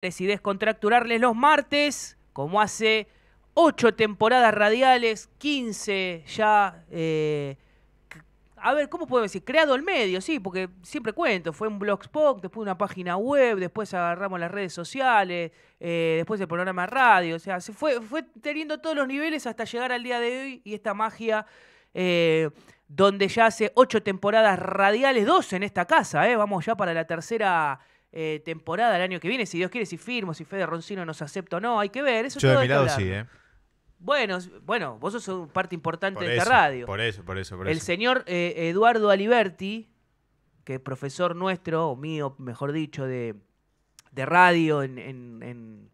Decidés contracturarles los martes, como hace ocho temporadas radiales, 15 ya. Eh, a ver, ¿cómo puedo decir? Creado el medio, sí, porque siempre cuento, fue un blogspot, después una página web, después agarramos las redes sociales, eh, después el programa radio, o sea, se fue, fue teniendo todos los niveles hasta llegar al día de hoy y esta magia eh, donde ya hace ocho temporadas radiales, dos en esta casa, vamos ya para la tercera eh, temporada el año que viene, si Dios quiere, si firmo, si Fede Roncino nos acepta o no, hay que ver. Eso Yo todo de mi lado sí, ¿eh? Bueno, bueno, vos sos parte importante de la radio. Por eso, por eso, el señor eh, Eduardo Aliberti, que es profesor nuestro, o mío, mejor dicho, de, radio en, en,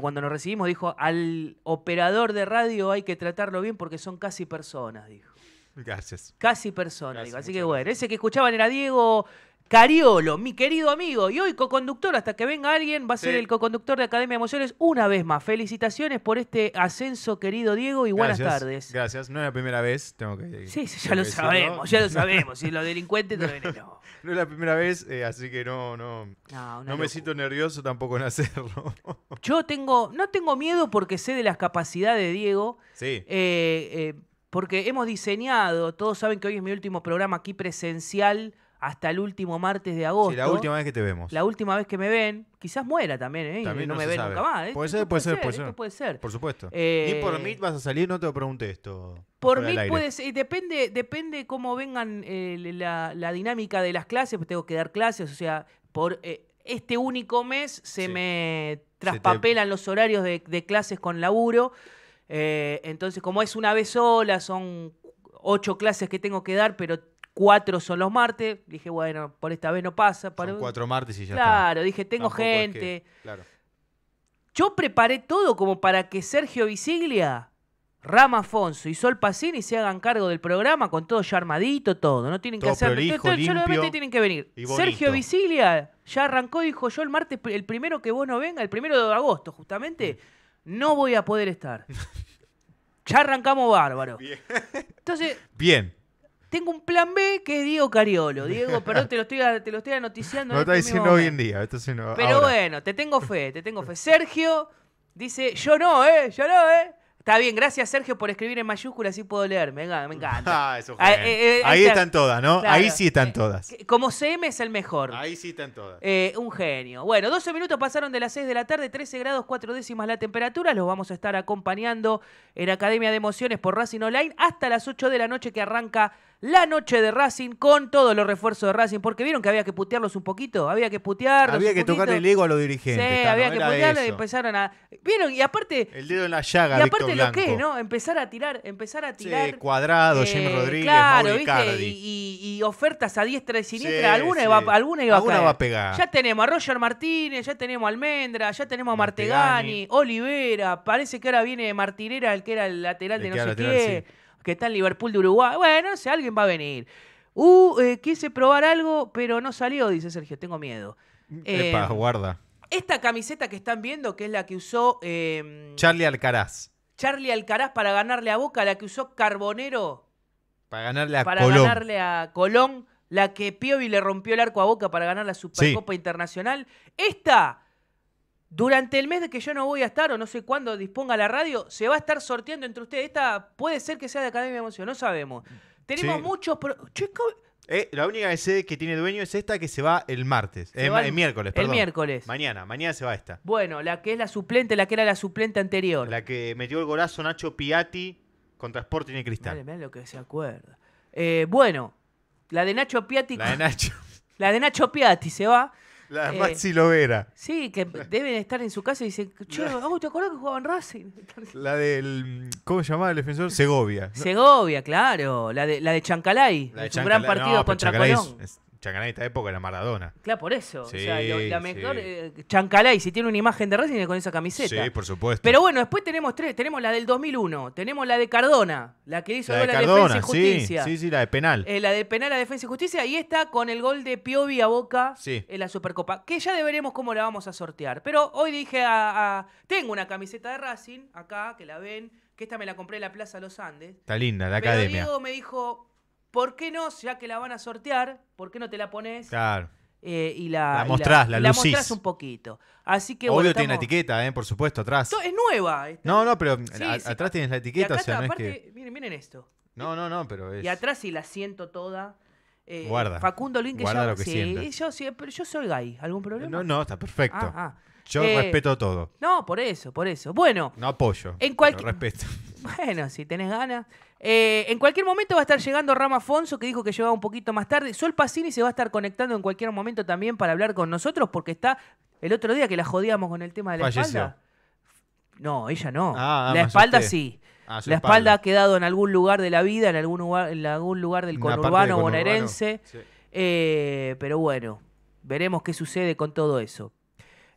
cuando nos recibimos, dijo, al operador de radio hay que tratarlo bien porque son casi personas, dijo. Gracias. Casi personas, digo. Así que bueno, ese que escuchaban era Diego Cariolo, mi querido amigo, y hoy co-conductor, hasta que venga alguien, va a ser el co-conductor de Academia de Emociones una vez más. Felicitaciones por este ascenso, querido Diego, y buenas tardes. Gracias, no es la primera vez, tengo que Sí, sí ya, lo sabemos, ya lo sabemos, si los delincuentes todavía no. No es la primera vez, eh, así que no, no, no, me siento nervioso tampoco en hacerlo. Yo tengo, no tengo miedo porque sé de las capacidades de Diego. Sí. Eh, eh, porque hemos diseñado, todos saben que hoy es mi último programa aquí presencial hasta el último martes de agosto. Sí, la última vez que te vemos. La última vez que me ven. Quizás muera también, ¿eh? También no, me ven nunca más. ¿eh? Puede ser, puede ser, puede ser. puede ser. Por supuesto. y eh, por mí vas a salir, no te lo pregunté esto. Por mí puede ser. Depende, depende cómo vengan eh, la, dinámica de las clases, pues tengo que dar clases, o sea, por este único mes se me traspapelan los horarios de, de, clases con laburo. entonces, como es una vez sola, son ocho clases que tengo que dar, pero cuatro son los martes. Dije, bueno, por esta vez no pasa. Para... cuatro martes y ya Claro, dije, tengo gente. Yo preparé todo como para que Sergio Visiglia, Rama Afonso y Sol Pacini se hagan cargo del programa con todo ya armadito, todo. No tienen que hacer. Prolijo, tienen que venir. Sergio Visiglia ya arrancó, dijo yo, el martes, el primero que vos no venga, el primero de agosto, justamente, no voy a poder estar. ya arrancamos bárbaro. Entonces. Bien. Tengo un plan B que es Diego Cariolo. Diego, perdón, te lo estoy, te lo estoy anoticiando. No este está diciendo hoy en día. Esto Pero bueno, te tengo fe, te tengo fe. Sergio dice, yo no, ¿eh? Yo no, ¿eh? Está bien, gracias Sergio por escribir en mayúsculas, así puedo leer. Me, encanta. Ah, eso ah, eh, eh, eh, ahí están todas, ¿no? Ahí sí están todas. Como CM es el mejor. Ahí sí están todas. un genio. Bueno, 12 minutos pasaron de las 6 de la tarde, 13 grados 4 décimas la temperatura. Los vamos a estar acompañando en Academia de Emociones por Racing Online hasta las 8 de la noche que arranca la noche de Racing con todos los refuerzos de Racing, porque vieron que había que putearlos un poquito, había que putearlos. Había que tocar el ego a los dirigentes. Sí, había que putearlos y empezaron a. Vieron, y aparte. El dedo en la llaga. Y aparte lo que ¿no? Empezar a tirar, empezar a tirar. Sí, cuadrado, eh, James Rodríguez, claro, Y, ofertas a diestra y siniestra, alguna, alguna iba a a pegar. Ya tenemos a Roger Martínez, ya tenemos a Almendra, ya tenemos a Martegani, Olivera, parece que ahora viene Martinera, el que era el lateral de no sé qué que está en Liverpool de Uruguay. Bueno, no alguien va a venir. Uh, eh, quise probar algo, pero no salió, dice Sergio, tengo miedo. Eh, guarda. Esta camiseta que están viendo, que es la que usó... Em, Charlie Alcaraz. Charlie Alcaraz para ganarle a Boca, la que usó Carbonero. Para ganarle a Colón. a Colón, la que Piovi le rompió el arco a Boca para ganar la Supercopa Internacional. Esta durante el mes de que yo no voy a estar, o no sé cuándo disponga la radio, se va a estar sorteando entre ustedes. Esta puede ser que sea de Academia de Emoción, no sabemos. Tenemos muchos. Eh, la única que que tiene dueño es esta que se va el martes. Eh, el, miércoles, El miércoles. Mañana, mañana se va esta. Bueno, la que es la suplente, la que era la suplente anterior. La que metió el golazo Nacho Piatti contra Sporting y Cristal. lo que se acuerda. Eh, bueno, la de Nacho Piatti. La de Nacho. la de Nacho Piatti se va. La eh, Maxi Lovera. Sí, que deben estar en su casa y dicen, che, oh, ¿te acordás que jugaban Racing? La del, ¿cómo se llamaba el defensor? Segovia. Segovia, claro. La de, la de Chancalay. un gran partido contra Colón. Chancalay en esta época era Maradona. Claro, por eso. o sea, la mejor. Eh, si tiene una imagen de Racing es con esa camiseta. Sí, por supuesto. Pero bueno, después tenemos tres. Tenemos la del 2001. Tenemos la de Cardona, la que hizo la la Defensa y Justicia. Sí, sí, la de penal. Eh, la de penal a Defensa y Justicia. Y está con el gol de Piovi a Boca en la Supercopa. Que ya deberemos cómo la vamos a sortear. Pero hoy dije a, Tengo una camiseta de Racing acá, que la ven que esta me la compré en la Plaza Los Andes. Está linda, la Pero academia. Diego me dijo, ¿Por qué no, ya que la van a sortear, por qué no te la pones? Claro. Eh, y la, la mostrás, la, la, lucís. la, mostrás un poquito. Así que Obvio tiene etiqueta, eh, por supuesto, atrás. es nueva. No, no, pero atrás tienes la etiqueta, o sea, no miren, esto. No, no, no, pero es... Y atrás si la siento toda. Eh, guarda. Facundo Link, guarda ya... lo que sí, yo, sí, pero yo soy gay. ¿Algún problema? No, no, está perfecto. Ah, ah. Yo eh, respeto todo. No, por eso, por eso. Bueno. No apoyo. En cualquier. Respeto. Bueno, si tenés ganas. Eh, en cualquier momento va a estar llegando Rama Afonso, que dijo que llegaba un poquito más tarde. Sol Pacini se va a estar conectando en cualquier momento también para hablar con nosotros, porque está el otro día que la jodíamos con el tema de la espalda. No, ella no. Ah, ah, ah, la espalda sí. la espalda. ha quedado en algún lugar de la vida, en algún lugar, en algún lugar del conurbano, bonaerense. Eh, pero bueno, veremos qué sucede con todo eso.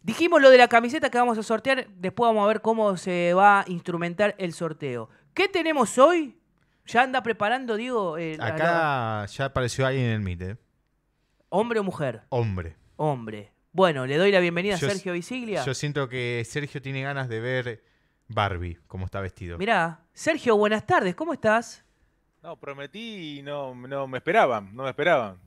Dijimos lo de la camiseta que vamos a sortear, después vamos a ver cómo se va a instrumentar el sorteo. ¿Qué tenemos hoy? Ya anda preparando, digo. Eh, Acá ya apareció alguien en el meet ¿eh? ¿Hombre o mujer? Hombre. Hombre. Bueno, le doy la bienvenida a Sergio Visiglia. Yo siento que Sergio tiene ganas de ver Barbie, cómo está vestido. Mirá, Sergio, buenas tardes, ¿cómo estás? No, prometí y no, no me esperaban, no me esperaban.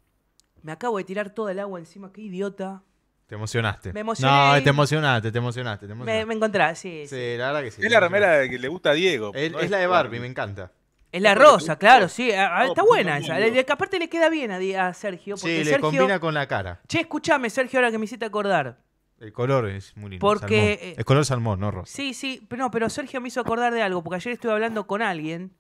Me acabo de tirar todo el agua encima, qué idiota. Te emocionaste. Me emocioné. No, te emocionaste, te emocionaste. Me, encontré, sí, sí, la verdad que Es la remera que le gusta a Diego. es, la de Barbie, me encanta. Es la rosa, claro, sí. está buena esa. aparte le queda bien a, Sergio. Porque sí, le combina con la cara. Che, escúchame, Sergio, ahora que me hiciste acordar. El color es muy lindo. Porque, El eh, color salmón, no rosa. Sí, sí, pero, no, pero Sergio me hizo acordar de algo, porque ayer estuve hablando con alguien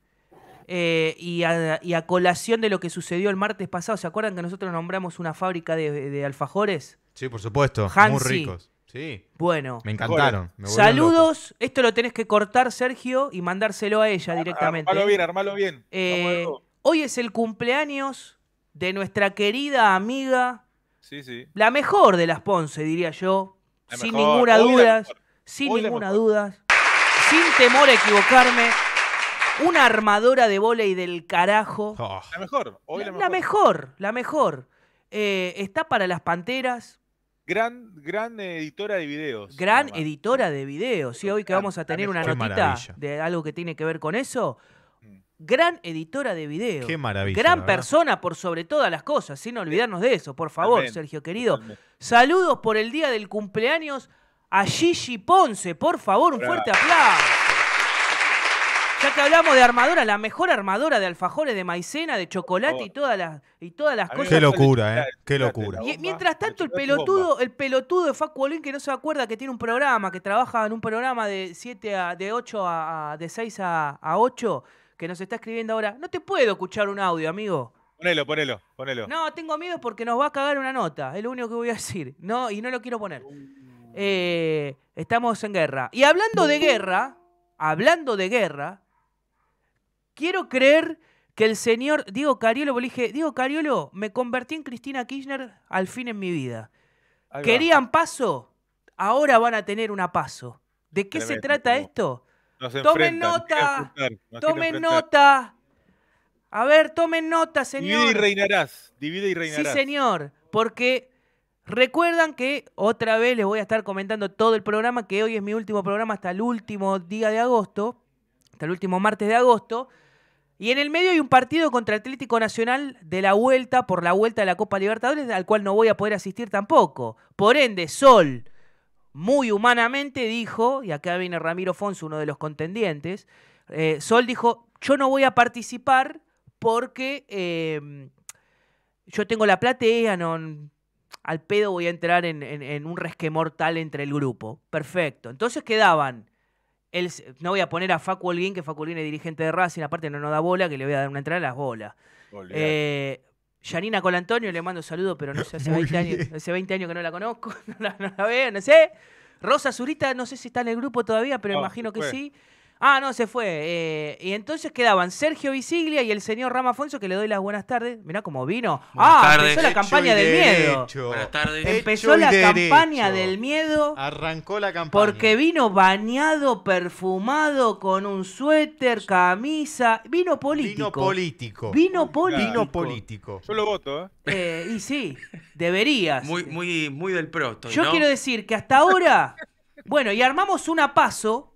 eh, y, a, colación de lo que sucedió el martes pasado, ¿se acuerdan que nosotros nombramos una fábrica de, de alfajores? Sí, por supuesto. Muy ricos. Sí. Bueno. Me encantaron. Saludos. Esto lo tenés que cortar, Sergio, y mandárselo a ella directamente. ¿eh? Armalo bien, armalo eh, bien. hoy es el cumpleaños de nuestra querida amiga. Sí, sí. La mejor de las Ponce, diría yo. sin ninguna duda. Sin ninguna duda. Sin temor a equivocarme. Una armadora de volei del carajo. La mejor. Hoy la, mejor. La mejor. La eh, mejor. está para las panteras Gran, gran editora de videos. Gran editora de videos. Sí, hoy que vamos a tener una notita de algo que tiene que ver con eso. Mm. Gran editora de videos. Qué maravilla. Gran persona por sobre todas las cosas, sin olvidarnos de eso, por favor, Sergio querido. Saludos por el día del cumpleaños a Gigi Ponce, por favor, un fuerte aplauso que hablamos de armadura, la mejor armadura de alfajores, de maicena, de chocolate y todas las, y todas las cosas. Qué locura, ¿eh? Qué locura. Y, mientras tanto, el pelotudo, el pelotudo de Facu que no se acuerda que tiene un programa, que trabaja en un programa de 7 a, de 8 a, de 6 a, a 8, que nos está escribiendo ahora. No te puedo escuchar un audio, amigo. Ponelo, ponelo, ponelo. No, tengo miedo porque nos va a cagar una nota. Es lo único que voy a decir. No, y no lo quiero poner. Eh, estamos en guerra. Y hablando de guerra, hablando de guerra, Quiero creer que el señor Diego Cariolo, porque dije, Diego Cariolo, me convertí en Cristina Kirchner al fin en mi vida. ¿Querían paso? Ahora van a tener una paso. ¿De qué se trata esto? Tomen nota, tomen nota. A ver, tomen nota, señor. Divide y reinarás, divide y reinarás. Sí, señor, porque recuerdan que otra vez les voy a estar comentando todo el programa, que hoy es mi último programa hasta el último día de agosto, hasta el último martes de agosto. Y en el medio hay un partido contra Atlético Nacional de la vuelta por la vuelta de la Copa Libertadores, al cual no voy a poder asistir tampoco. Por ende, Sol, muy humanamente, dijo, y acá viene Ramiro Fonso, uno de los contendientes, eh, Sol dijo, yo no voy a participar porque eh, yo tengo la platea, al pedo voy a entrar en, un resque mortal entre el grupo. Perfecto. Entonces quedaban él, no voy a poner a Facu alguien que Facu es dirigente de Racing, aparte no nos da bola, que le voy a dar una entrada a las bolas. Eh, Yanina Colantonio, le mando saludo, pero no sé, hace 20, años, hace 20 años que no la conozco, no la, veo, no sé. Rosa Zurita, no sé si está en el grupo todavía, pero imagino que sí. Ah, no, se fue. Eh, y entonces quedaban Sergio Visiglia y el señor Ramafonso, que le doy las buenas tardes. Mirá cómo vino. ah, empezó la campaña del miedo. Empezó la campaña del miedo. Arrancó la campaña. Porque vino bañado, perfumado, con un suéter, camisa. Vino político. Vino político. Vino político. Vino político. Yo lo voto, ¿eh? ¿eh? y sí, deberías. Muy, muy, muy del pronto Yo quiero decir que hasta ahora. Bueno, y armamos una paso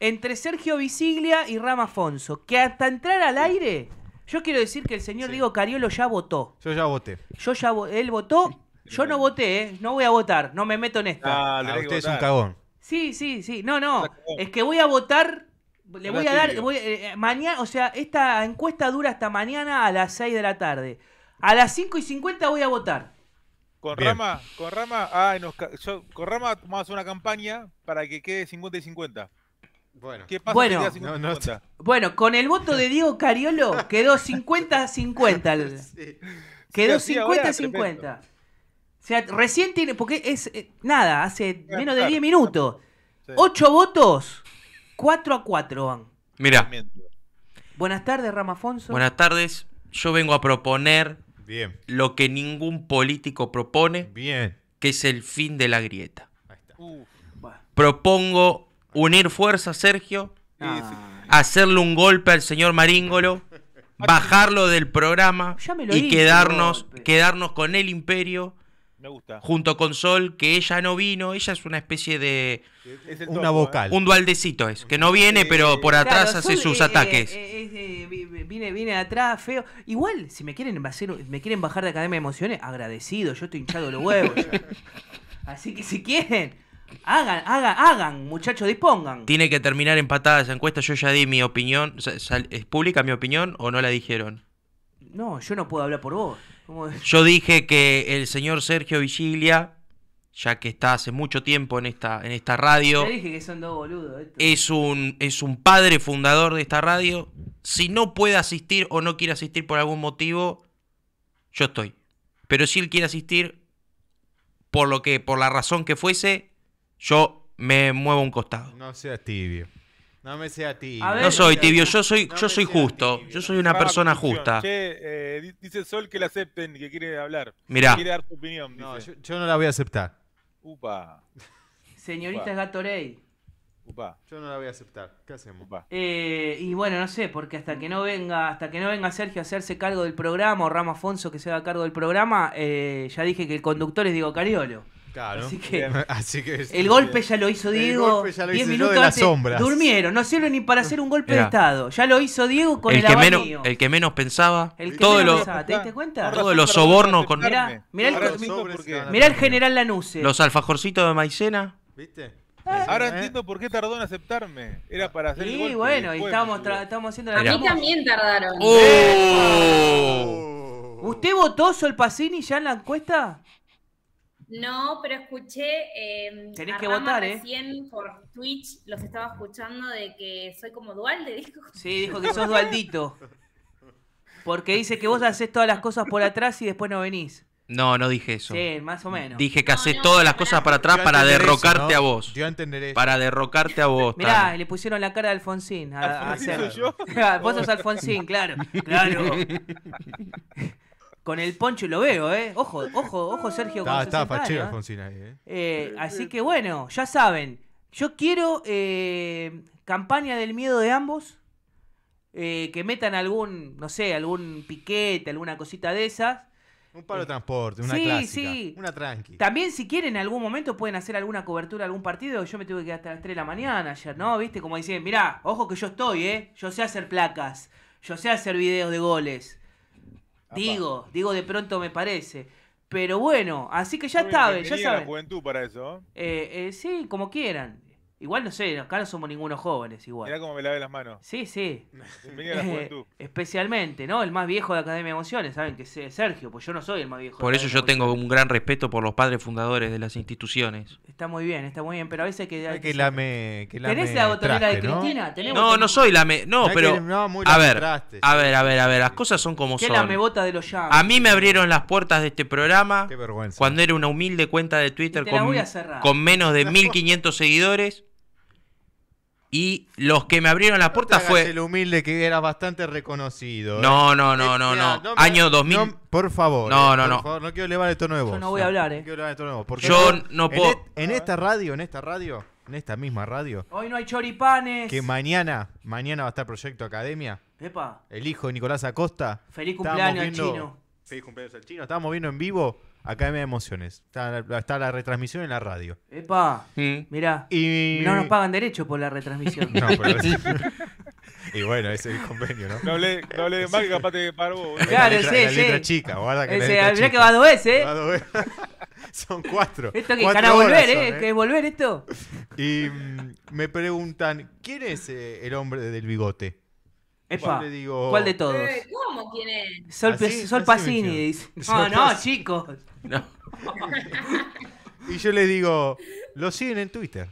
entre Sergio Visiglia y Rama Afonso, que hasta entrar al aire, yo quiero decir que el señor Diego Cariolo ya votó. Yo ya voté. Yo ya él votó, yo no voté, ¿eh? no voy a votar, no me meto en esto. Ah, usted es un cagón. Sí, sí, sí. No, no. Es que voy a votar. Le voy a dar. Eh, eh, mañana, o sea, esta encuesta dura hasta mañana a las 6 de la tarde. A las 5 y 50 voy a votar. Con Rama, con Rama, con Rama vamos a hacer una campaña para que quede 50 y 50. Bueno, ¿Qué pasa bueno, con el voto de Diego Cariolo quedó 50-50. Quedó 50-50. o sea, recién tiene, porque es eh, nada, hace menos de 10 minutos. 8 votos, 4 a 4 van. Mira. Buenas tardes, Ramafonso. Buenas tardes. Yo vengo a proponer Bien. lo que ningún político propone, Bien. que es el fin de la grieta. Ahí está. Propongo unir fuerzas, Sergio, ah. hacerle un golpe al señor Maríngolo, bajarlo del programa y quedarnos, quedarnos con el imperio. Junto con Sol, que ella no vino, ella es una especie de. una ¿eh? vocal. Un dualdecito es, que no viene, pero por atrás hace sus ataques. viene, viene atrás, feo. Igual, si me quieren, me quieren bajar de Academia de Emociones, agradecido, yo estoy hinchado los huevos. Así que si quieren, Hagan, hagan, hagan, muchachos, dispongan. Tiene que terminar empatada esa encuesta. Yo ya di mi opinión. ¿Es pública mi opinión o no la dijeron? No, yo no puedo hablar por vos. Yo dije que el señor Sergio Vigilia, ya que está hace mucho tiempo en esta, en esta radio, dije que dos Es, un, es un padre fundador de esta radio. Si no puede asistir o no quiere asistir por algún motivo, yo estoy. Pero si él quiere asistir, por lo que, por la razón que fuese, yo me muevo un costado. No seas tibio. No me sea eh, tibio. no soy tibio, yo soy, yo soy justo. Yo soy una persona justa. Eh, dice Sol que la acepten, que quiere hablar. Mirá. Quiere dar tu opinión. yo, no la voy a aceptar. Upa. Señorita Gato Upa. Yo no la voy a aceptar. ¿Qué hacemos? Upa. Eh, y bueno, no sé, porque hasta que no venga, hasta que no venga Sergio a hacerse cargo del programa, o Rama Afonso que se haga cargo del programa, ya dije que el conductor es Diego Cariolo. Claro. Así que, Así que el golpe ya lo hizo Diego. El 10 minutos de las sombras. Durmieron, no sirve ni para hacer un golpe de Estado. Ya lo hizo Diego con el, el El que menos pensaba. El que todo menos pensaba, ¿te diste cuenta? Todos los sobornos con. Mirá, mirá, el, mirá el general Lanuse. Los alfajorcitos de maicena. ¿Viste? Ah. Ahora ¿Eh? entiendo por qué tardó en aceptarme. Era para hacer. Sí, el golpe, bueno, y estamos, haciendo la. A mí también tardaron. Oh. ¿Usted votó Sol Pacini ya en la encuesta? No, pero escuché. Em, eh, Tenés que votar, recién por Twitch los estaba escuchando de que soy como Dualde, dijo. Sí, dijo que sos Dualdito. Porque dice que vos haces todas las cosas por atrás y después no venís. No, no dije eso. Sí, más o menos. Dije que haces todas las cosas para atrás para derrocarte a vos. Yo entenderé. Para derrocarte a vos. Mirá, le pusieron la cara de Alfonsín. A, ¿Alfonsín vos sos Alfonsín, claro. Claro. con el poncho lo veo, ¿eh? Ojo, ojo, ojo, Sergio. Está, está fachero ¿eh? ¿eh? ¿eh? Así que bueno, ya saben. Yo quiero eh, campaña del miedo de ambos. que metan algún, no sé, algún piquete, alguna cosita de esas. Un paro de transporte, una sí, clásica, sí. una tranqui. También si quieren en algún momento pueden hacer alguna cobertura, algún partido. Yo me tuve que quedar hasta las 3 de la mañana ayer, ¿no? ¿Viste? Como dicen, mirá, ojo que yo estoy, ¿eh? Yo sé hacer placas, yo sé hacer videos de goles. Digo, digo de pronto me parece. Pero bueno, así que ya sabes, ya saben. juventud para eso. Eh, eh, sí, como quieran. Igual no sé, acá no somos ningunos jóvenes igual. Mirá cómo me lave las manos. Sí, sí. la juventud. Especialmente, ¿no? El más viejo de Academia de Emociones, saben que es Sergio, pues yo no soy el más viejo. Por eso yo tengo un gran respeto por los padres fundadores de las instituciones. Está muy bien, está muy bien, pero a veces que... Hay que, lame, ¿Tenés la botonera de Cristina? ¿no? No, soy la me... No, pero... a ver, a ver, a ver, a ver, las cosas son como son. bota de A mí me abrieron las puertas de este programa. Qué vergüenza. Cuando era una humilde cuenta de Twitter con, con menos de 1500 seguidores y los que me abrieron la puerta fue. El humilde que era bastante reconocido. ¿eh? No, no, no, no, no. Año 2000. por favor. No, eh, no, no. Favor, no quiero elevar esto nuevo. Yo no voy a hablar, ¿eh? No quiero elevar esto nuevo. Yo no puedo. En, esta radio, en esta radio, en esta misma radio. Hoy no hay choripanes. Que mañana, mañana va a estar Proyecto Academia. Epa. El hijo de Nicolás Acosta. Feliz cumpleaños al chino. Feliz cumpleaños al chino. Estábamos viendo en vivo Academia de Emociones. Está, la- retransmisión en la radio. Epa, mira. mirá. No nos pagan derecho por la retransmisión. No, pero y bueno, ese es el convenio, ¿no? No hablé, de más que capaz de paro Claro, la letra, sí, la letra chica, guarda que la Ese, que vado va dos ¿eh? Va dos Son cuatro. Esto que van a volver, ¿eh? Que ¿eh? volver esto. Y mm, me preguntan, ¿quién es eh, el hombre del bigote? Epa, ¿Cuál de todos? Eh, ¿Cómo? ¿Quién es? Sol, Pacini, dice. No, no, chicos. y yo le digo, lo siguen en Twitter.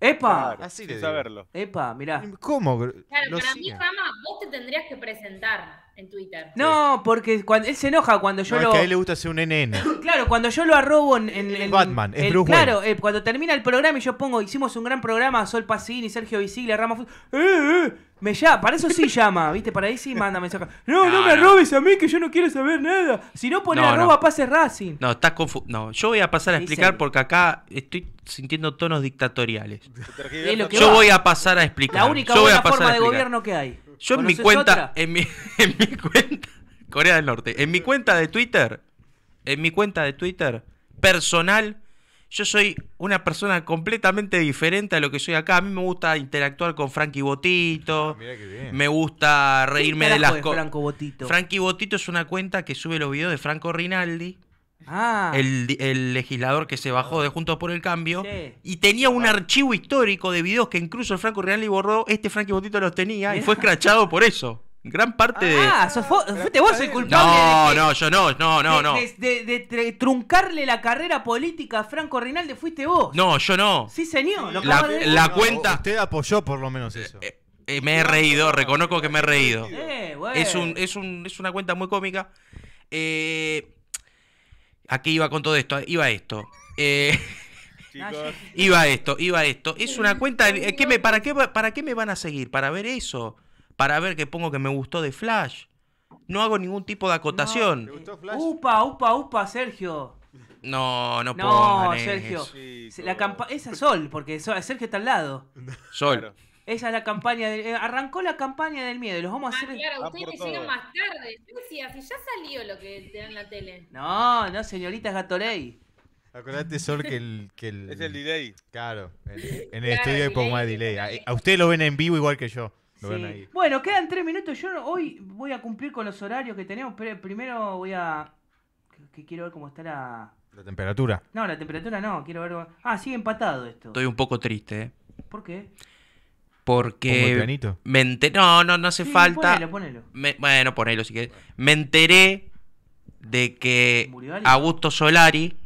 ¡Epa! así de saberlo. ¡Epa! Mirá. ¿Cómo? Claro, para mí, jamás. vos te tendrías que presentar en Twitter. No, porque cuando, él se enoja cuando yo lo. Porque a él le gusta ser un NN. claro, cuando yo lo arrobo en. Batman, Claro, eh, cuando termina el programa y yo pongo, hicimos un gran programa, Sol Pacini, Sergio Rama Ramos. ¡Eh, eh! Me llama, para eso sí llama, ¿viste? Para ahí sí manda mensaje. No, no, me arrobes a mí que yo no quiero saber nada. Si no pone arroba pase Racing. No, estás confuso. No, yo voy a pasar a explicar porque acá estoy sintiendo tonos dictatoriales. Yo voy a pasar a explicar. La única forma de gobierno que hay. Yo en mi cuenta, en mi, cuenta, Corea del Norte, en mi cuenta de Twitter, en mi cuenta de Twitter personal, yo soy una persona completamente diferente a lo que soy acá. A mí me gusta interactuar con Frankie Botito. Ah, me gusta reírme de las cosas. Franco Frankie Botito es una cuenta que sube los videos de Franco Rinaldi. Ah. el, legislador que se bajó de Juntos por el Cambio, y tenía un ah. archivo histórico de videos que incluso el Franco Real borró, este Frankie Botito los tenía y fue escrachado por eso. Gran parte de. Ah, fuiste vos el culpable. No, no, yo no, no, no, no. De, truncarle la carrera política a Franco Rinaldi, fuiste vos. No, yo no. Sí, señor. la, cuenta. Usted apoyó por lo menos eso. Eh, eh, eh, me he reído, reconozco que me he reído. es, un, es, un, es una cuenta muy cómica. Eh. Aquí iba con todo esto? Iba esto. Eh, iba esto, iba esto. Es una cuenta. para, qué, ¿Para qué me van a seguir? ¿Para ver eso? ¿Para ver que pongo que me gustó de Flash? No hago ningún tipo de acotación. Upa, upa, upa, Sergio. No, no puedo. No, Sergio. Eso. La esa Sol, porque Sergio está al lado. Sol. Esa es la campaña. Eh, arrancó la campaña del miedo. Los vamos a ah, hacer. claro, ah, ustedes llegan más tarde. Yo si ya salió lo que te dan la tele. No, no, señorita Gatorade. Acordate, Sol, que el, que el. Es el delay. Claro. en el estudio hay poco más delay. A, ustedes lo ven en vivo igual que yo. Lo ven ahí. Bueno, quedan tres minutos. Yo hoy voy a cumplir con los horarios que tenemos. Pero primero voy a. Que, quiero ver cómo está la. La temperatura. No, la temperatura no. Quiero ver. Ah, sigue empatado esto. Estoy un poco triste, ¿eh? ¿Por qué? Porque me no, no, no hace falta. Ponelo, ponelo. bueno, ponelo si querés. Me enteré de que Augusto Solari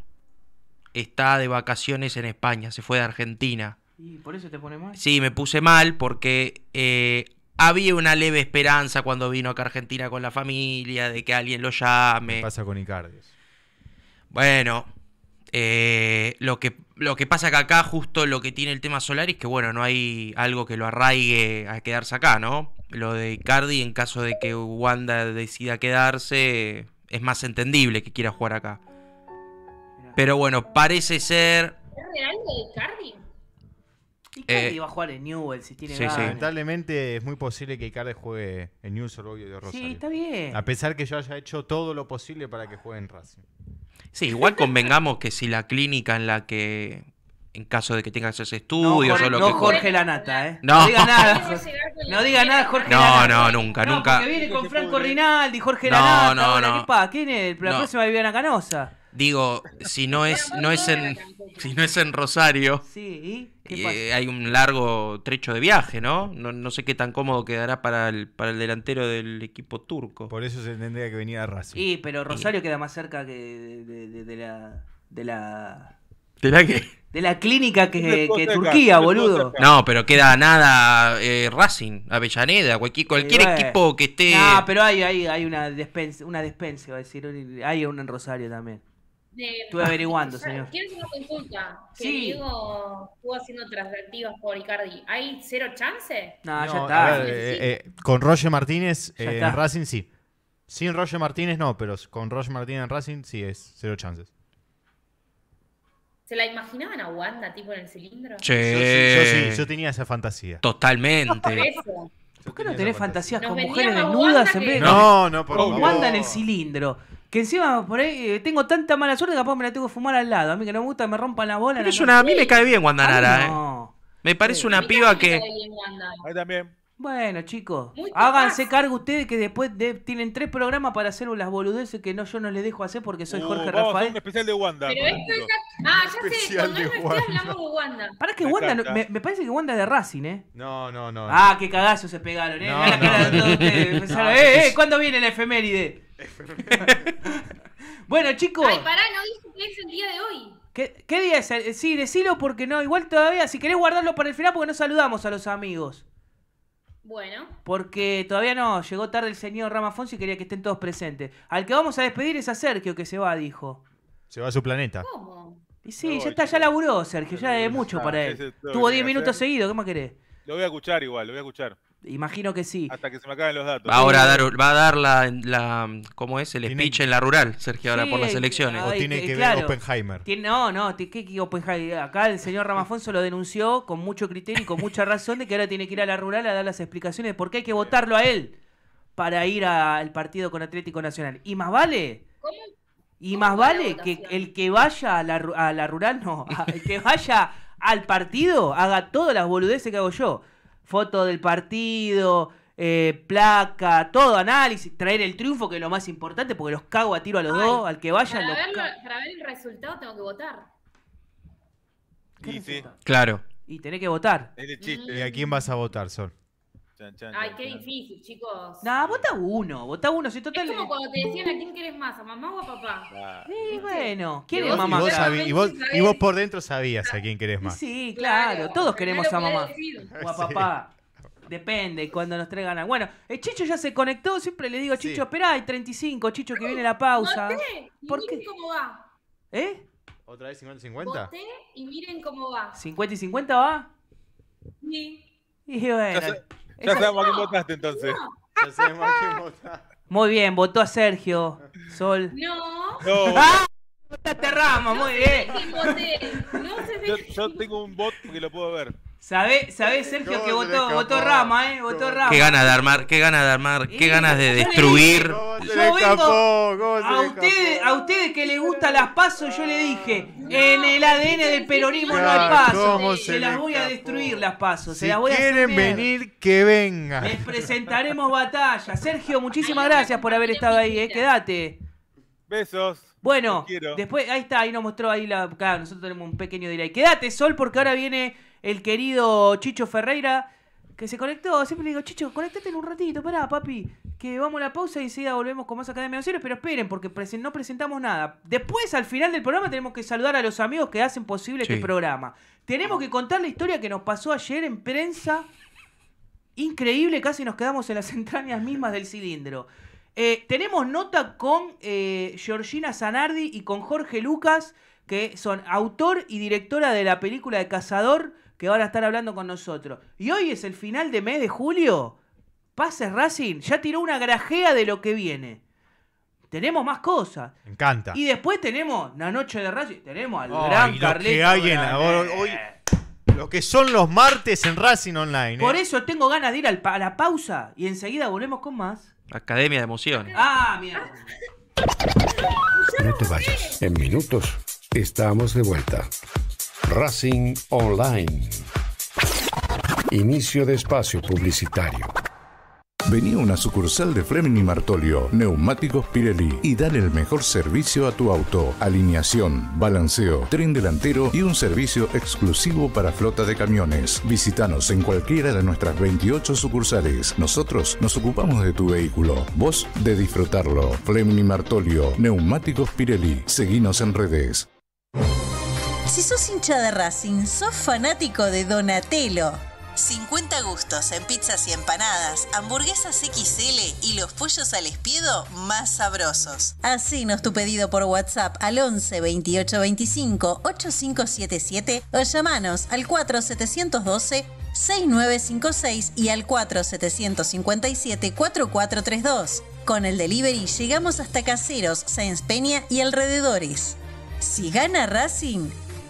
está de vacaciones en España, se fue de Argentina. ¿Y por eso te pone mal? Sí, me puse mal porque eh, había una leve esperanza cuando vino acá a Argentina con la familia de que alguien lo llame. ¿Qué pasa con Icardi? Bueno, eh, lo, que, lo que pasa que acá justo lo que tiene el tema es que bueno, no hay algo que lo arraigue a quedarse acá, ¿no? Lo de Icardi, en caso de que Wanda decida quedarse, es más entendible que quiera jugar acá. Pero bueno, parece ser... ¿Es real de Icardi? Icardi eh, va a jugar en Newell si tiene Sí. Lamentablemente es muy posible que Icardi juegue en Newell's Orgullo de Rosario. Sí, está bien. A pesar que yo haya hecho todo lo posible para que juegue en Racing. Sí, igual convengamos que si la clínica en la que en caso de que tengas esos estudios no, o lo no Jorge Lanata, ¿eh? No. diga nada. No diga nada Jorge No, Lanata. no, nunca, nunca. Que viene con Franco Rinaldi, Jorge Lanata. No, no, no. ¿Quién es? La próxima Viviana Canosa. Digo, si no es, no es en, si no es en Rosario, hay un largo trecho de viaje, ¿no? ¿no? ¿no? sé qué tan cómodo quedará para el, para el delantero del equipo turco. Por eso se tendría que venía a Racing. Sí, pero Rosario queda más cerca que de, la, de la ¿De la qué? De la clínica que, Turquía, boludo. No, pero queda nada eh, Racing, Avellaneda, cualquier, cualquier equipo que esté. No, pero hay, hay, hay una despensa, una despensa, a decir. Hay una en Rosario también. Estuve ah, averiguando, señor. ¿Quién hacer una consulta. Que sí. estuvo haciendo transactivas por Icardi. ¿Hay cero chance? No, ya está. Eh, eh, con Roger Martínez eh, en Racing sí. Sin Roger Martínez no, pero con Roger Martínez en Racing sí es cero chances. ¿Se la imaginaban a Wanda, tipo en el cilindro? Yo, sí, yo, sí, yo tenía esa fantasía. Totalmente. ¿Por qué no tenés fantasías con mujeres desnudas en vez de... No, no, por favor. Wanda en el cilindro. Que encima, por ahí, eh, tengo tanta mala suerte que capaz me la tengo que fumar al lado. A mí que no me gusta, me rompan la bola. a mí me cae bien Guandanara, Nara ¿eh? Me parece una piba que. Ahí también. Bueno, chicos, háganse cargo ustedes que después tienen tres programas para hacer las boludeces que no yo no les dejo hacer porque soy uh, Jorge Rafael. un especial de Wanda. Pero esto es Ah, ya sé, hablamos de Wanda. que me, parece que Wanda es de Racing, ¿eh? No, no, no. Ah, qué cagazo se pegaron, ¿eh? No, eh, eh, ¿cuándo viene la efeméride? bueno, chicos. Ay, pará, no dice que es el día de hoy. ¿Qué, día es? Sí, decilo porque no. Igual todavía, si querés guardarlo para el final, porque no saludamos a los amigos. Bueno. Porque todavía no, llegó tarde el señor Ramafonso y quería que estén todos presentes. Al que vamos a despedir es a Sergio, que se va, dijo. Se va a su planeta. ¿Cómo? Y sí, ya está, ya laburó Sergio, ya es mucho para él. Tuvo 10 minutos seguidos, ¿qué más querés? Lo voy a escuchar igual, lo voy a escuchar. Imagino que sí. Hasta que se me acaben los datos. ahora va a dar la, la ¿cómo es? El speech en la rural, Sergio, ahora por las elecciones. O tiene que ver Oppenheimer. no, no, que Oppenheimer? Acá el señor Ramafonso lo denunció con mucho criterio y con mucha razón de que ahora tiene que ir a la rural a dar las explicaciones de por qué hay que votarlo a él para ir al partido con Atlético Nacional. Y más vale. Y más vale que el que vaya a la, a la rural, no, el que vaya al partido haga todas las boludeces que hago yo foto del partido, eh, placa, todo análisis, traer el triunfo, que es lo más importante, porque los cago a tiro a los dos, al que vayan. Para, los ver, para ver el resultado tengo que votar. Claro. Y tenés que votar. ¿Y mm. a quién vas a votar, Sol? Ay, qué difícil, chicos. Nah, vota uno, vota uno. Si total... Es como cuando te decían a quién quieres más, a mamá o a papá. Sí, bueno, ¿quién es mamá? Y vos, por dentro sabías a quién querés más. Sí, claro, todos queremos a mamá o a papá. Depende cuando nos traigan a... Bueno, el Chicho ya se conectó, siempre le digo, Chicho, esperá, hay 35, Chicho, que viene la pausa. Voté, ¿Por y miren cómo va. ¿Eh? ¿Otra vez 50-50? Voté y miren cómo va. ¿50 y 50 va? Sí. Y bueno. Ya sabemos a quién votaste entonces. Ya sabemos a quién votaste. Muy bien, votó a Sergio. Sol. No. no. Ah, votaste Ramos, muy bien. Yo, yo tengo un bot porque lo puedo ver. Sabés, eh, Sergio, que votó, Rama, ¿eh? Votó Rama. Qué ganas de armar, qué ganas de armar, qué ganas de destruir. Yo vengo a ustedes, a ustedes que les gustan las pasos, yo le dije, en el ADN del peronismo no hay pasos. Se, las voy a destruir las pasos, si quieren venir, que vengan. Les presentaremos batalla. Sergio, muchísimas gracias por haber estado ahí, ¿eh? Quédate. Besos. Bueno, después, ahí está, ahí nos mostró ahí la... nosotros tenemos un pequeño delay. Quédate, Sol, porque ahora viene el querido Chicho Ferreira, que se conectó. Siempre le digo, Chicho, conectate en un ratito, pará, papi, que vamos a la pausa y enseguida volvemos con más Academia de Pero esperen, porque no presentamos nada. Después, al final del programa, tenemos que saludar a los amigos que hacen posible este programa. Tenemos que contar la historia que nos pasó ayer en prensa. Increíble, casi nos quedamos en las entrañas mismas del cilindro. Eh, tenemos nota con eh, Georgina Zanardi y con Jorge Lucas, que son autor y directora de la película de Cazador que van a estar hablando con nosotros. Y hoy es el final de mes de julio. Pase Racing ya tiró una grajea de lo que viene. Tenemos más cosas. encanta. Y después tenemos la noche de Racing. Tenemos al gran Carleto. Que lo que son los martes en Racing Online. Por ¿eh? eso tengo ganas de ir a la pausa y enseguida volvemos con más. Academia de Emociones. Ah, mierda. No te vayas. En minutos estamos de vuelta. Racing Online. Inicio de espacio publicitario. Vení a una sucursal de Fleming Martolio, Neumáticos Pirelli y dale el mejor servicio a tu auto. Alineación, balanceo, tren delantero y un servicio exclusivo para flota de camiones. Visítanos en cualquiera de nuestras 28 sucursales. Nosotros nos ocupamos de tu vehículo, vos de disfrutarlo. Fleming y Martolio, Neumáticos Pirelli. Seguinos en redes. Si sos hincha de Racing, sos fanático de Donatello. 50 gustos en pizzas y empanadas, hamburguesas XL y los pollos al espiedo más sabrosos. nos tu pedido por WhatsApp al 11 28 25 8577 o llamanos al 4 712 6956 y al 4 757 4432. Con el delivery llegamos hasta Caseros, Sáenz Peña y alrededores. Si gana Racing,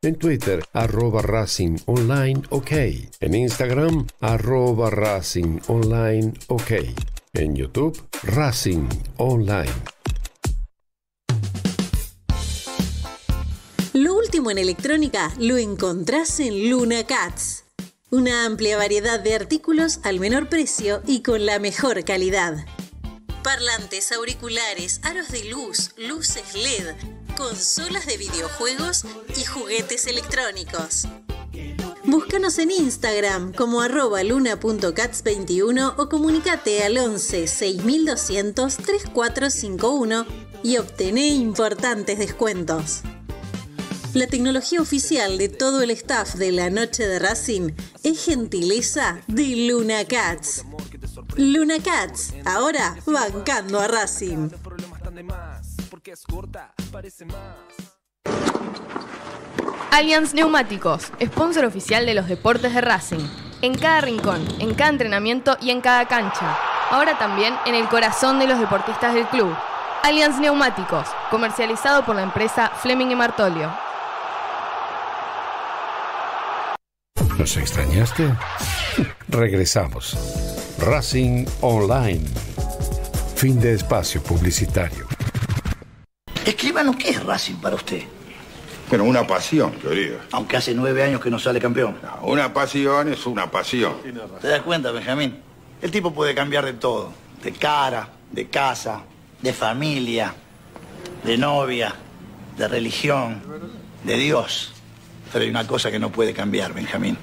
en Twitter, arroba Racing Online OK. En Instagram, arroba Racing Online OK. En YouTube, Racing Online. Lo último en electrónica lo encontrás en Luna Cats. Una amplia variedad de artículos al menor precio y con la mejor calidad parlantes, auriculares, aros de luz, luces LED, consolas de videojuegos y juguetes electrónicos. Búscanos en Instagram como arroba luna.cats21 o comunicate al 11 6200 3451 y obtené importantes descuentos. La tecnología oficial de todo el staff de la noche de Racing es gentileza de Luna Cats. Luna Cats, ahora bancando a Racing. Allianz Neumáticos, sponsor oficial de los deportes de Racing. En cada rincón, en cada entrenamiento y en cada cancha. Ahora también en el corazón de los deportistas del club. Allianz Neumáticos, comercializado por la empresa Fleming y Martolio. ¿Nos extrañaste? Regresamos. Racing Online. Fin de espacio publicitario. Escribano, ¿qué es Racing para usted? Bueno, una pasión, querido. Aunque hace nueve años que no sale campeón. una pasión es una pasión. ¿Te das cuenta, Benjamín? El tipo puede cambiar de todo. De cara, de casa, de familia, de novia, de religión, de Dios. Pero hay una cosa que no puede cambiar, Benjamín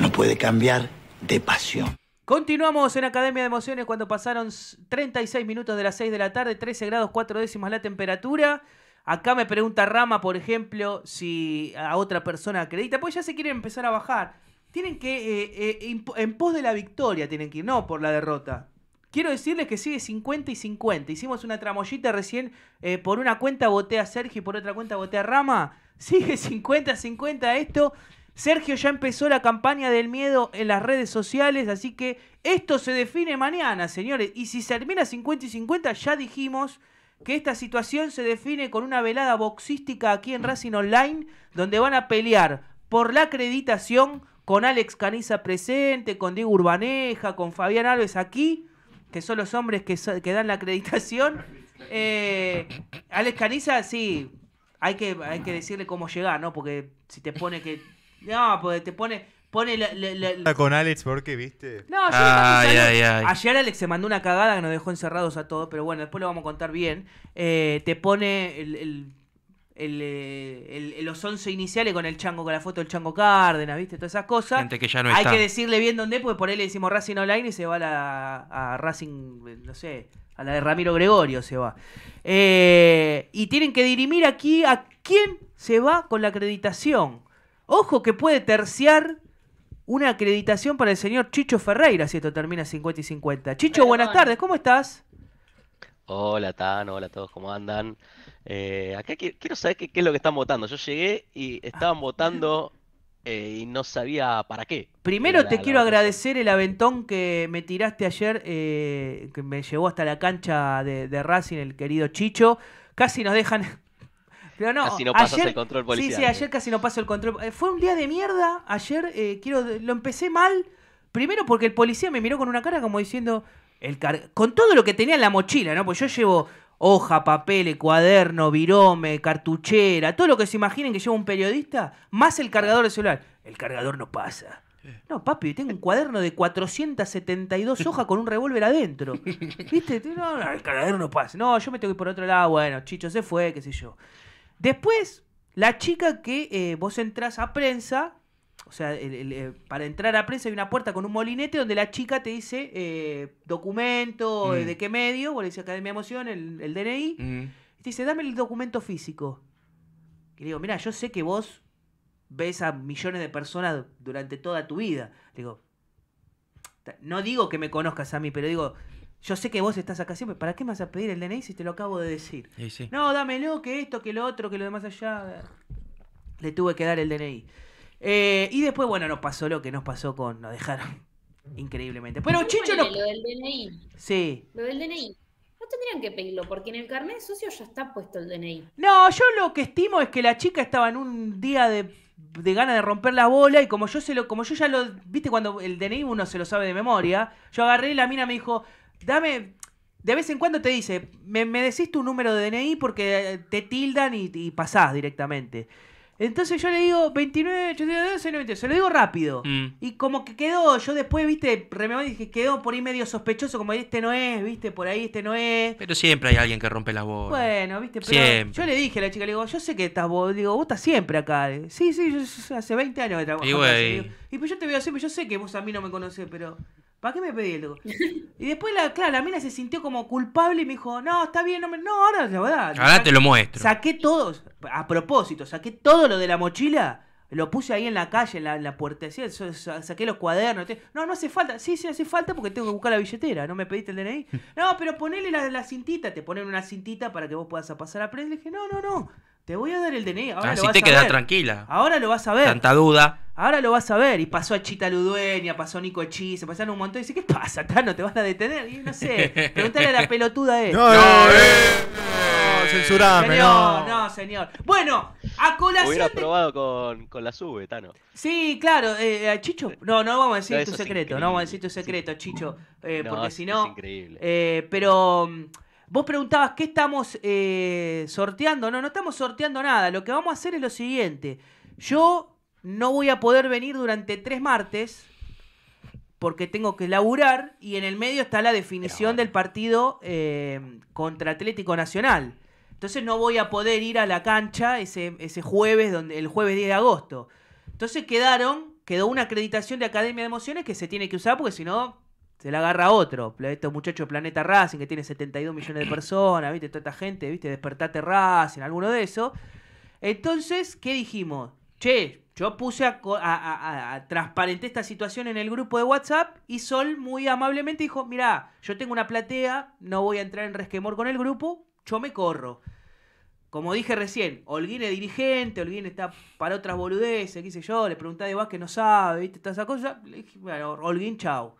no puede cambiar de pasión. Continuamos en Academia de Emociones cuando pasaron 36 minutos de las 6 de la tarde, 13 grados 4 décimas la temperatura. Acá me pregunta Rama, por ejemplo, si a otra persona acredita, pues ya se quieren empezar a bajar. Tienen que, eh, eh, en pos de la victoria tienen que ir, no por la derrota. Quiero decirles que sigue 50 y 50. Hicimos una tramollita recién, eh, por una cuenta botea Sergio y por otra cuenta botea Rama. Sigue 50-50 esto. Sergio ya empezó la campaña del miedo en las redes sociales, así que esto se define mañana, señores. Y si se termina 50 y 50, ya dijimos que esta situación se define con una velada boxística aquí en Racing Online, donde van a pelear por la acreditación con Alex Caniza presente, con Diego Urbaneja, con Fabián Alves aquí, que son los hombres que, dan la acreditación. Eh, Alex Caniza, sí, hay que, hay que decirle cómo llegar, ¿no? Porque si te pone que no, pues te pone. Pone la, ah, con Alex porque, viste. No, Ayer Alex se mandó una cagada que nos dejó encerrados a todos, pero bueno, después lo vamos a contar bien. Eh, te pone el, eh, los 11 iniciales con el chango, con la foto del chango Cárdenas, ¿viste? Todas esas cosas. que ya no Hay que decirle bien dónde, porque por ahí le decimos Racing Online y se va a, la, Racing, eh, no sé, a la de Ramiro Gregorio se va. y tienen que dirimir aquí a quién se va con la acreditación. Ojo que puede terciar una acreditación para el señor Chicho Ferreira si esto termina 50 y 50. Chicho, buenas tardes, ¿cómo estás? Hola, tan, hola a todos, ¿cómo andan? Eh, acá quiero saber qué, es lo que están votando. Yo llegué y estaban ah. votando eh, y no sabía para qué. Primero te quiero agradecer el aventón que me tiraste ayer, eh, que me llevó hasta la cancha de, de Racing el querido Chicho. Casi nos dejan pero no, casi no pasas el control policial. Sí, sí, ayer casi no pasó el control. Eh, fue un día de mierda. Ayer eh, quiero, lo empecé mal. Primero porque el policía me miró con una cara como diciendo. El con todo lo que tenía en la mochila, ¿no? Pues yo llevo hoja, papel, cuaderno, virome, cartuchera, todo lo que se imaginen que lleva un periodista, más el cargador de celular. El cargador no pasa. No, papi, tengo un cuaderno de 472 hojas con un revólver adentro. ¿Viste? no, el cargador no pasa. No, yo me tengo que ir por otro lado. Bueno, Chicho se fue, qué sé yo. Después, la chica que eh, vos entras a prensa, o sea, eh, para entrar a prensa hay una puerta con un molinete donde la chica te dice eh, documento, mm. de qué medio, vos le dices Academia de Emoción, el, DNI, mm. y te dice, dame el documento físico. Y le digo, mira, yo sé que vos ves a millones de personas durante toda tu vida. digo, no digo que me conozcas a mí, pero digo, yo sé que vos estás acá siempre, ¿para qué me vas a pedir el DNI si te lo acabo de decir? No, dámelo, que esto, que lo otro, que lo demás allá. Le tuve que dar el DNI. Eh, y después, bueno, nos pasó lo que nos pasó con. Nos dejaron increíblemente. Pero Chicho no. Lo del DNI. Sí. Lo del DNI. No tendrían que pedirlo, porque en el carnet socio ya está puesto el DNI. No, yo lo que estimo es que la chica estaba en un día de, de ganas de romper la bola y como yo se lo, como yo ya lo, viste cuando el DNI uno se lo sabe de memoria, yo agarré la mina me dijo, dame, de vez en cuando te dice, me, me decís tu número de DNI porque eh, te tildan y, pasás directamente. Entonces yo le digo 29, 89, 29, se lo digo rápido. Mm. Y como que quedó, yo después, viste, rememoré y dije, quedó por ahí medio sospechoso, como este no es, viste, por ahí este no es. Pero siempre hay alguien que rompe la voz Bueno, viste, pero siempre. yo le dije a la chica, le digo, yo sé que estás vos, digo, vos estás siempre acá. sí, sí, yo, hace 20 años que trabajo. Y, y pues yo te veo siempre, yo sé que vos a mí no me conocés, pero... ¿Para qué me pedí el Y después, la, claro, la mina se sintió como culpable y me dijo, no, está bien, no, no ahora la verdad. Ahora te lo muestro. Saqué todo, a propósito, saqué todo lo de la mochila, lo puse ahí en la calle, en la, puerta, saqué los cuadernos. no, no hace falta. Sí, sí, hace falta porque tengo que buscar la billetera, no me pediste el DNI. no, pero ponele la, la cintita, te ponen una cintita para que vos puedas pasar a prensa. Le dije, no, no, no. Te voy a dar el DNI. Ahora Así ah, lo vas te quedas tranquila. Ahora lo vas a ver. Tanta duda. Ahora lo vas a ver. Y pasó a Chita Ludueña, pasó a Nico Chi, se pasaron un montón. Y dice, ¿qué pasa, Tano? ¿Te vas a detener? Y no sé. Pregúntale a la pelotuda él. No, no, eh, no censurame. Señor, no. no. señor. Bueno, a colación. Hubiera probado con, con, la sube, Tano. Sí, claro. Eh, Chicho, eh, no, no vamos a decir tu secreto. No vamos a decir tu secreto, Chicho. Eh, porque si no. Es increíble. Eh, pero. Mm, Vos preguntabas qué estamos eh, sorteando. No, no estamos sorteando nada. Lo que vamos a hacer es lo siguiente. Yo no voy a poder venir durante tres martes porque tengo que laburar y en el medio está la definición del partido eh, contra Atlético Nacional. Entonces no voy a poder ir a la cancha ese, ese jueves, donde, el jueves 10 de agosto. Entonces quedaron, quedó una acreditación de Academia de Emociones que se tiene que usar porque si no se la agarra otro. Estos muchachos de Planeta Racing, que tiene 72 millones de personas, ¿viste? Toda esta gente, ¿viste? Despertate Racing, alguno de eso. Entonces, ¿qué dijimos? Che, yo puse a, transparente esta situación en el grupo de WhatsApp y Sol muy amablemente dijo, mirá, yo tengo una platea, no voy a entrar en resquemor con el grupo, yo me corro. Como dije recién, Holguín es dirigente, Holguín está para otras boludeces, qué sé yo, le pregunté de vos que no sabe, viste, toda esa cosa. Le dije, bueno, Holguín, chao.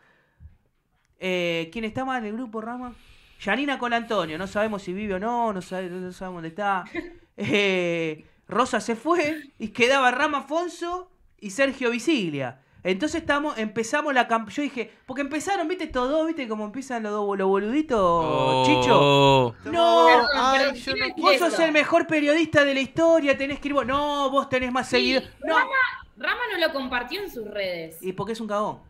Eh, ¿Quién está más en el grupo, Rama? Yanina con Antonio, no sabemos si vive o no, no, sabemos dónde está. Eh, Rosa se fue y quedaba Rama Afonso y Sergio Visiglia Entonces estamos, empezamos la campaña. Yo dije, porque empezaron, viste, todos viste, como empiezan los dos boluditos, oh. Chicho. No, vos sos el mejor periodista de la historia, tenés que ir No, vos tenés más sí, Rama, no lo compartió en sus redes. Y porque es un cagón.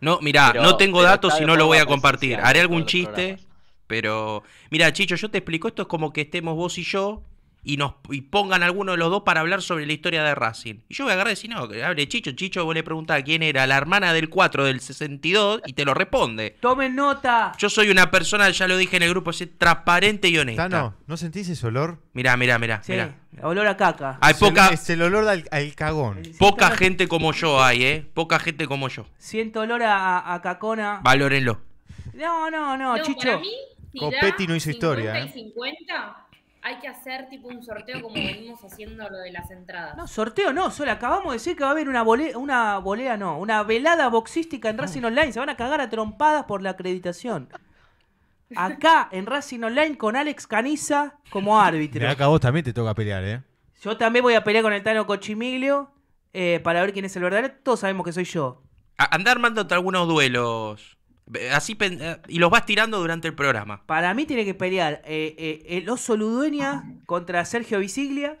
No, mira, no tengo datos y no lo voy a compartir. Haré algún chiste, pero... Mira, Chicho, yo te explico, esto es como que estemos vos y yo y nos y pongan alguno de los dos para hablar sobre la historia de Racing. Y yo voy a agarrar y decir, no, que hable Chicho, Chicho, vos le preguntás quién era la hermana del 4 del 62 y te lo responde. Tomen nota. Yo soy una persona, ya lo dije en el grupo, soy transparente y honesta. Tano, ¿no sentís ese olor? Mirá, mirá, mirá. olor a caca. Hay es El, olor al, al cagón. Poca gente como yo hay, ¿eh? Poca gente como yo. Siento olor a, cacona. Valórenlo. No, no, no, Chicho. Para Copetti no hizo historia. Y 50 eh hay que hacer tipo un sorteo como venimos haciendo lo de las entradas. No, sorteo no, solo acabamos de decir que va a haber una volea una no, una velada boxística en Racing Online. Se van a cagar a trompadas por la acreditación. Acá en Racing Online con Alex Caniza como árbitro. Y vos también te toca pelear, ¿eh? Yo también voy a pelear con el Tano Cochimiglio eh, para ver quién es el verdadero. Todos sabemos que soy yo. Andar mandando algunos duelos. Eh, así eh, y los vas tirando durante el programa. Para mí tiene que pelear eh, el oso Ludueña contra Sergio Visiglia.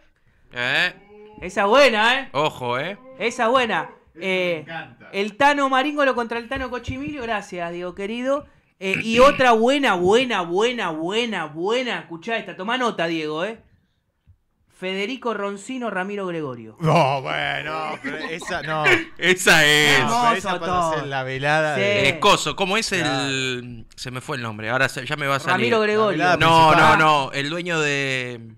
Eh. Esa buena, ¿eh? Ojo, ¿eh? Esa buena. Eh, el Tano Maringolo contra el Tano Cochimilio. Gracias, Diego querido. y otra buena, buena, buena, buena, buena. Escuchá esta, toma nota, Diego, ¿eh? Federico Roncino Ramiro Gregorio. No, bueno, esa no. esa es. esa pasa la velada. De... Escoso, ¿cómo es el. Se me fue el nombre, ahora ya me va a salir. Ramiro Gregorio. No, no, no, el dueño de.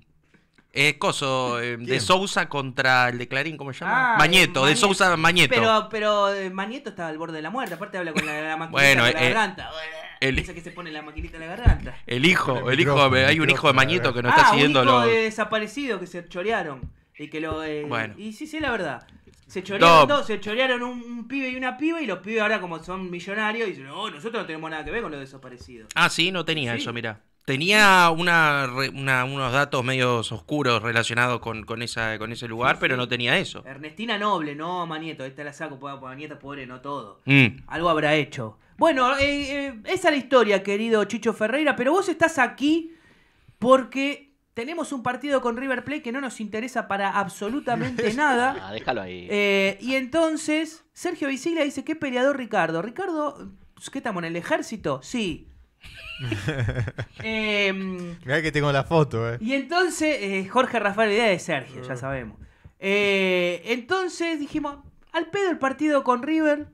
Eh, coso, em, de Sousa contra el de Clarín, ¿cómo se llama? Ah, Mañeto, de Sousa Mañeto. Pero, pero eh, Mañeto estaba al borde de la muerte, aparte habla con la, maquinita la eh, garganta. Eh, el, que se pone la maquinita en la garganta. El hijo, el, hijo, hay un hijo de Mañeto que no está ah, siguiendo un hijo de desaparecido que se chorearon. Y que lo. bueno. Y sí, sí, la verdad. Se chorearon, se chorearon un, pibe y una piba y los pibes ahora como son millonarios dicen, oh, nosotros no tenemos nada que ver con los desaparecidos. Ah, sí, no tenía eso, mira Tenía una, unos datos medios oscuros relacionados con, ese lugar, pero no tenía eso. Ernestina Noble, no, Manieto, esta la saco, pobre, no todo. Mm. Algo habrá hecho. Bueno, eh, eh, esa es la historia, querido Chicho Ferreira, pero vos estás aquí porque tenemos un partido con River Plate que no nos interesa para absolutamente nada. Ah, déjalo ahí. Eh, y entonces, Sergio Visiglia dice, qué peleador Ricardo. Ricardo, ¿qué estamos en el ejército? Sí. eh, que tengo la foto, eh. Y entonces, eh, Jorge Rafael, idea de Sergio, ya mm. sabemos. Eh, entonces dijimos, al pedo el partido con River.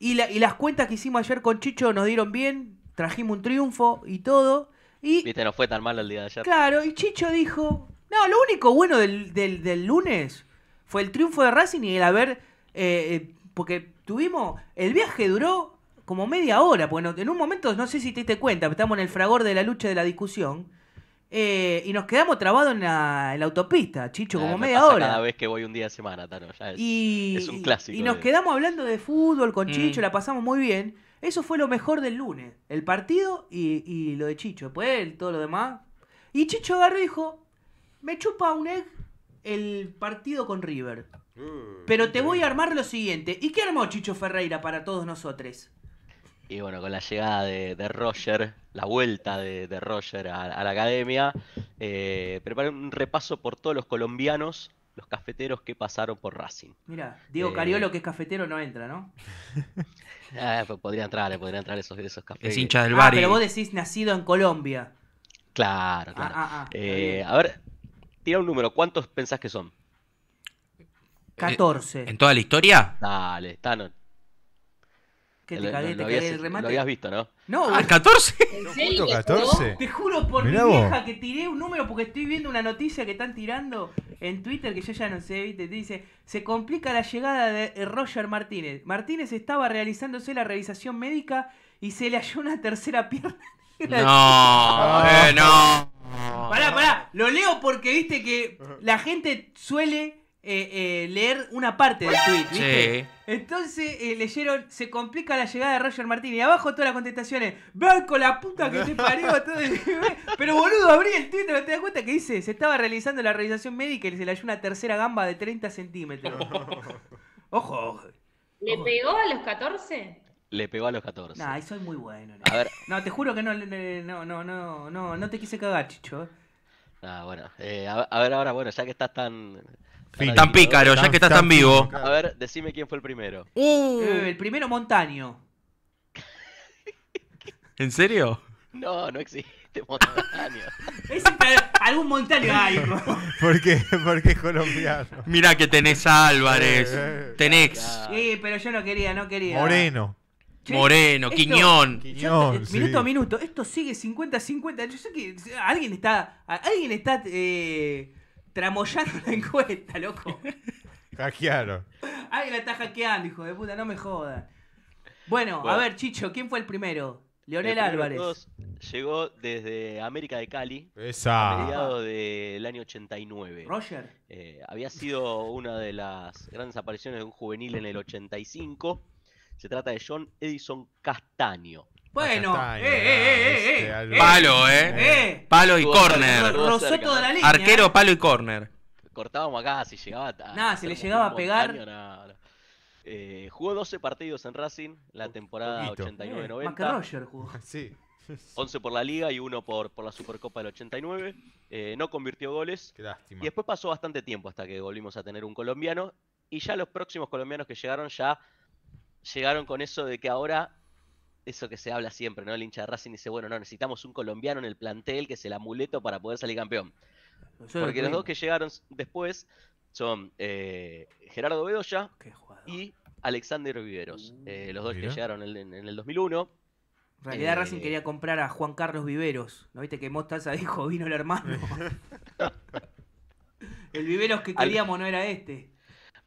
Y, las cuentas que hicimos ayer con Chicho nos dieron bien. Trajimos un triunfo y todo. Y, Viste, no fue tan mal el día de ayer. Claro, y Chicho dijo: No, lo único bueno del, lunes fue el triunfo de Racing y el haber. porque tuvimos. El viaje duró como media hora, bueno, pues, en un momento, no sé si te diste cuenta, estamos en el fragor de la lucha de la discusión. Eh, y nos quedamos trabados en la, autopista, Chicho, como media hora. Cada vez que voy un día de semana, ya es, y, un clásico. Y nos quedamos hablando de fútbol con Chicho, mm. la pasamos muy bien. Eso fue lo mejor del lunes, el partido y, lo de Chicho. Después todo lo demás. Y Chicho agarró dijo, me chupa un egg el partido con River. Mm, pero te voy a armar lo siguiente. ¿Y qué armó Chicho Ferreira para todos nosotros? Y bueno, con la llegada de, Roger, la vuelta de, Roger a, la academia, eh, preparé un repaso por todos los colombianos, los cafeteros que pasaron por Racing. Mira, Diego eh, Cariolo, que es cafetero, no entra, ¿no? Ah, pues podría entrar, eh, podría entrar esos, esos cafeteros. Es hincha del ah, barrio. pero vos decís nacido en Colombia. Claro, claro. Ah, eh, a ver, tira un número, ¿cuántos pensás que son? 14. ¿En toda la historia? Dale, está, que eh, te lo, el remate. Lo habías visto, ¿no? No, al ah, 14. ¿En 14? Te juro por mi vieja que tiré un número porque estoy viendo una noticia que están tirando en Twitter que yo ya no sé, ¿viste? Te dice, se complica la llegada de eh, Roger Martínez. Martínez estaba realizándose la realización médica y se le halló una tercera pierna. No, eh, no. Pará, pará, lo leo porque viste que la gente suele eh, eh, leer una parte del tweet, ¿viste? Entonces eh, leyeron, se complica la llegada de Roger Martín y abajo todas las contestaciones, con la puta que te parió, pero boludo, abrí el tweet, te das cuenta que dice? Se estaba realizando la realización médica y se le halló una tercera gamba de 30 centímetros. ojo, ¿Le pegó a los 14? Le pegó a los 14. Nah, soy muy bueno. No. te juro que no, no, no, no, no, te quise cagar, chicho. Ah, bueno. Eh, a, a ver ahora, bueno, ya que estás tan Tan pícaro, ya que estás tan, vivo. A ver, decime quién fue el primero. Uh. Eh, el primero Montaño. ¿En serio? No, no existe Montaño. algún Montaño hay. ¿Por qué? Porque es colombiano. Mira que tenés Álvarez, eh, eh, tenés. Sí, pero yo no quería, no quería. Moreno. Moreno, Quiñón. minuto a minuto, esto sigue 50-50. Yo sé que alguien está, alguien está Tramollaron la encuesta, loco. Hackearon. ay la está hackeando, hijo de puta, no me joda Bueno, a ver, Chicho, ¿quién fue el primero? Leonel Álvarez. llegó desde América de Cali a mediados del año 89. Roger. Eh, había sido una de las grandes apariciones de un juvenil en el 85. Se trata de John Edison Castaño. Bueno, eh, eh, eh, este, eh, eh. eh, eh, Palo, eh. Palo y corner. de la Arquero, palo y corner. Cortábamos acá, si llegaba a. Nah, si le llegaba a pegar. jugó 12 partidos en Racing la temporada 89-90. Roger jugó. Sí. 11 por la Liga y uno por, por la Supercopa del 89. no convirtió goles. Qué lástima. Y después pasó bastante tiempo hasta que volvimos a tener un colombiano. Y ya los próximos colombianos que llegaron ya llegaron con eso de que ahora eso que se habla siempre, ¿no? El hincha de Racing dice, bueno, no, necesitamos un colombiano en el plantel que es el amuleto para poder salir campeón. Porque eh, uh, eh, los dos que llegaron después son Gerardo Bedoya y Alexander Viveros. los dos que llegaron en, el 2001. En realidad eh, Racing quería comprar a Juan Carlos Viveros. ¿No viste que Mostaza dijo, vino el hermano? el Viveros que queríamos no era este.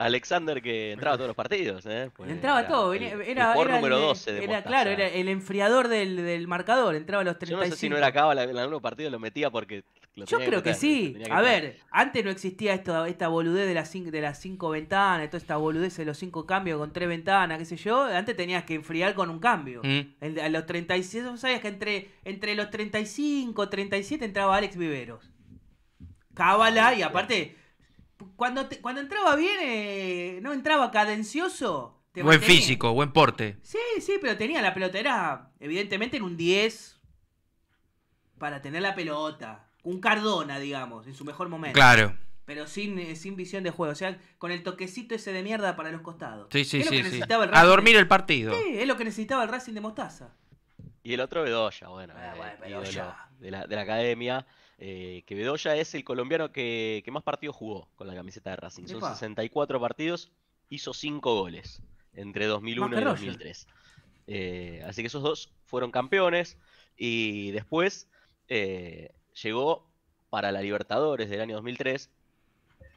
Alexander que entraba a todos los partidos. ¿eh? Pues entraba todo. Era, el, claro, era el enfriador del, marcador. Entraba a los 35. Yo no sé si no era Cábala, en algunos partido lo metía porque. Yo creo que, sí. a ver, antes no existía esta boludez de las, de las cinco ventanas, toda esta boludez de los cinco cambios con tres ventanas, qué sé yo. Antes tenías que enfriar con un cambio. Mm. a los 37. sabías que entre, entre los 35, 37 entraba Alex Viveros. Cábala y aparte cuando, entraba bien, eh, no entraba cadencioso. buen físico, buen porte. Sí, sí, pero tenía la pelota. Era, evidentemente, en un 10 para tener la pelota. Un Cardona, digamos, en su mejor momento. Claro. Pero sin, eh, sin visión de juego. O sea, con el toquecito ese de mierda para los costados. Sí, sí, sí. A dormir el partido. Sí, es lo que necesitaba el Racing de Mostaza. Y el otro Bedoya, bueno. Ah, eh, Bedoya. De, la, de la academia. Eh, que Bedoya es el colombiano que, más partidos jugó con la camiseta de Racing. Son 64 partidos, hizo 5 goles entre 2001 y 2003. Eh, así que esos dos fueron campeones y después eh, llegó para la Libertadores del año 2003,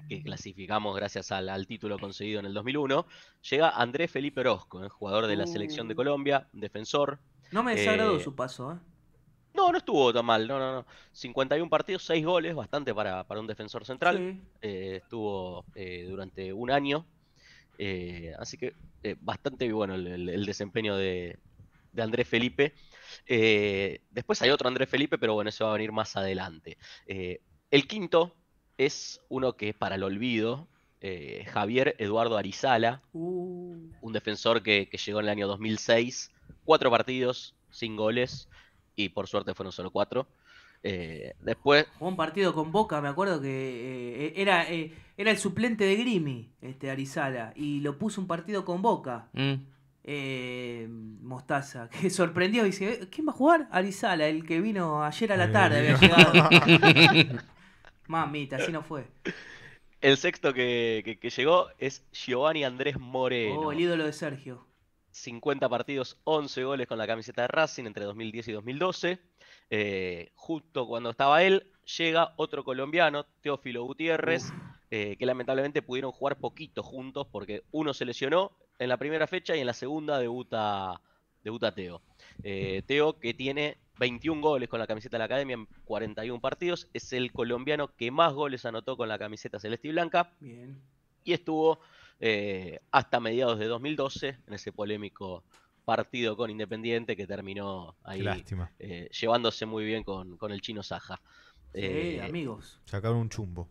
que clasificamos gracias al, título conseguido en el 2001, llega Andrés Felipe Orozco, jugador de la selección de uh. Colombia, defensor. No me desagrado su paso, ¿eh? No, no estuvo tan mal, no, no, no. 51 partidos, 6 goles, bastante para, un defensor central. Eh, estuvo eh, durante un año. Eh, así que bastante bueno el, desempeño de, Andrés Felipe. después hay otro Andrés Felipe, pero bueno, eso va a venir más adelante. el quinto es uno que es para el olvido. Javier Eduardo Arizala, uh. un defensor que, que llegó en el año 2006, cuatro partidos, sin goles y por suerte fueron solo cuatro. Eh, después. Un partido con Boca, me acuerdo que eh, eh, era, eh, era el suplente de Grimi, este Arizala, y lo puso un partido con Boca. Mm. Mostaza, que sorprendió y dice: ¿Quién va a jugar? Arizala, el que vino ayer a la tarde, había Mamita, así no fue. El sexto que, que, llegó es Giovanni Andrés Moreno. Oh, el ídolo de Sergio. 50 partidos, 11 goles con la camiseta de Racing entre 2010 y 2012. Eh, justo cuando estaba él, llega otro colombiano, Teófilo Gutiérrez, eh, que lamentablemente pudieron jugar poquito juntos porque uno se lesionó en la primera fecha y en la segunda debuta, Teo. Eh, Teo que tiene 21 goles con la camiseta de la Academia en 41 partidos, es el colombiano que más goles anotó con la camiseta celeste y blanca. Bien. Y estuvo eh, hasta mediados de 2012, en ese polémico partido con Independiente que terminó ahí eh, llevándose muy bien con, el chino Saja. sí, eh, amigos. Sacaron un chumbo.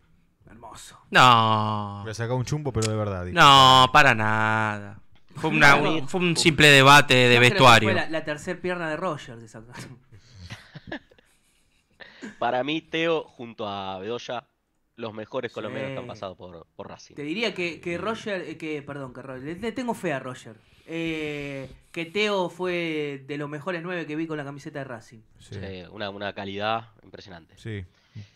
Hermoso. No. Le sacaron un chumbo, pero de verdad. No, para nada. Fue, un, simple debate de vestuario. Fue la, tercera pierna de Roger de Para mí, Teo, junto a Bedoya, los mejores colombianos que han pasado por, Racing. Te diría que, mm. Roger, eh, que perdón, que Roger, le tengo fe a Roger. Eh, que Teo fue de los mejores nueve que vi con la camiseta de Racing. Sí. una, calidad impresionante. Sí,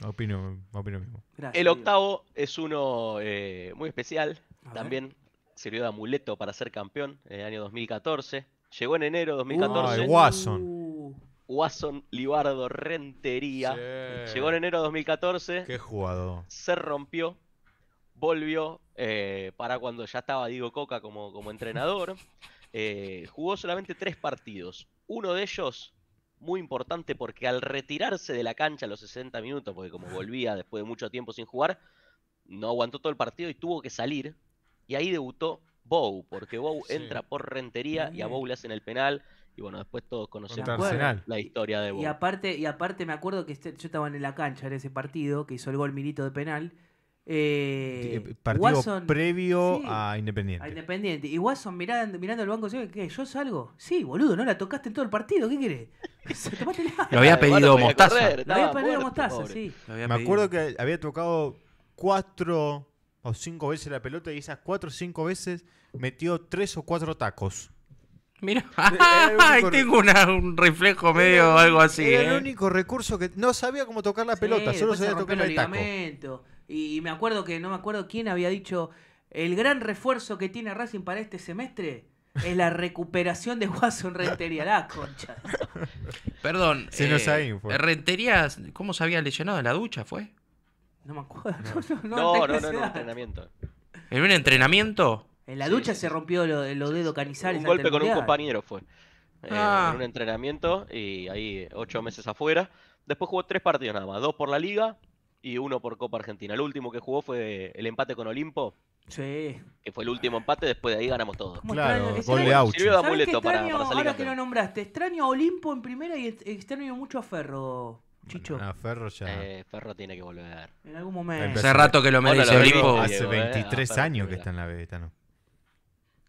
opino, opino mismo. El octavo es uno eh, muy especial. también sirvió de amuleto para ser campeón en el año 2014. Llegó en enero de 2014. El Watson. Watson Libardo Rentería. Llegó en enero de 2014. Qué jugado. Se rompió. Volvió eh, para cuando ya estaba Diego Coca como, como entrenador. Eh, jugó solamente tres partidos. Uno de ellos, muy importante, porque al retirarse de la cancha a los 60 minutos, porque como volvía después de mucho tiempo sin jugar, no aguantó todo el partido y tuvo que salir. Y ahí debutó Bow, porque Bow entra por rentería y a mm. Bow le hacen el penal. Y bueno, después todos conocemos la historia de vos. Y aparte, y aparte me acuerdo que este, yo estaba en la cancha en ese partido, que hizo el gol Milito de penal. Eh, eh, partido previo a Independiente. A Independiente. Y Watson mirando, mirando el banco, ¿qué? ¿Yo salgo? Sí, boludo, no la tocaste en todo el partido, ¿qué querés? Lo había pedido Mostaza. Lo había pedido Mostaza, sí. Me acuerdo que había tocado cuatro o cinco veces la pelota y esas cuatro o cinco veces metió tres o cuatro tacos. Mira, ahí tengo un reflejo medio o algo así. Era el ¿eh? único recurso que no sabía cómo tocar la pelota, solo sabía tocar el, Y me acuerdo que no me acuerdo quién había dicho el gran refuerzo que tiene Racing para este semestre es la recuperación de Watson Rentería, la concha. Perdón, Si eh, ¿cómo se había lesionado en la ducha fue? No me acuerdo. No, no, no, no, no en un entrenamiento. ¿En un entrenamiento? En la ducha se rompió los dedos canizales. Un golpe con un compañero fue. Eh, ah. en un entrenamiento y ahí ocho meses afuera. Después jugó tres partidos nada más, dos por la liga y uno por Copa Argentina. El último que jugó fue el empate con Olimpo. Sí. Que fue el último empate, después de ahí ganamos todos. Claro, gol de Ahora que lo nombraste, extraño a Olimpo en primera y extraño mucho a Ferro. Chicho. A Ferro ya. Eh, Ferro tiene que volver. En algún momento. Hace rato que lo merece Olimpo. Hace 23 eh, años que está en la beta, ¿no?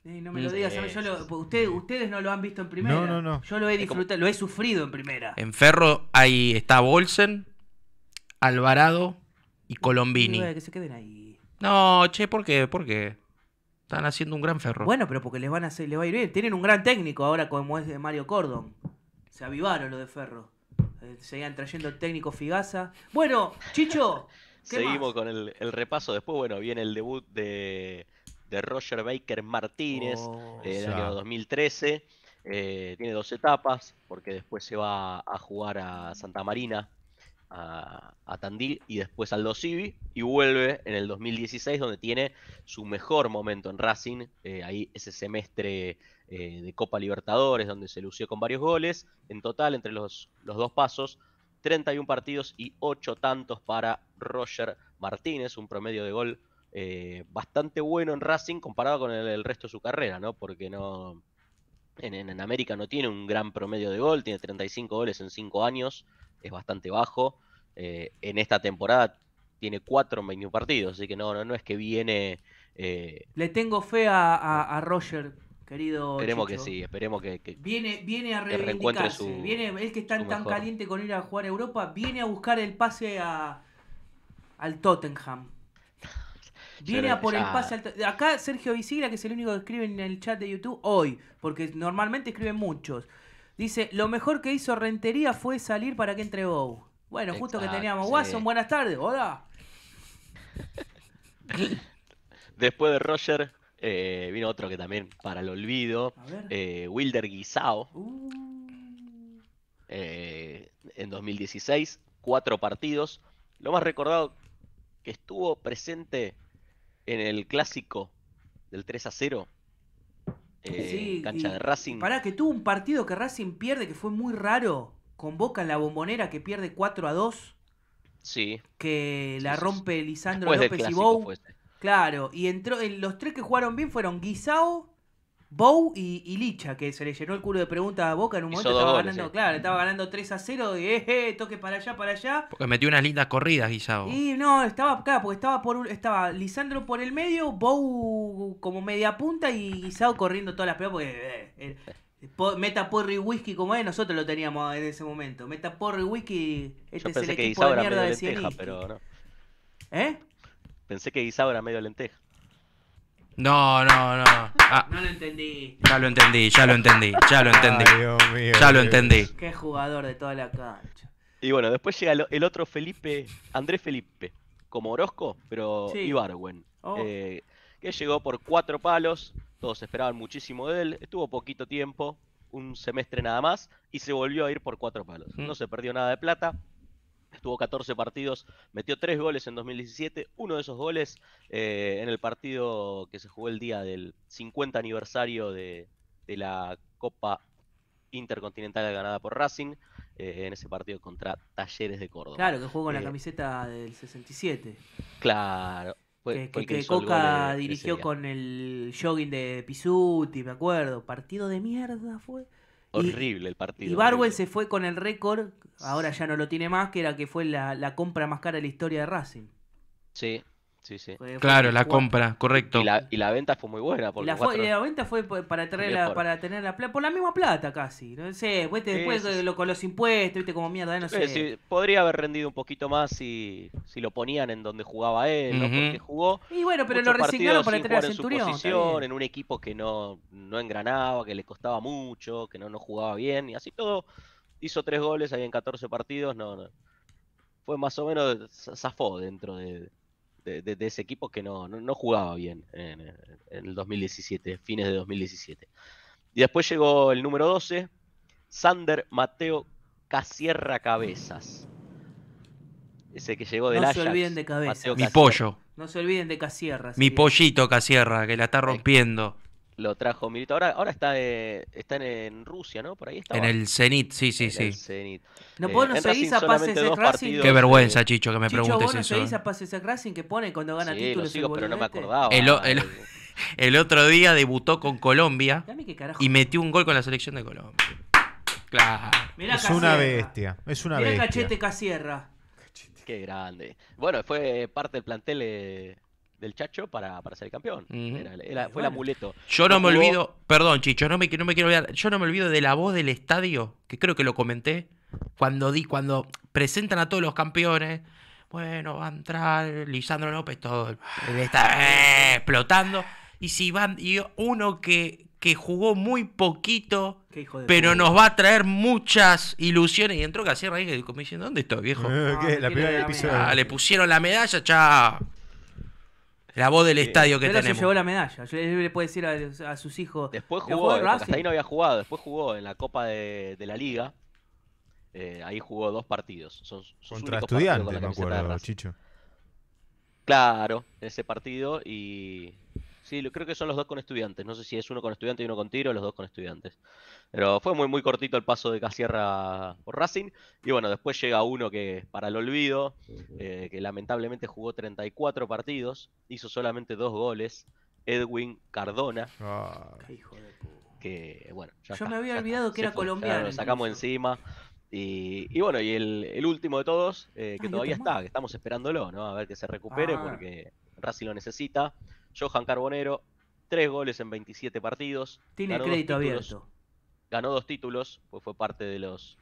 no me mm, lo digas, eh, yo pues, ustedes no lo han visto en primera. No, no, no. Yo lo he disfrutado, lo he sufrido en primera. En Ferro ahí está Bolsen, Alvarado y Colombini. No, che, ¿por qué? ¿Por qué? Están haciendo un gran Ferro. Bueno, pero porque les van a hacer, va a ir bien. Tienen un gran técnico ahora como es de Mario Cordon. Se avivaron lo de Ferro. Eh, seguían trayendo técnico Figasa. Bueno, Chicho. Seguimos con el, el repaso. Después, bueno, viene el debut de de Roger Baker Martínez, oh, en eh, año 2013. Eh, tiene dos etapas, porque después se va a jugar a Santa Marina, a, Tandil y después al Dosivi. Y vuelve en el 2016, donde tiene su mejor momento en Racing. Eh, ahí ese semestre de Copa Libertadores, donde se lució con varios goles. En total, entre los, los dos pasos, 31 partidos y 8 tantos para Roger Martínez, un promedio de gol eh, bastante bueno en Racing comparado con el, resto de su carrera, ¿no? Porque no en, América no tiene un gran promedio de gol, tiene 35 goles en 5 años, es bastante bajo. Eh, en esta temporada tiene 4 en partidos, así que no, no, es que viene... Eh, Le tengo fe a, Roger, querido. Esperemos que sí, esperemos que, viene, viene a reivindicarse. viene, es que está tan caliente con ir a jugar a Europa, viene a buscar el pase al Tottenham. Viene a por el pase al... Acá Sergio Visigla, que es el único que escribe en el chat de YouTube hoy, porque normalmente escriben muchos. Dice, lo mejor que hizo Rentería fue salir para que entre Bow. Bueno, justo que teníamos. Watson, buenas tardes. Hola. Después de Roger, eh, vino otro que también para el olvido. Eh, Wilder Guisao. Uh. Eh, en 2016, cuatro partidos. Lo más recordado que estuvo presente en el clásico del 3 a 0. Eh, cancha de Racing. Pará, que tuvo un partido que Racing pierde que fue muy raro. Con Boca en la bombonera que pierde 4 a 2. Sí. Que la rompe Lisandro López y Bou. Claro, y entró, los tres que jugaron bien fueron Guisao, Bow y, Licha, que se le llenó el culo de preguntas a Boca en un momento. estaba ganando, estaba ganando 3 a 0 y eh, eh, toque para allá, para allá. Porque metió unas lindas corridas, Guisao. Y no, estaba, claro, porque estaba por estaba Lisandro por el medio, Bow como media punta y Guisao corriendo todas las pelotas porque eh, eh, meta porri whisky como es, nosotros lo teníamos en ese momento. Meta porri whisky, este es el que equipo de mierda de lenteja, pero no. ¿Eh? Pensé que Guisao era medio lenteja. No, no, no. Ah. no lo entendí. Ya lo entendí, ya lo entendí, ya lo entendí. Dios mío, ya lo entendí. Qué jugador de toda la cancha. Y bueno, después llega el, otro Felipe, Andrés Felipe, como Orozco, pero sí. Ibarwen. Oh. Eh, que llegó por cuatro palos, todos esperaban muchísimo de él, estuvo poquito tiempo, un semestre nada más, y se volvió a ir por cuatro palos. Mm. No se perdió nada de plata, Estuvo 14 partidos, metió 3 goles en 2017. Uno de esos goles eh, en el partido que se jugó el día del 50 aniversario de, la Copa Intercontinental ganada por Racing, eh, en ese partido contra Talleres de Córdoba. Claro, que jugó con la eh, camiseta del 67. Claro. que, que Coca dirigió con el jogging de Pisuti, me acuerdo. Partido de mierda fue horrible el partido. Y Barwell se fue con el récord, ahora ya no lo tiene más, que era que fue la, la compra más cara de la historia de Racing. Sí, claro, la compra, correcto. Y la, venta fue muy buena. por la, la venta fue para tener la, para tener la plata, por la misma plata casi. No sé, después lo, con los impuestos, viste, como mierda, no sé. podría haber rendido un poquito más si, si lo ponían en donde jugaba él, porque jugó. Y bueno, pero lo resignaron para tener a Centurión. En, su posición, en un equipo que no, no engranaba, que le costaba mucho, que no, no jugaba bien, y así todo. Hizo tres goles ahí en 14 partidos, no, no. Fue más o menos, zafó dentro de, de, ese equipo que no, jugaba bien en, el 2017, fines de 2017. Y después llegó el número 12, Sander Mateo Casierra Cabezas. Ese que llegó del Ajax. No se olviden de Cabezas Mi pollo. No se olviden de Casierra. Mi pollito Casierra, que la está eh. rompiendo lo trajo Milito. Ahora, ahora está, eh, está en, Rusia, ¿no? Por ahí está. En el Zenit, sí, sí, sí. El No, puedo no eh, seguir, a pases de Racing. Qué vergüenza, eh, Chicho, que me Chicho, preguntes vos no eso. seguís a pases de Racing que pone cuando gana sí, títulos. Lo sigo, pero no me acordaba. El, el, el, otro día debutó con Colombia y metió un gol con la selección de Colombia. Claro. es una bestia. Es una Mirá bestia. cachete Casierra. Qué grande. Bueno, fue parte del plantel del Chacho para, para ser campeón. fue el amuleto. Yo no, me olvido, perdón, Chicho, no me, no me quiero olvidar. Yo no me olvido de la voz del estadio, que creo que lo comenté, cuando di, cuando presentan a todos los campeones. Bueno, va a entrar Lisandro López, todo está eh, explotando. Y si van, y uno que, que jugó muy poquito, pero nos va a traer muchas ilusiones. Y entró ahí y me dicen ¿dónde estoy, viejo? Ah, ah, le pusieron la medalla, chao. La voz del estadio que Pero tenemos. se llevó la medalla. Yo le puedo decir a, sus hijos. Después jugó, hasta ahí no había jugado. Después jugó en la Copa de, la Liga. Eh, ahí jugó dos partidos. Son, Contra estudiantes, me acuerdo, Claro, en ese partido. Y sí, creo que son los dos con estudiantes. No sé si es uno con estudiantes y uno con tiro, los dos con estudiantes. Pero fue muy, muy cortito el paso de Casierra por Racing. Y bueno, después llega uno que, para el olvido, eh, que lamentablemente jugó 34 partidos, hizo solamente dos goles, Edwin Cardona. Ah. Que bueno, ya Yo me había olvidado que era colombiano. lo sacamos encima. Y, bueno, y el, último de todos, eh, que todavía está, que estamos esperándolo, ¿no? A ver que se recupere ah. porque Racing lo necesita. Johan Carbonero, tres goles en 27 partidos. Tiene crédito abierto ganó dos títulos, pues fue parte de los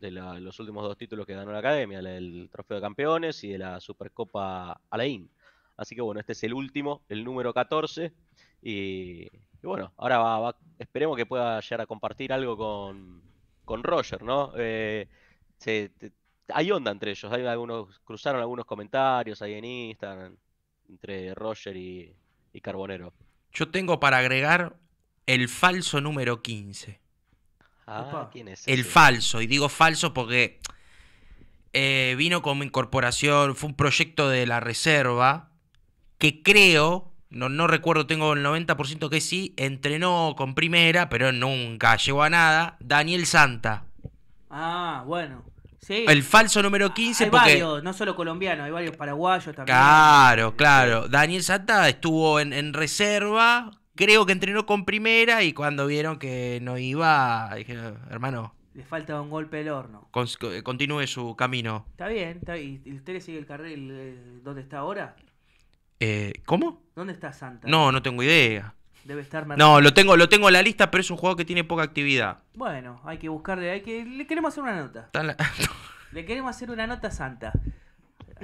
de los últimos dos títulos que ganó la academia, el Trofeo de Campeones y de la Supercopa Alain. Así que bueno, este es el último, el número 14. Y, bueno, ahora esperemos que pueda llegar a compartir algo con, Roger, ¿no? Eh, hay onda entre ellos, hay algunos, cruzaron algunos comentarios ahí en Instagram entre Roger y, y Carbonero. Yo tengo para agregar el falso número 15. Ah, el falso. Y digo falso porque eh, vino como incorporación, fue un proyecto de la reserva que creo, no, no recuerdo, tengo el 90% que sí, entrenó con primera, pero nunca llegó a nada, Daniel Santa. Ah, bueno. El falso número 15. Ah, hay varios, no solo colombianos, hay varios paraguayos también. Claro, claro. Daniel Santa estuvo en, en reserva creo que entrenó con primera y cuando vieron que no iba, dije hermano. Le falta un golpe del horno. continúe su camino. Está bien, ¿Y usted le sigue el carril eh, dónde donde está ahora? Eh, ¿Cómo? ¿Dónde está Santa? No, no tengo idea. Debe estar No, lo tengo, lo tengo en la lista, pero es un juego que tiene poca actividad. Bueno, hay que buscarle, hay que. Le queremos hacer una nota. le queremos hacer una nota santa.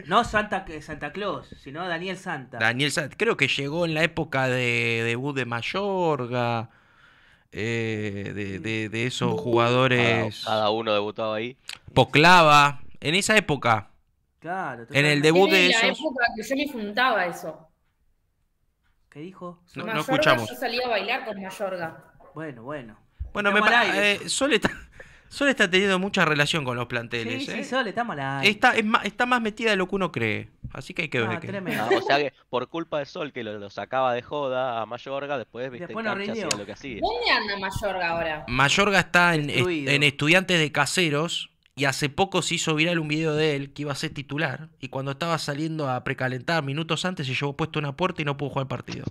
No Santa, Santa Claus, sino Daniel Santa. Daniel Creo que llegó en la época de debut de Mayorga, eh, de, esos jugadores. Cada, uno debutaba ahí. Poclava, en esa época. Claro. En el debut de En la época que yo me juntaba eso. ¿Qué dijo? No, escuchamos. Yo salía a bailar con Mayorga. Bueno, bueno. Bueno, me parece. Eh, Sol está teniendo mucha relación con los planteles. Sí, sí, ¿eh? Sol está mal. Está, más, metida de lo que uno cree. Así que hay que ver. Ah, ah, o sea que por culpa de Sol, que lo, sacaba de joda a Mayorga, después viste después lo que ¿Dónde anda Mayorga ahora? Mayorga está en, en, Estudiantes de Caseros. Y hace poco se hizo viral un video de él que iba a ser titular. Y cuando estaba saliendo a precalentar minutos antes, se llevó puesto una puerta y no pudo jugar partido.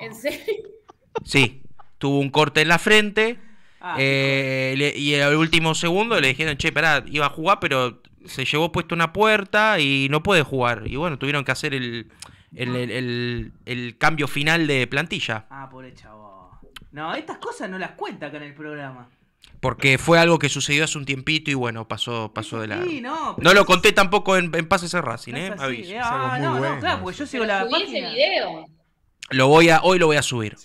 ¿En serio? Sí. Tuvo un corte en la frente Ah, eh, y al último segundo le dijeron, che, pará, iba a jugar, pero se llevó puesto una puerta y no puede jugar. Y bueno, tuvieron que hacer el, el, cambio final de plantilla. Ah, pobre chavo. No, estas cosas no las cuenta acá en el programa. Porque fue algo que sucedió hace un tiempito y bueno, pasó, pasó de la. no, lo conté tampoco en, en pase Racing, ¿eh? ¿eh? ah, no, claro, yo sigo la. video. Lo voy a, hoy lo voy a subir.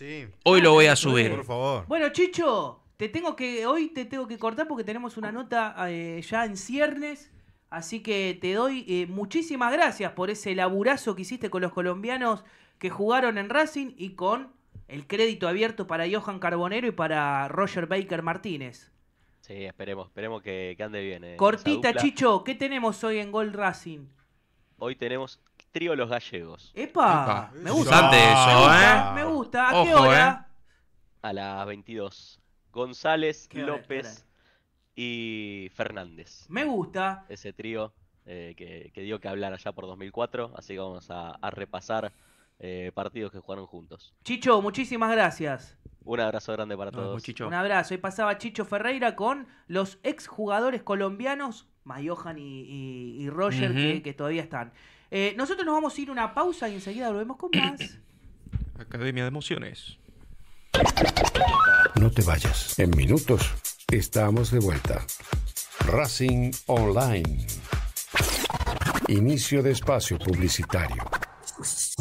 Hoy lo ah, voy a subir. Por favor. Bueno, Chicho, te tengo que, hoy te tengo que cortar porque tenemos una nota eh, ya en ciernes. Así que te doy eh, muchísimas gracias por ese laburazo que hiciste con los colombianos que jugaron en Racing y con el crédito abierto para Johan Carbonero y para Roger Baker Martínez. Sí, esperemos, esperemos que, ande bien. Eh, Cortita, Chicho, ¿qué tenemos hoy en Gold Racing? Hoy tenemos trío Los Gallegos. ¡Epa! Me gusta. Eso, me gusta, ¿A qué hora? A las 22. González, López y Fernández. Me gusta. Ese trío eh, que, dio que hablar allá por 2004, así que vamos a, repasar eh, partidos que jugaron juntos. Chicho, muchísimas gracias. Un abrazo grande para todos. Un abrazo. Y pasaba Chicho Ferreira con los exjugadores colombianos Mayohan y, Roger, que, todavía están. Eh, nosotros nos vamos a ir una pausa y enseguida volvemos con más. Academia de Emociones. No te vayas. En minutos estamos de vuelta. Racing Online. Inicio de espacio publicitario.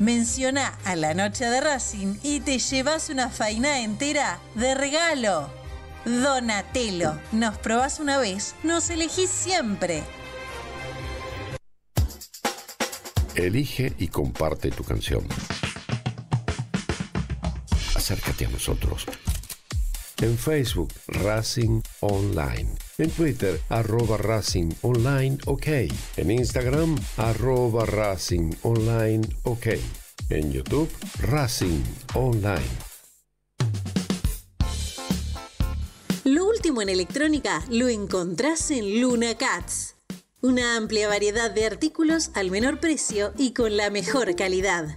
menciona a la noche de Racing y te llevas una faina entera de regalo. Donatelo, nos probás una vez, nos elegís siempre. Elige y comparte tu canción. Acércate a nosotros en Facebook, Racing Online. En Twitter, arroba Racing Online OK. En Instagram, arroba Racing Online OK. En YouTube, Racing Online. Lo último en electrónica lo encontrás en Luna Cats. Una amplia variedad de artículos al menor precio y con la mejor calidad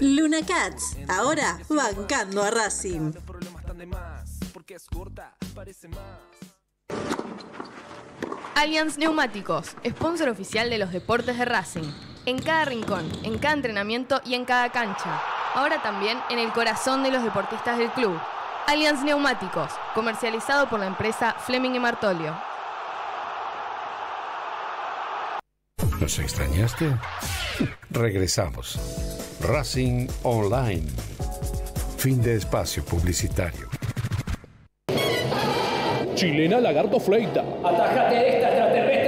Luna Cats, ahora bancando a Racing. Allianz Neumáticos, sponsor oficial de los deportes de Racing. En cada rincón, en cada entrenamiento y en cada cancha. Ahora también en el corazón de los deportistas del club. Allianz Neumáticos, comercializado por la empresa Fleming y Martolio. ¿Nos extrañaste? Regresamos. Racing Online. Fin de espacio publicitario. Chilena Lagarto Fleita. Atajate esta extraterrestre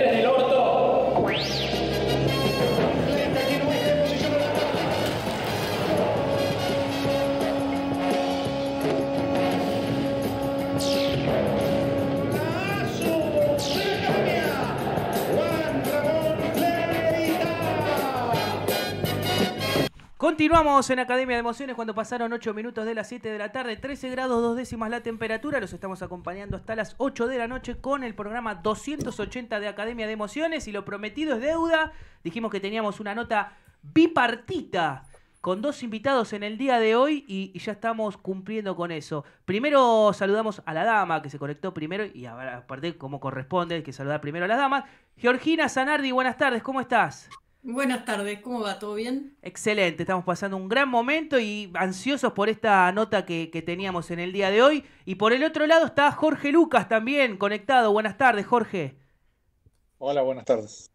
Continuamos en Academia de Emociones cuando pasaron 8 minutos de las 7 de la tarde, 13 grados dos décimas la temperatura. Los estamos acompañando hasta las 8 de la noche con el programa 280 de Academia de Emociones y lo prometido es deuda. Dijimos que teníamos una nota bipartita con dos invitados en el día de hoy y, ya estamos cumpliendo con eso. Primero saludamos a la dama que se conectó primero y aparte como corresponde, hay que saludar primero a las damas. Georgina Zanardi, buenas tardes, ¿cómo estás? Buenas tardes, ¿cómo va? ¿Todo bien? Excelente, estamos pasando un gran momento y ansiosos por esta nota que, teníamos en el día de hoy. Y por el otro lado está Jorge Lucas también conectado. Buenas tardes, Jorge. Hola, buenas tardes.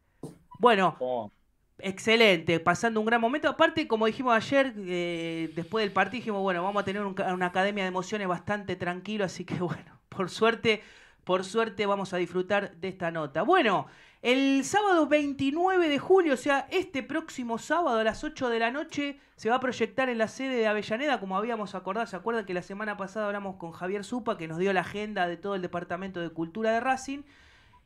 Bueno, excelente, pasando un gran momento. Aparte, como dijimos ayer, eh, después del partido, dijimos, bueno, vamos a tener una academia de emociones bastante tranquilo, así que bueno, por suerte, por suerte vamos a disfrutar de esta nota. Bueno. El sábado 29 de julio, o sea, este próximo sábado a las 8 de la noche, se va a proyectar en la sede de Avellaneda, como habíamos acordado. ¿Se acuerdan que la semana pasada hablamos con Javier Supa, que nos dio la agenda de todo el Departamento de Cultura de Racing?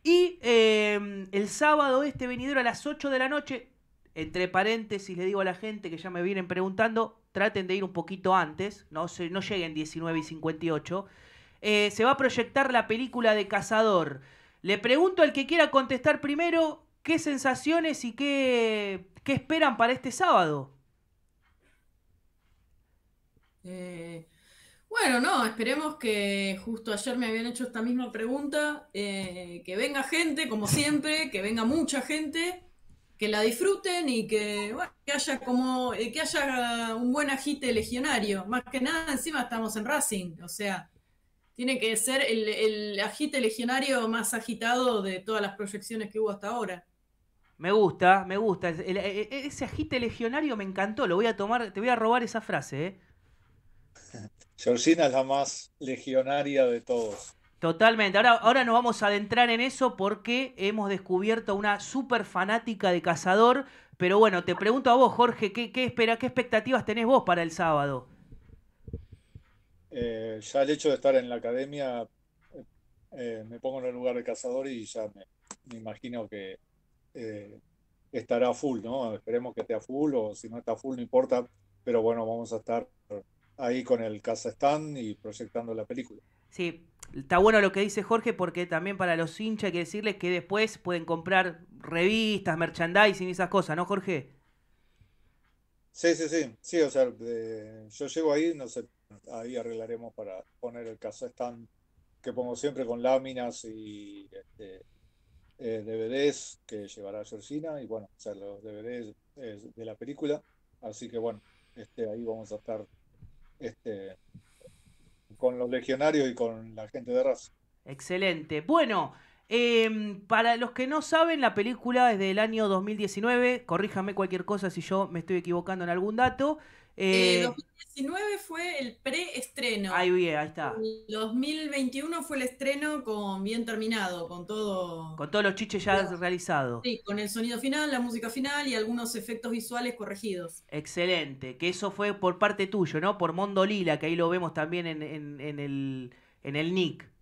Y em, el sábado este venidero a las 8 de la noche, entre paréntesis le digo a la gente que ya me vienen preguntando, traten de ir un poquito antes, no, se, no lleguen 19 y 58, eh, se va a proyectar la película de Cazador. Le pregunto al que quiera contestar primero qué sensaciones y qué, qué esperan para este sábado. Eh, bueno, no, esperemos que justo ayer me habían hecho esta misma pregunta, eh, que venga gente, como siempre, que venga mucha gente, que la disfruten y que, haya como, eh, que haya un buen agite legionario. Más que nada, encima estamos en Racing, o sea, tiene que ser el, el agite legionario más agitado de todas las proyecciones que hubo hasta ahora. Me gusta, me gusta. ese agite legionario me encantó. Lo voy a tomar, te voy a robar esa frase. ¿eh? es la más legionaria de todos. Totalmente. Ahora, ahora nos vamos a adentrar en eso porque hemos descubierto una super fanática de Cazador. Pero bueno, te pregunto a vos, Jorge, ¿qué, qué, espera, qué expectativas tenés vos para el sábado? Eh, ya el hecho de estar en la academia, eh, me pongo en el lugar de cazador y ya me, imagino que eh, estará full, ¿no? Esperemos que esté a full o si no está full no importa, pero bueno, vamos a estar ahí con el caza stand y proyectando la película. Sí, está bueno lo que dice Jorge porque también para los hinchas hay que decirles que después pueden comprar revistas, merchandising y esas cosas, ¿no, Jorge? Sí, sí, sí, sí, o sea, yo llego ahí, no sé, ahí arreglaremos para poner el caso. stand que pongo siempre con láminas y este, eh, DVDs que llevará Georgina y bueno, o los DVDs eh, de la película. Así que bueno, este, ahí vamos a estar este, con los legionarios y con la gente de raza. Excelente. Bueno, em, para los que no saben, la película es del año 2019. Corríjame cualquier cosa si yo me estoy equivocando en algún dato. 2019 eh, eh, fue el preestreno. Ahí ahí está. 2021 fue el estreno con bien terminado, con todo. Con todos los chiches ya realizados. Sí, con el sonido final, la música final y algunos efectos visuales corregidos. Excelente, que eso fue por parte tuyo, ¿no? Por Mondolila, que ahí lo vemos también en el, en el Nick.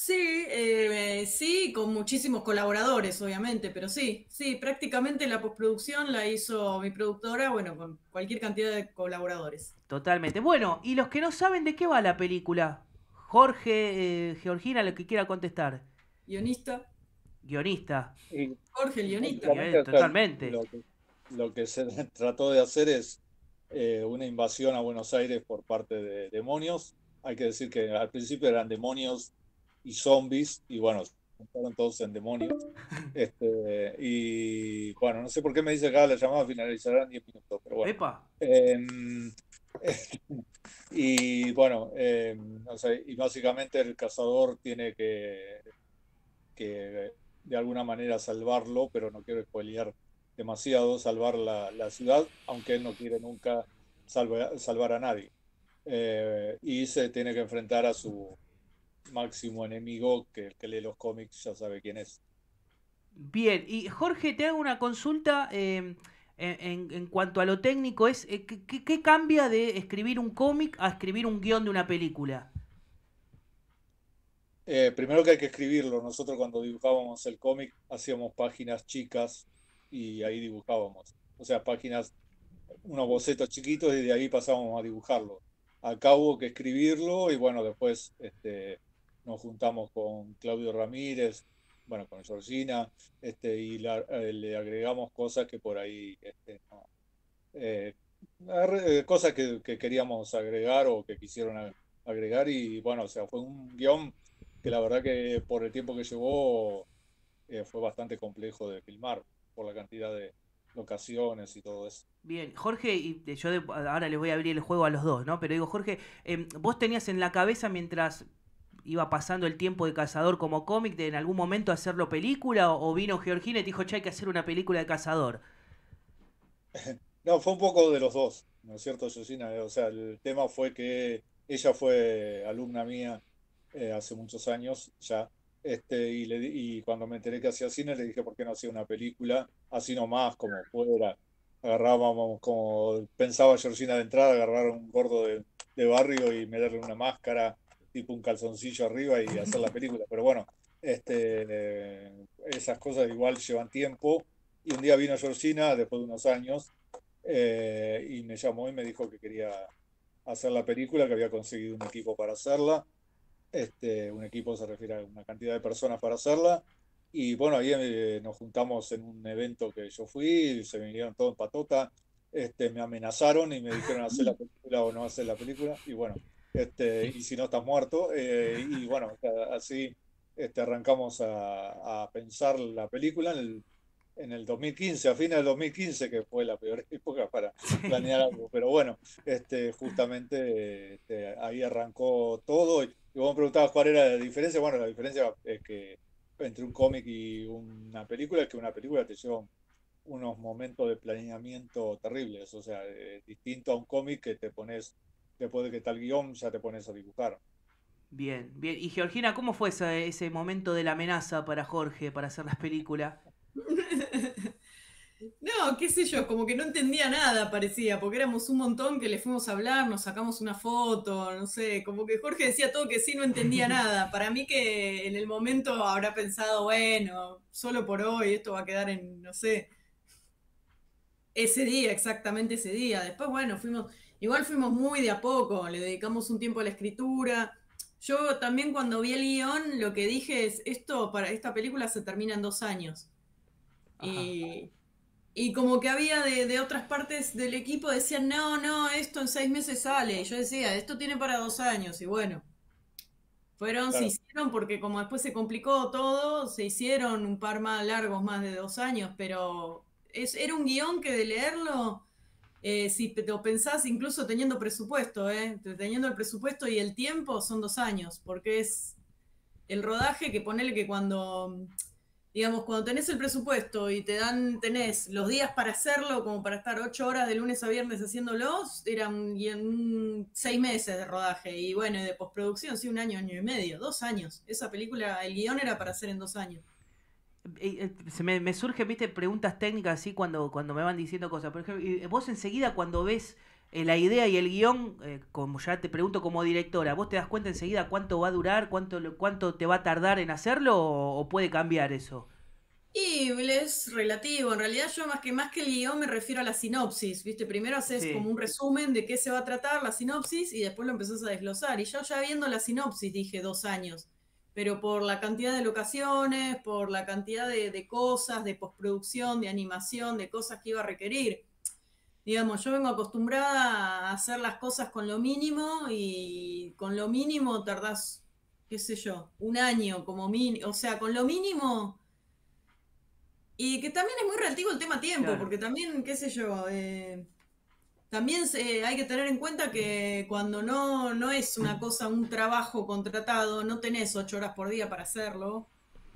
Sí, eh, sí, con muchísimos colaboradores, obviamente, pero sí, sí, prácticamente la postproducción la hizo mi productora, bueno, con cualquier cantidad de colaboradores. Totalmente. Bueno, y los que no saben de qué va la película, Jorge, eh, Georgina, lo que quiera contestar. Guionista. Guionista. Jorge, el guionista. Totalmente. Lo que, se trató de hacer es eh, una invasión a Buenos Aires por parte de demonios. Hay que decir que al principio eran demonios y zombies, y bueno, se todos en demonios. Este, y bueno, no sé por qué me dice acá la llamada finalizará en 10 minutos, pero bueno. Epa. Em, y bueno, em, y básicamente el cazador tiene que, que de alguna manera salvarlo, pero no quiero spoilear demasiado, salvar la, la ciudad, aunque él no quiere nunca salvar, salvar a nadie. Eh, y se tiene que enfrentar a su, máximo enemigo que el que lee los cómics ya sabe quién es. Bien, y Jorge, te hago una consulta em, en, cuanto a lo técnico, es eh, ¿qué, cambia de escribir un cómic a escribir un guión de una película? Eh, primero que hay que escribirlo, nosotros cuando dibujábamos el cómic hacíamos páginas chicas y ahí dibujábamos, o sea, páginas, unos bocetos chiquitos y de ahí pasábamos a dibujarlo. Acá hubo que escribirlo y bueno, después este, nos juntamos con Claudio Ramírez, bueno, con Georgina, este, y eh, le agregamos cosas que por ahí, este, eh, eh, cosas que, queríamos agregar o que quisieron agregar, y bueno, o sea, fue un guión que la verdad que por el tiempo que llevó fue bastante complejo de filmar, por la cantidad de locaciones y todo eso. Bien, Jorge, y yo ahora le voy a abrir el juego a los dos, ¿no? Pero digo, Jorge, em, vos tenías en la cabeza mientras iba pasando el tiempo de Cazador como cómic, de en algún momento hacerlo película, o, vino Georgina y dijo, che, hay que hacer una película de Cazador? No, fue un poco de los dos, ¿no es cierto, Georgina? Eh, o sea, el tema fue que ella fue alumna mía eh, hace muchos años ya, este, y, le, cuando me enteré que hacía cine, le dije, ¿por qué no hacía una película? Así nomás, como fuera. Agarrábamos, como pensaba Georgina de entrada, agarrar un gordo de, de barrio y meterle una máscara tipo un calzoncillo arriba y hacer la película. Pero bueno, este, eh, esas cosas igual llevan tiempo. Y un día vino Georgina, después de unos años, eh, y me llamó y me dijo que quería hacer la película, que había conseguido un equipo para hacerla. Este, un equipo se refiere a una cantidad de personas para hacerla. Y bueno, ahí eh, nos juntamos en un evento que yo fui, y se vinieron todos en patota, este, me amenazaron y me dijeron hacer la película o no hacer la película. Y bueno, este, y si no está muerto. Eh, y bueno, así este, arrancamos a, pensar la película en el, en el 2015, a fines del 2015, que fue la peor época para planear algo. Pero bueno, este, justamente este, ahí arrancó todo. Y, vos me preguntabas cuál era la diferencia. Bueno, la diferencia es que entre un cómic y una película es que una película te lleva unos momentos de planeamiento terribles, o sea, eh, distinto a un cómic que te pones después de que tal el guión, ya te pones a dibujar. Bien, bien. Y Georgina, ¿cómo fue ese, ese momento de la amenaza para Jorge para hacer las películas? No, qué sé yo, como que no entendía nada, parecía, porque éramos un montón que le fuimos a hablar, nos sacamos una foto, no sé, como que Jorge decía todo que sí, no entendía nada. Para mí que en el momento habrá pensado, bueno, solo por hoy, esto va a quedar en, no sé, ese día, exactamente ese día. Después, bueno, fuimos, Igual fuimos muy de a poco, le dedicamos un tiempo a la escritura. Yo también cuando vi el guión, lo que dije es, esto para esta película se termina en dos años. Y, y, como que había de, de, otras partes del equipo decían, no, no, esto en seis meses sale. Y yo decía, esto tiene para dos años. Y bueno, fueron, se hicieron, porque como después se complicó todo, se hicieron un par más largos, más de dos años, pero es, era un guión que de leerlo eh, si te lo pensás, incluso teniendo presupuesto, eh, teniendo el presupuesto y el tiempo, son dos años, porque es el rodaje que ponele que cuando, digamos, cuando tenés el presupuesto y te dan, tenés los días para hacerlo, como para estar ocho horas de lunes a viernes haciéndolos, eran seis meses de rodaje, y bueno, de postproducción, sí, un año, año y medio, dos años. Esa película, el guión era para hacer en dos años. Eh, se me, surgen, viste, preguntas técnicas así cuando, cuando me van diciendo cosas. Por ejemplo, eh, vos enseguida cuando ves eh, la idea y el guión, como ya te pregunto como directora, ¿vos te das cuenta enseguida cuánto va a durar, cuánto, cuánto te va a tardar en hacerlo o, puede cambiar eso? Y es relativo. En realidad, yo más que más que el guión me refiero a la sinopsis. ¿Viste? Primero haces como un resumen de qué se va a tratar la sinopsis y después lo empezás a desglosar. Y yo ya viendo la sinopsis dije dos años pero por la cantidad de locaciones, por la cantidad de, cosas, de postproducción, de animación, de cosas que iba a requerir. Digamos, yo vengo acostumbrada a hacer las cosas con lo mínimo y con lo mínimo tardás, qué sé yo, un año como mínimo. O sea, con lo mínimo. Y que también es muy relativo el tema tiempo, porque también, qué sé yo. Eh, también eh, hay que tener en cuenta que cuando no, no es una cosa, un trabajo contratado, no tenés ocho horas por día para hacerlo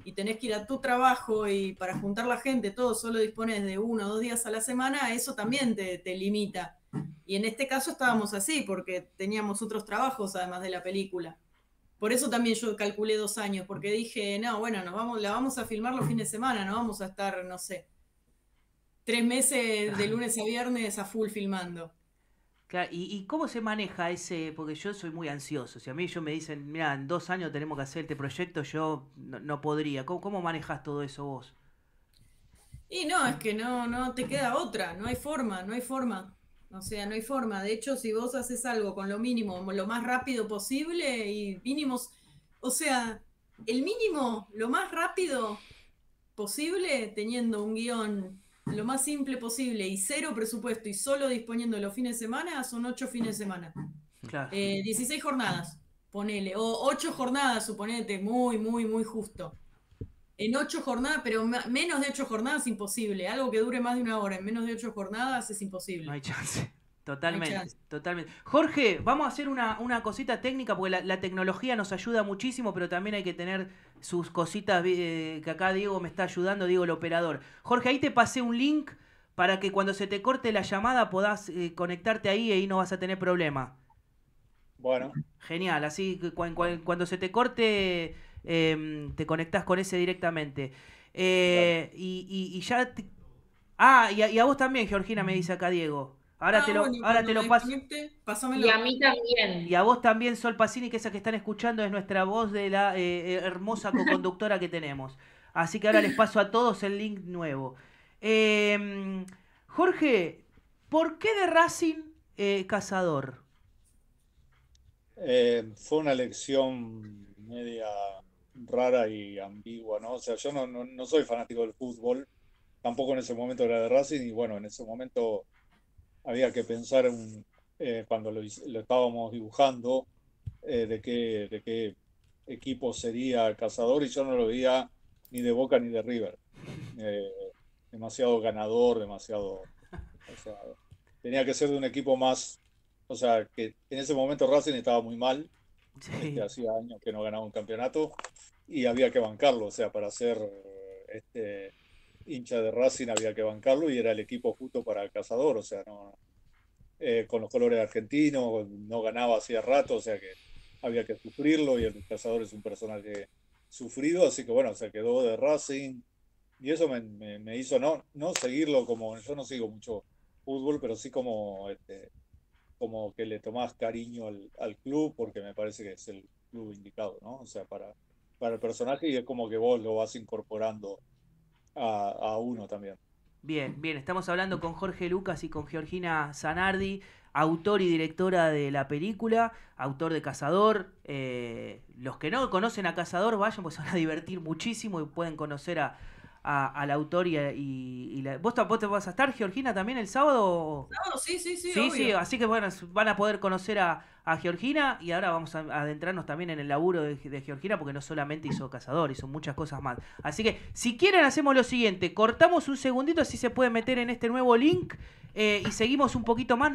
y tenés que ir a tu trabajo y para juntar la gente, todo solo dispones de uno o dos días a la semana, eso también te, te limita. Y en este caso estábamos así porque teníamos otros trabajos además de la película. Por eso también yo calculé dos años, porque dije, no, bueno, nos vamos, la vamos a filmar los fines de semana, no vamos a estar, no sé, Tres meses de lunes a viernes a full filmando. Claro, ¿y, cómo se maneja ese? Porque yo soy muy ansioso. Si a mí ellos me dicen, mira, en dos años tenemos que hacer este proyecto, yo no, podría. ¿Cómo, manejas todo eso vos? Y no, es que no, no te queda otra, no hay forma, no hay forma. O sea, no hay forma. De hecho, si vos haces algo con lo mínimo, lo más rápido posible y mínimos, o sea, el mínimo, lo más rápido posible, teniendo un guión lo más simple posible y cero presupuesto y solo disponiendo los fines de semana, son ocho fines de semana. 16 eh, jornadas, ponele, o ocho jornadas, suponete, muy, muy, muy justo. En ocho jornadas, pero menos de ocho jornadas, imposible. Algo que dure más de una hora, en menos de ocho jornadas es imposible. No hay chance. Totalmente, totalmente. Jorge, vamos a hacer una, cosita técnica, porque la, tecnología nos ayuda muchísimo, pero también hay que tener sus cositas eh, que acá Diego me está ayudando, Diego el operador. Jorge, ahí te pasé un link para que cuando se te corte la llamada puedas eh, conectarte ahí y ahí no vas a tener problema. Bueno. Genial, así que cuando se te corte em, te conectás con ese directamente. Eh, y, y, ya... Ah, y a vos también, Georgina, me dice acá Diego. Ahora ah, te lo, paso. Y a mí también. Y a vos también, Sol Pacini, que esa que están escuchando es nuestra voz de la eh, eh, hermosa coconductora que tenemos. Así que ahora les paso a todos el link nuevo. Em, Jorge, ¿por qué de Racing eh, Cazador? fue una lección media rara y ambigua, ¿no? O sea, yo no soy fanático del fútbol, tampoco en ese momento era de Racing, y bueno, en ese momento había que pensar eh, cuando lo, estábamos dibujando eh, de, qué, qué equipo sería cazador y yo no lo veía ni de Boca ni de River. Eh, demasiado ganador, demasiado... tenía que ser de un equipo más... O sea, que en ese momento Racing estaba muy mal, este, hacía años que no ganaba un campeonato y había que bancarlo, o sea, para hacer este, hincha de Racing había que bancarlo y era el equipo justo para el cazador, o sea, no, eh, con los colores argentinos, no ganaba hacía rato, o sea que había que sufrirlo y el cazador es un personaje sufrido, así que bueno, se quedó de Racing y eso me, me, hizo no, no seguirlo como, yo no sigo mucho fútbol, pero sí como, este, como que le tomás cariño al, al club porque me parece que es el club indicado, ¿no? O sea, para, para el personaje y es como que vos lo vas incorporando a, uno también. Bien, bien, estamos hablando con Jorge Lucas y con Georgina Zanardi, autor y directora de la película, autor de Cazador. Eh, los que no conocen a Cazador, vayan, pues van a divertir muchísimo y pueden conocer a, al autor y, la... ¿Vos, ¿Vos, te vas a estar, Georgina, también el sábado? sí, sí, sí. Sí, sí, así que bueno, van a poder conocer a, a Georgina y ahora vamos a adentrarnos también en el laburo de, Georgina porque no solamente hizo Cazador, hizo muchas cosas más. Así que si quieren hacemos lo siguiente, cortamos un segundito así se puede meter en este nuevo link eh, y seguimos un poquito más.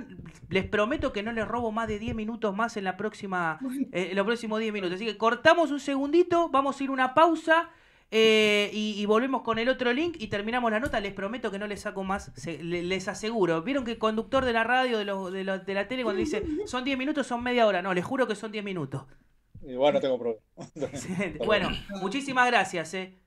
Les prometo que no les robo más de 10 minutos más en la próxima, eh, en los próximos 10 minutos. Así que cortamos un segundito, vamos a ir una pausa eh, y, volvemos con el otro link y terminamos la nota. Les prometo que no les saco más, les aseguro. ¿Vieron que el conductor de la radio, de, de, la tele, cuando dice son 10 minutos, son media hora? No, les juro que son 10 minutos. Igual no tengo problema. bueno, muchísimas gracias. Eh.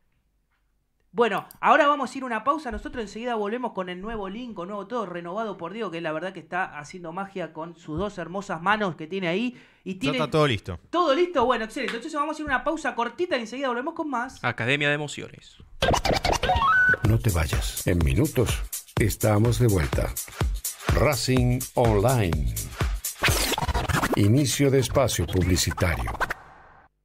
Bueno, ahora vamos a ir una pausa. Nosotros enseguida volvemos con el nuevo link, con nuevo todo renovado por Dios, que la verdad que está haciendo magia con sus dos hermosas manos que tiene ahí. Y tiene está todo listo. Todo listo, bueno, excelente. Entonces vamos a ir una pausa cortita y enseguida volvemos con más. Academia de Emociones. No te vayas. En minutos estamos de vuelta. Racing Online. Inicio de espacio publicitario.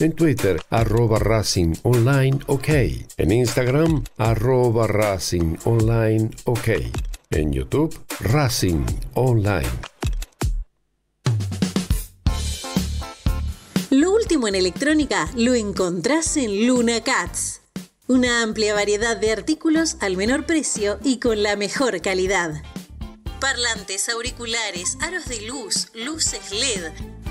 en Twitter, arroba Racing Online OK. En Instagram, arroba Racing Online OK. En YouTube, Racing Online. Lo último en electrónica lo encontrás en Luna Cats. Una amplia variedad de artículos al menor precio y con la mejor calidad. Parlantes, auriculares, aros de luz, luces LED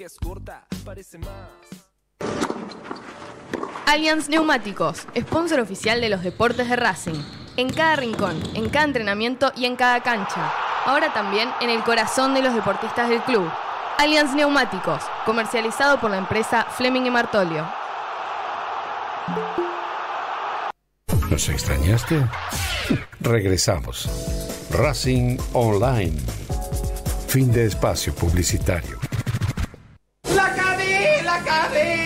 Alianz Allianz Neumáticos, sponsor oficial de los deportes de Racing. En cada rincón, en cada entrenamiento y en cada cancha. Ahora también en el corazón de los deportistas del club. Allianz Neumáticos, comercializado por la empresa Fleming y Martolio. ¿Nos extrañaste? Regresamos. Racing Online. Fin de espacio publicitario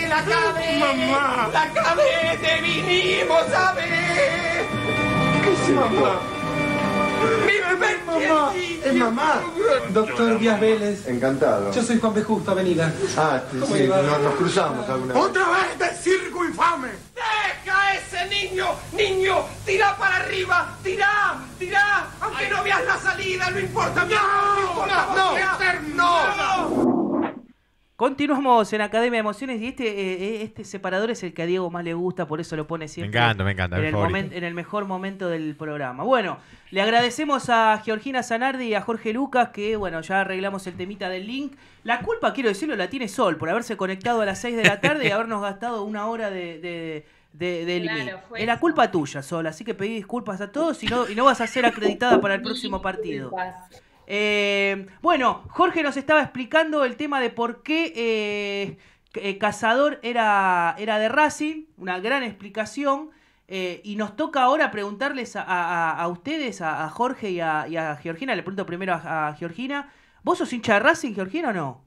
la cabeza, Mamá. La cabeza, vinimos a ver. ¿Qué es Mamá. Mamá, es mamá. Doctor Díaz Vélez. Encantado. Yo soy Juan B. Justo, avenida. Ah, sí, nos, cruzamos alguna vez. ¡Otra vez de circo infame! ¡Deja ese niño! ¡Niño! tira para arriba! ¡Tira, tira! Aunque no veas la salida, no importa. ¡No! ¡No! ¡No! ¡No! Continuamos en Academia de Emociones y este, eh, eh, este separador es el que a Diego más le gusta, por eso lo pone siempre. Me encanta, me encanta. En, el, en el mejor momento del programa. Bueno, le agradecemos a Georgina Zanardi y a Jorge Lucas que, bueno, ya arreglamos el temita del link. La culpa, quiero decirlo, la tiene Sol por haberse conectado a las 6 de la tarde y habernos gastado una hora de, de de, es la culpa tuya, Sol, así que pedí disculpas a todos y no, y no vas a ser acreditada para el próximo partido. Eh, bueno, Jorge nos estaba explicando el tema de por qué eh, eh, Cazador era, era de Racing, una gran explicación. y nos toca ahora preguntarles a, ustedes, a, Jorge y, a, Georgina, le pregunto primero a, Georgina, ¿vos sos hincha de Racing, Georgina, o no?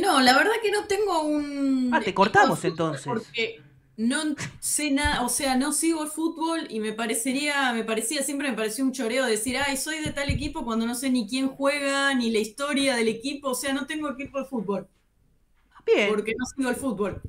no, la verdad que no tengo un... Ah, te cortamos entonces. Porque no sé nada, o sea, no sigo el fútbol y me parecería, me parecía, siempre me pareció un choreo decir, ay, soy de tal equipo cuando no sé ni quién juega, ni la historia del equipo, o sea, no tengo equipo de fútbol. Bien. Porque no sigo el fútbol.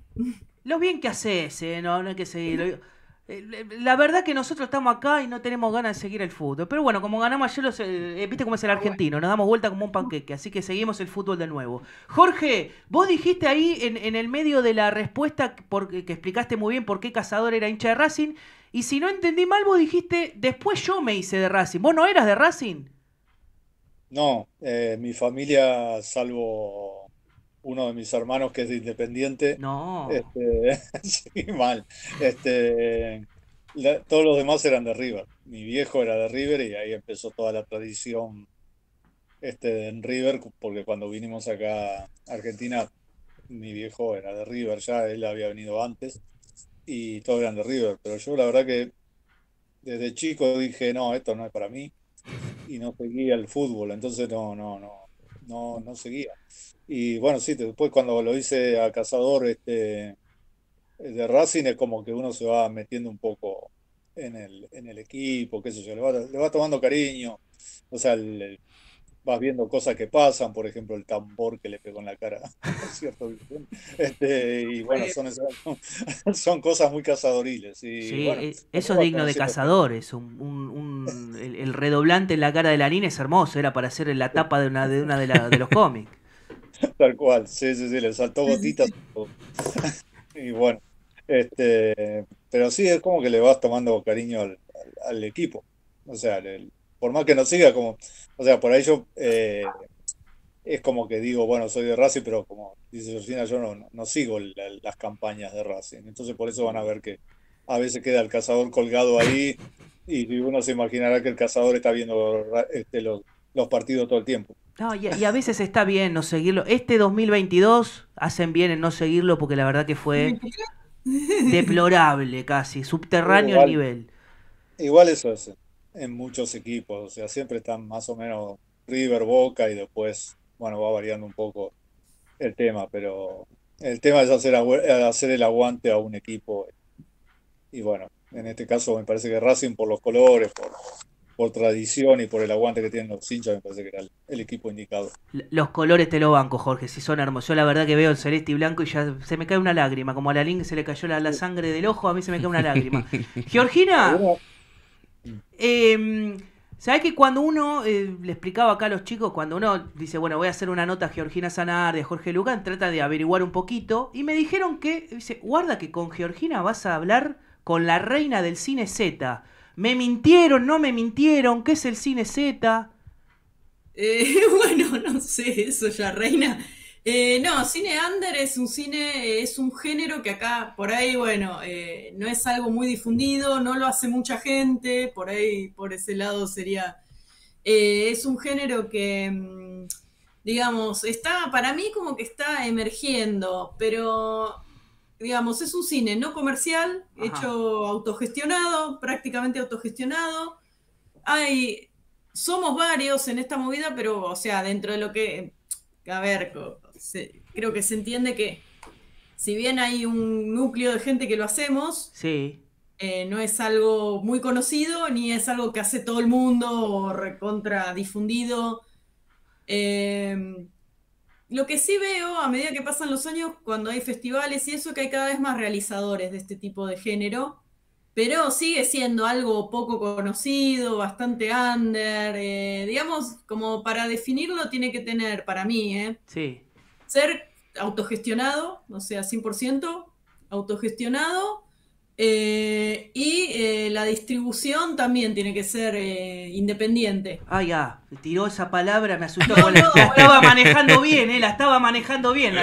Lo bien que hace ese, ¿eh? no, no hay que seguir. Eh, la verdad que nosotros estamos acá y no tenemos ganas de seguir el fútbol. Pero bueno, como ganamos ayer, eh, eh, viste cómo es el ah, argentino, nos damos vuelta como un panqueque, así que seguimos el fútbol de nuevo. Jorge, vos dijiste ahí en, el medio de la respuesta porque, que explicaste muy bien por qué Cazador era hincha de Racing, y si no entendí mal, vos dijiste, después yo me hice de Racing. ¿Vos no eras de Racing? No, mi familia, salvo uno de mis hermanos que es independiente. No. Este, sí, mal. Este, todos los demás eran de River. Mi viejo era de River y ahí empezó toda la tradición este, en River, porque cuando vinimos acá a Argentina, mi viejo era de River, ya él había venido antes y todos eran de River. Pero yo la verdad que desde chico dije, no, esto no es para mí y no seguía el fútbol, entonces no, no, no, no, no seguía. Y bueno, sí, después cuando lo hice a Cazador este, de Racing es como que uno se va metiendo un poco en el, en el equipo, qué sé yo, le va, tomando cariño. O sea, vas viendo cosas que pasan, por ejemplo, el tambor que le pegó en la cara, ¿cierto? Este, y bueno, son, cosas muy cazadoriles. Y, sí, eh, eso es digno de cazadores. el, redoblante en la cara de la niña es hermoso, era para hacer la tapa de una de, una de los cómics. Tal cual, sí, sí, sí, le saltó gotitas. y bueno, este, pero sí, es como que le vas tomando cariño al, equipo. O sea, por más que no siga, como, o sea, por ahí yo eh, es como que digo, bueno, soy de Racing, pero como dice Georgina, yo no, no sigo las campañas de Racing. Entonces por eso van a ver que a veces queda el cazador colgado ahí y uno se imaginará que el cazador está viendo este, los partidos todo el tiempo. No, y, a veces está bien no seguirlo. Este 2022 hacen bien en no seguirlo porque la verdad que fue deplorable casi, subterráneo el nivel. Igual eso es en muchos equipos, o sea, siempre están más o menos River, Boca y después, bueno, va variando un poco el tema, pero el tema es hacer, hacer el aguante a un equipo. Y bueno, en este caso me parece que Racing por los colores, por, por tradición y por el aguante que tienen los hinchas, me parece que era el, equipo indicado. Los colores te lo banco, Jorge, si son hermosos. Yo la verdad que veo el celeste y blanco y ya se me cae una lágrima. Como a la Ling se le cayó la, sangre del ojo, a mí se me cae una lágrima. Georgina, eh, em, ¿sabes que cuando uno, eh, le explicaba acá a los chicos, cuando uno dice, bueno, voy a hacer una nota a Georgina Sanar de Jorge lugan trata de averiguar un poquito, y me dijeron que, dice, guarda que con Georgina vas a hablar con la reina del cine Z me mintieron, no me mintieron, ¿qué es el cine Z? Eh, bueno, no sé, eso ya, reina. Eh, no, cine under es un cine, es un género que acá, por ahí, bueno, eh, no es algo muy difundido, no lo hace mucha gente, por ahí, por ese lado sería... es un género que mm, digamos, está, para mí como que está emergiendo, pero digamos, es un cine no comercial, hecho autogestionado, prácticamente autogestionado. Hay, somos varios en esta movida, pero, o sea, dentro de lo que, a ver, creo que se entiende que si bien hay un núcleo de gente que lo hacemos, sí. Eh, no es algo muy conocido, ni es algo que hace todo el mundo o recontra difundido. Eh, lo que sí veo a medida que pasan los años, cuando hay festivales y eso, que hay cada vez más realizadores de este tipo de género, pero sigue siendo algo poco conocido, bastante under, eh, digamos, como para definirlo tiene que tener, para mí, eh, sí. ser autogestionado, o sea, 100% autogestionado, eh, y eh, la distribución también tiene que ser eh, independiente. Ah, ya, tiró esa palabra, me asustó. estaba manejando bien, la estaba manejando bien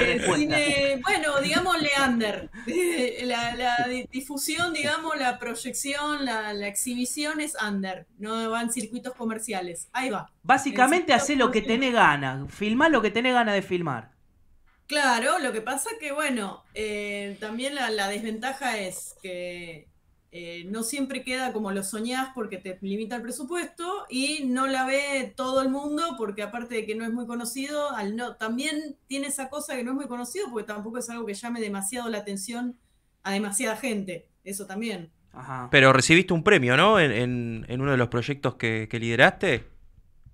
bueno, digámosle Leander. La, difusión, digamos, la proyección, la, exhibición es under, no van circuitos comerciales. Ahí va. Básicamente, hace lo que tenés gana filmar lo que tenés ganas de filmar. Claro, lo que pasa que, bueno, eh, también la, desventaja es que eh, no siempre queda como lo soñás porque te limita el presupuesto y no la ve todo el mundo porque aparte de que no es muy conocido, al no, también tiene esa cosa que no es muy conocido porque tampoco es algo que llame demasiado la atención a demasiada gente, eso también. Pero recibiste un premio, ¿no? En, uno de los proyectos que, que lideraste.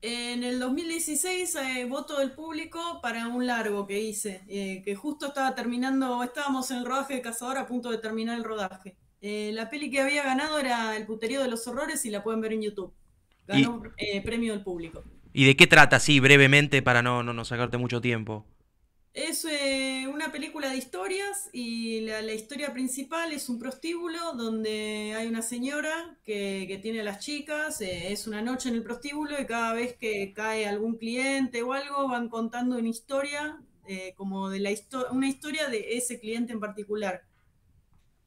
En el 2016 eh, voto del público para un largo que hice, eh, que justo estaba terminando, estábamos en el rodaje de Cazador a punto de terminar el rodaje. Eh, la peli que había ganado era El puterío de los horrores y la pueden ver en YouTube. Ganó un premio del público. ¿Y de qué trata, así brevemente, para no, no sacarte mucho tiempo? Es eh, una película de historias y la, historia principal es un prostíbulo donde hay una señora que, tiene a las chicas, eh, es una noche en el prostíbulo y cada vez que cae algún cliente o algo van contando una historia, eh, como de la una historia de ese cliente en particular.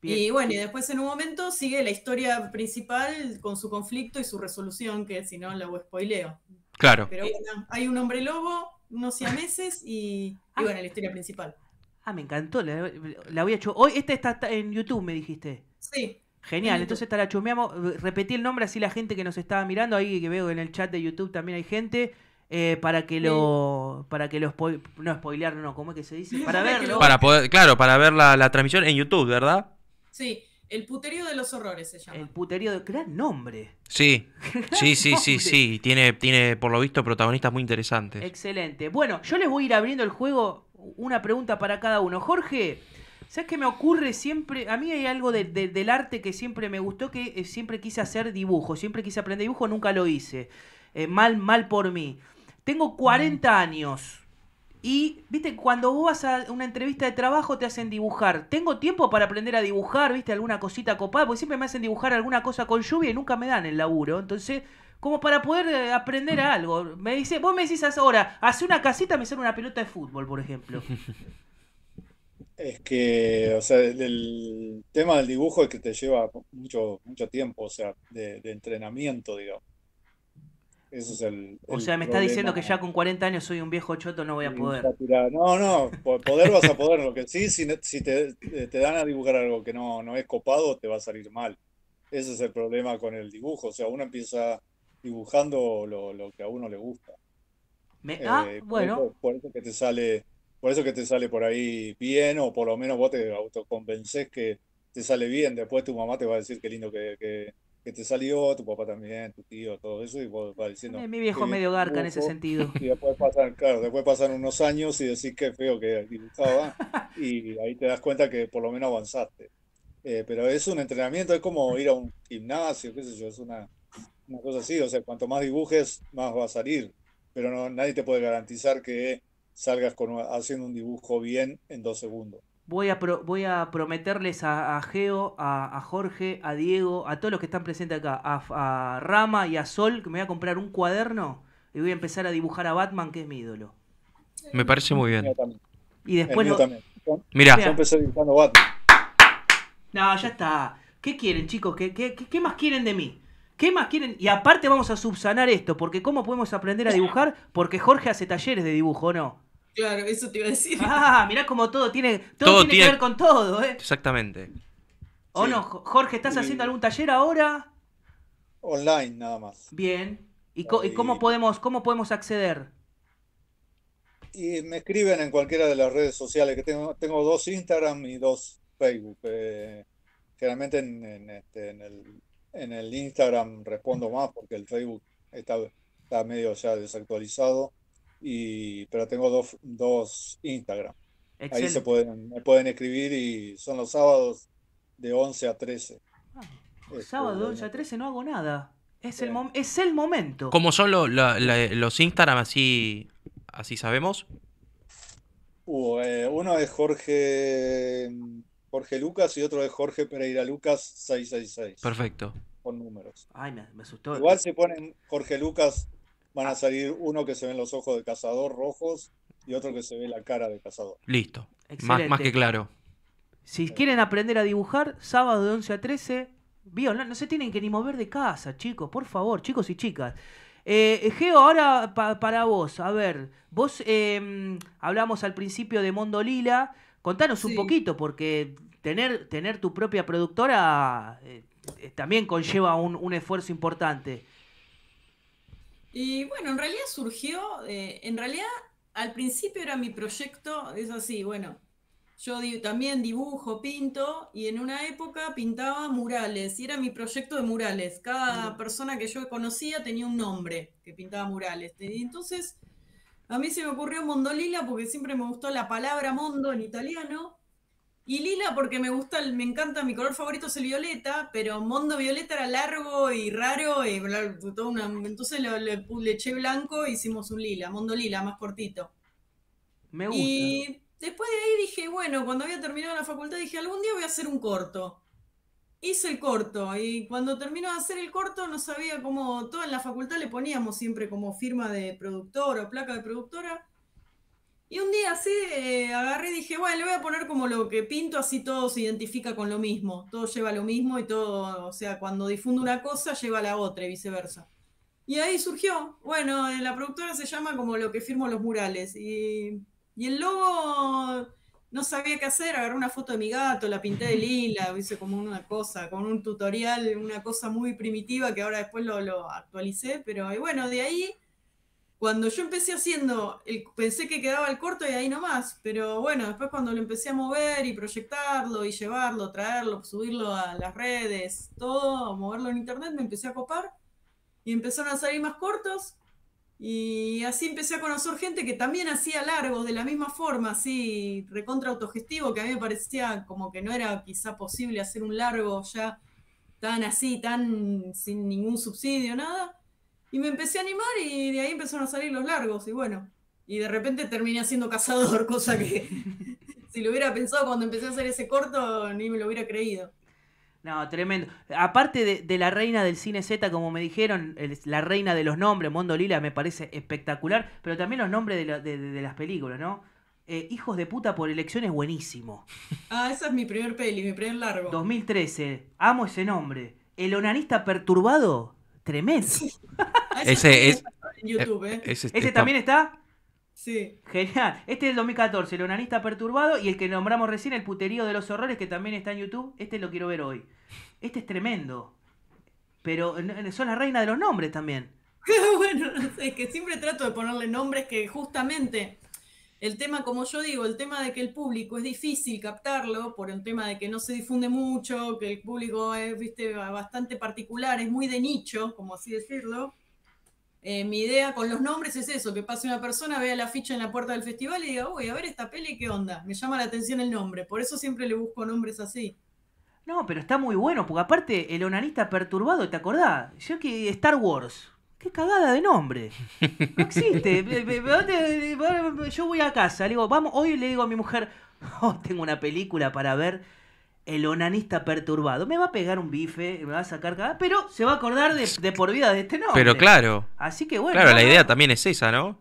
Y bueno, y después en un momento sigue la historia principal con su conflicto y su resolución, que si no lo spoileo. Claro. Pero hay un hombre lobo unos siameses meses y ah. bueno, la historia principal. Ah, me encantó, la, la a hecho. Hoy esta está en YouTube, me dijiste. Sí. Genial, entonces está la chumeamos. Repetí el nombre así la gente que nos estaba mirando ahí, que veo en el chat de YouTube también hay gente. Eh, para que lo para que lo no spoilear no cómo es que se dice para verlo para poder claro para ver la, la transmisión en YouTube verdad sí el puterío de los horrores se llama. El puterío de. Gran nombre. Sí, sí, sí, sí, sí. Tiene, tiene, por lo visto, protagonistas muy interesantes. Excelente. Bueno, yo les voy a ir abriendo el juego. Una pregunta para cada uno. Jorge, ¿sabes qué me ocurre siempre? A mí hay algo del arte que siempre me gustó, que eh, siempre quise hacer dibujo. Siempre quise aprender dibujo, nunca lo hice. Eh, mal, mal por mí. Tengo 40 mm. años. Y, viste, cuando vos vas a una entrevista de trabajo te hacen dibujar. Tengo tiempo para aprender a dibujar, viste, alguna cosita copada, porque siempre me hacen dibujar alguna cosa con lluvia y nunca me dan el laburo. Entonces, como para poder eh, aprender mm. algo. Me dice, vos me decís ahora, hace una casita, me sale una pelota de fútbol, por ejemplo. Es que, o sea, el tema del dibujo es que te lleva mucho, mucho tiempo, o sea, de, de entrenamiento, digamos o sea, me está diciendo que ya con 40 años soy un viejo choto, no voy a poder. No, no, poder vas a poder. Lo que sí, si, eh, te, dan a dibujar algo que no, es copado, te va a salir mal. Ese es el problema con el dibujo. O sea, uno empieza dibujando lo, que a uno le gusta. Eh, ah, bueno. por eso que te sale, por eso que te sale por ahí bien, o por lo menos vos te autoconvences que te sale bien. Después tu mamá te va a decir qué lindo que que te salió, tu papá también, tu tío, todo eso, y vos diciendo... Mi viejo medio garca en ese sentido. Y después pasar claro, después unos años y decís qué feo que dibujaba, y ahí te das cuenta que por lo menos avanzaste. Eh, pero es un entrenamiento, es como ir a un gimnasio, qué sé yo, es una, una cosa así, o sea, cuanto más dibujes, más va a salir, pero no, nadie te puede garantizar que salgas con, haciendo un dibujo bien en dos segundos voy a, prometerles a, Geo, a, Jorge, a Diego, a todos los que están presentes acá, a, Rama y a Sol, que me voy a comprar un cuaderno y voy a empezar a dibujar a Batman, que es mi ídolo. Me parece muy bien. Y después... Lo... Mira, yo empecé dibujando Batman. No, ya está. ¿Qué quieren, chicos? ¿Qué, qué, qué más quieren de mí? ¿Qué más quieren? Y aparte vamos a subsanar esto, porque ¿cómo podemos aprender a dibujar? Porque Jorge hace talleres de dibujo, ¿no? Claro, eso te iba a decir. Ah, mirá como todo tiene, todo, tiene, que ver con todo, eh. Exactamente. ¿O no? Jorge, ¿estás haciendo algún taller ahora? Online, nada más. Bien. ¿Y, cómo, podemos, cómo podemos acceder? Y me escriben en cualquiera de las redes sociales, que tengo, tengo dos Instagram y dos Facebook. Eh, generalmente en, este, en, el, en el Instagram respondo más porque el Facebook está, está medio ya desactualizado y, pero tengo dos, Instagram. Ahí se pueden, pueden escribir y son los sábados de 11 a 13. Ah, sábados este, sábado de 11 a 13 no hago nada. Es, el, es el momento. ¿Cómo son los Instagram así, así sabemos? Uh, eh, uno es Jorge, mm, Jorge Lucas y otro es Jorge Pereira Lucas 666. Perfecto. Con números. Ay, me asustó. Igual se ponen Jorge Lucas van a ah. salir uno que se ven los ojos de cazador rojos y otro que se ve la cara de cazador. Listo. Más, más, que claro. Si quieren aprender a dibujar, sábado de 11 a 13, no, se tienen que ni mover de casa, chicos, por favor, chicos y chicas. Eh, Geo, ahora para vos, a ver, vos em, hablamos al principio de Mondo Lila, contanos un poquito, porque tener, tener tu propia productora eh, eh, también conlleva un, un esfuerzo importante. Y bueno, en realidad surgió, eh, en realidad al principio era mi proyecto, es así, bueno, yo también dibujo, pinto, y en una época pintaba murales, y era mi proyecto de murales. Cada persona que yo conocía tenía un nombre que pintaba murales. Y entonces, a mí se me ocurrió Mondolila porque siempre me gustó la palabra mondo en italiano, y lila porque me gusta, me encanta, mi color favorito es el violeta, pero Mondo Violeta era largo y raro, y todo una, entonces le, eché blanco e hicimos un lila, Mondo Lila, más cortito. Me gusta. Y después de ahí dije, bueno, cuando había terminado la facultad dije, algún día voy a hacer un corto. Hice el corto y cuando terminó de hacer el corto no sabía cómo, toda la facultad le poníamos siempre como firma de productor o placa de productora y un día así eh, agarré y dije, bueno, le voy a poner como lo que pinto, así todo se identifica con lo mismo, todo lleva lo mismo y todo, o sea, cuando difundo una cosa lleva la otra y viceversa. Y ahí surgió, bueno, eh, la productora se llama como lo que firmo los murales y, y el logo no sabía qué hacer, agarré una foto de mi gato, la pinté de lila, hice como una cosa, con un tutorial, una cosa muy primitiva que ahora después lo, lo actualicé, pero bueno, de ahí cuando yo empecé haciendo, pensé que quedaba el corto y ahí nomás, pero bueno, después cuando lo empecé a mover y proyectarlo y llevarlo, traerlo, subirlo a las redes, todo, moverlo en internet, me empecé a copar y empezaron a salir más cortos y así empecé a conocer gente que también hacía largos de la misma forma, así recontra autogestivo, que a mí me parecía como que no era quizá posible hacer un largo ya tan así, tan sin ningún subsidio, nada y me empecé a animar y de ahí empezaron a salir los largos y bueno, y de repente terminé siendo cazador, cosa que si lo hubiera pensado cuando empecé a hacer ese corto ni me lo hubiera creído. No, tremendo. Aparte de, la reina del cine Z, como me dijeron, la reina de los nombres, Mondo Lila, me parece espectacular, pero también los nombres de, las películas, ¿no? Eh, Hijos de puta por elección es buenísimo. Ah, esa es mi primer peli, mi primer largo. 2013, amo ese nombre. El onanista perturbado Tremendo. Ah, ese, es, en YouTube, eh. E-, ese, también está. Sí. Genial. Este es el 2014, el onanista perturbado y el que nombramos recién, el puterío de los horrores, que también está en YouTube. Este lo quiero ver hoy. Este es tremendo. Pero eh, eh, son la reina de los nombres también. bueno, es que siempre trato de ponerle nombres que justamente el tema, como yo digo, el tema de que el público es difícil captarlo por el tema de que no se difunde mucho, que el público es ¿viste? bastante particular, es muy de nicho, como así decirlo. Eh, mi idea con los nombres es eso, que pase una persona, vea la ficha en la puerta del festival y diga, uy, a ver esta peli, ¿qué onda? Me llama la atención el nombre, por eso siempre le busco nombres así. No, pero está muy bueno, porque aparte el onanista perturbado, ¿te acordás? Yo que Star Wars, qué cagada de nombre. No existe. Yo voy a casa, le digo, vamos, hoy le digo a mi mujer, oh, tengo una película para ver. El onanista perturbado. Me va a pegar un bife, me va a sacar cagada, pero se va a acordar de, por vida de este nombre. Pero claro. Así que bueno. Claro, la idea también es esa, ¿no?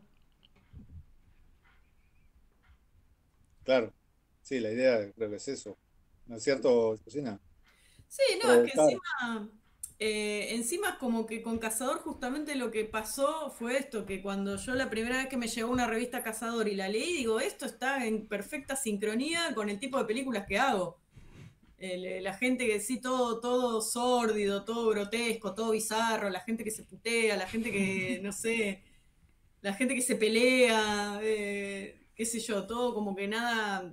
Claro. Sí, la idea creo que es eso. ¿No es cierto, Cocina? Sí, no, es que encima eh, encima, como que con Cazador, justamente lo que pasó fue esto: que cuando yo la primera vez que me llegó una revista Cazador y la leí, digo, esto está en perfecta sincronía con el tipo de películas que hago. Eh, la gente que sí, todo, todo sórdido, todo grotesco, todo bizarro, la gente que se putea, la gente que, no sé, la gente que se pelea, eh, qué sé yo, todo como que nada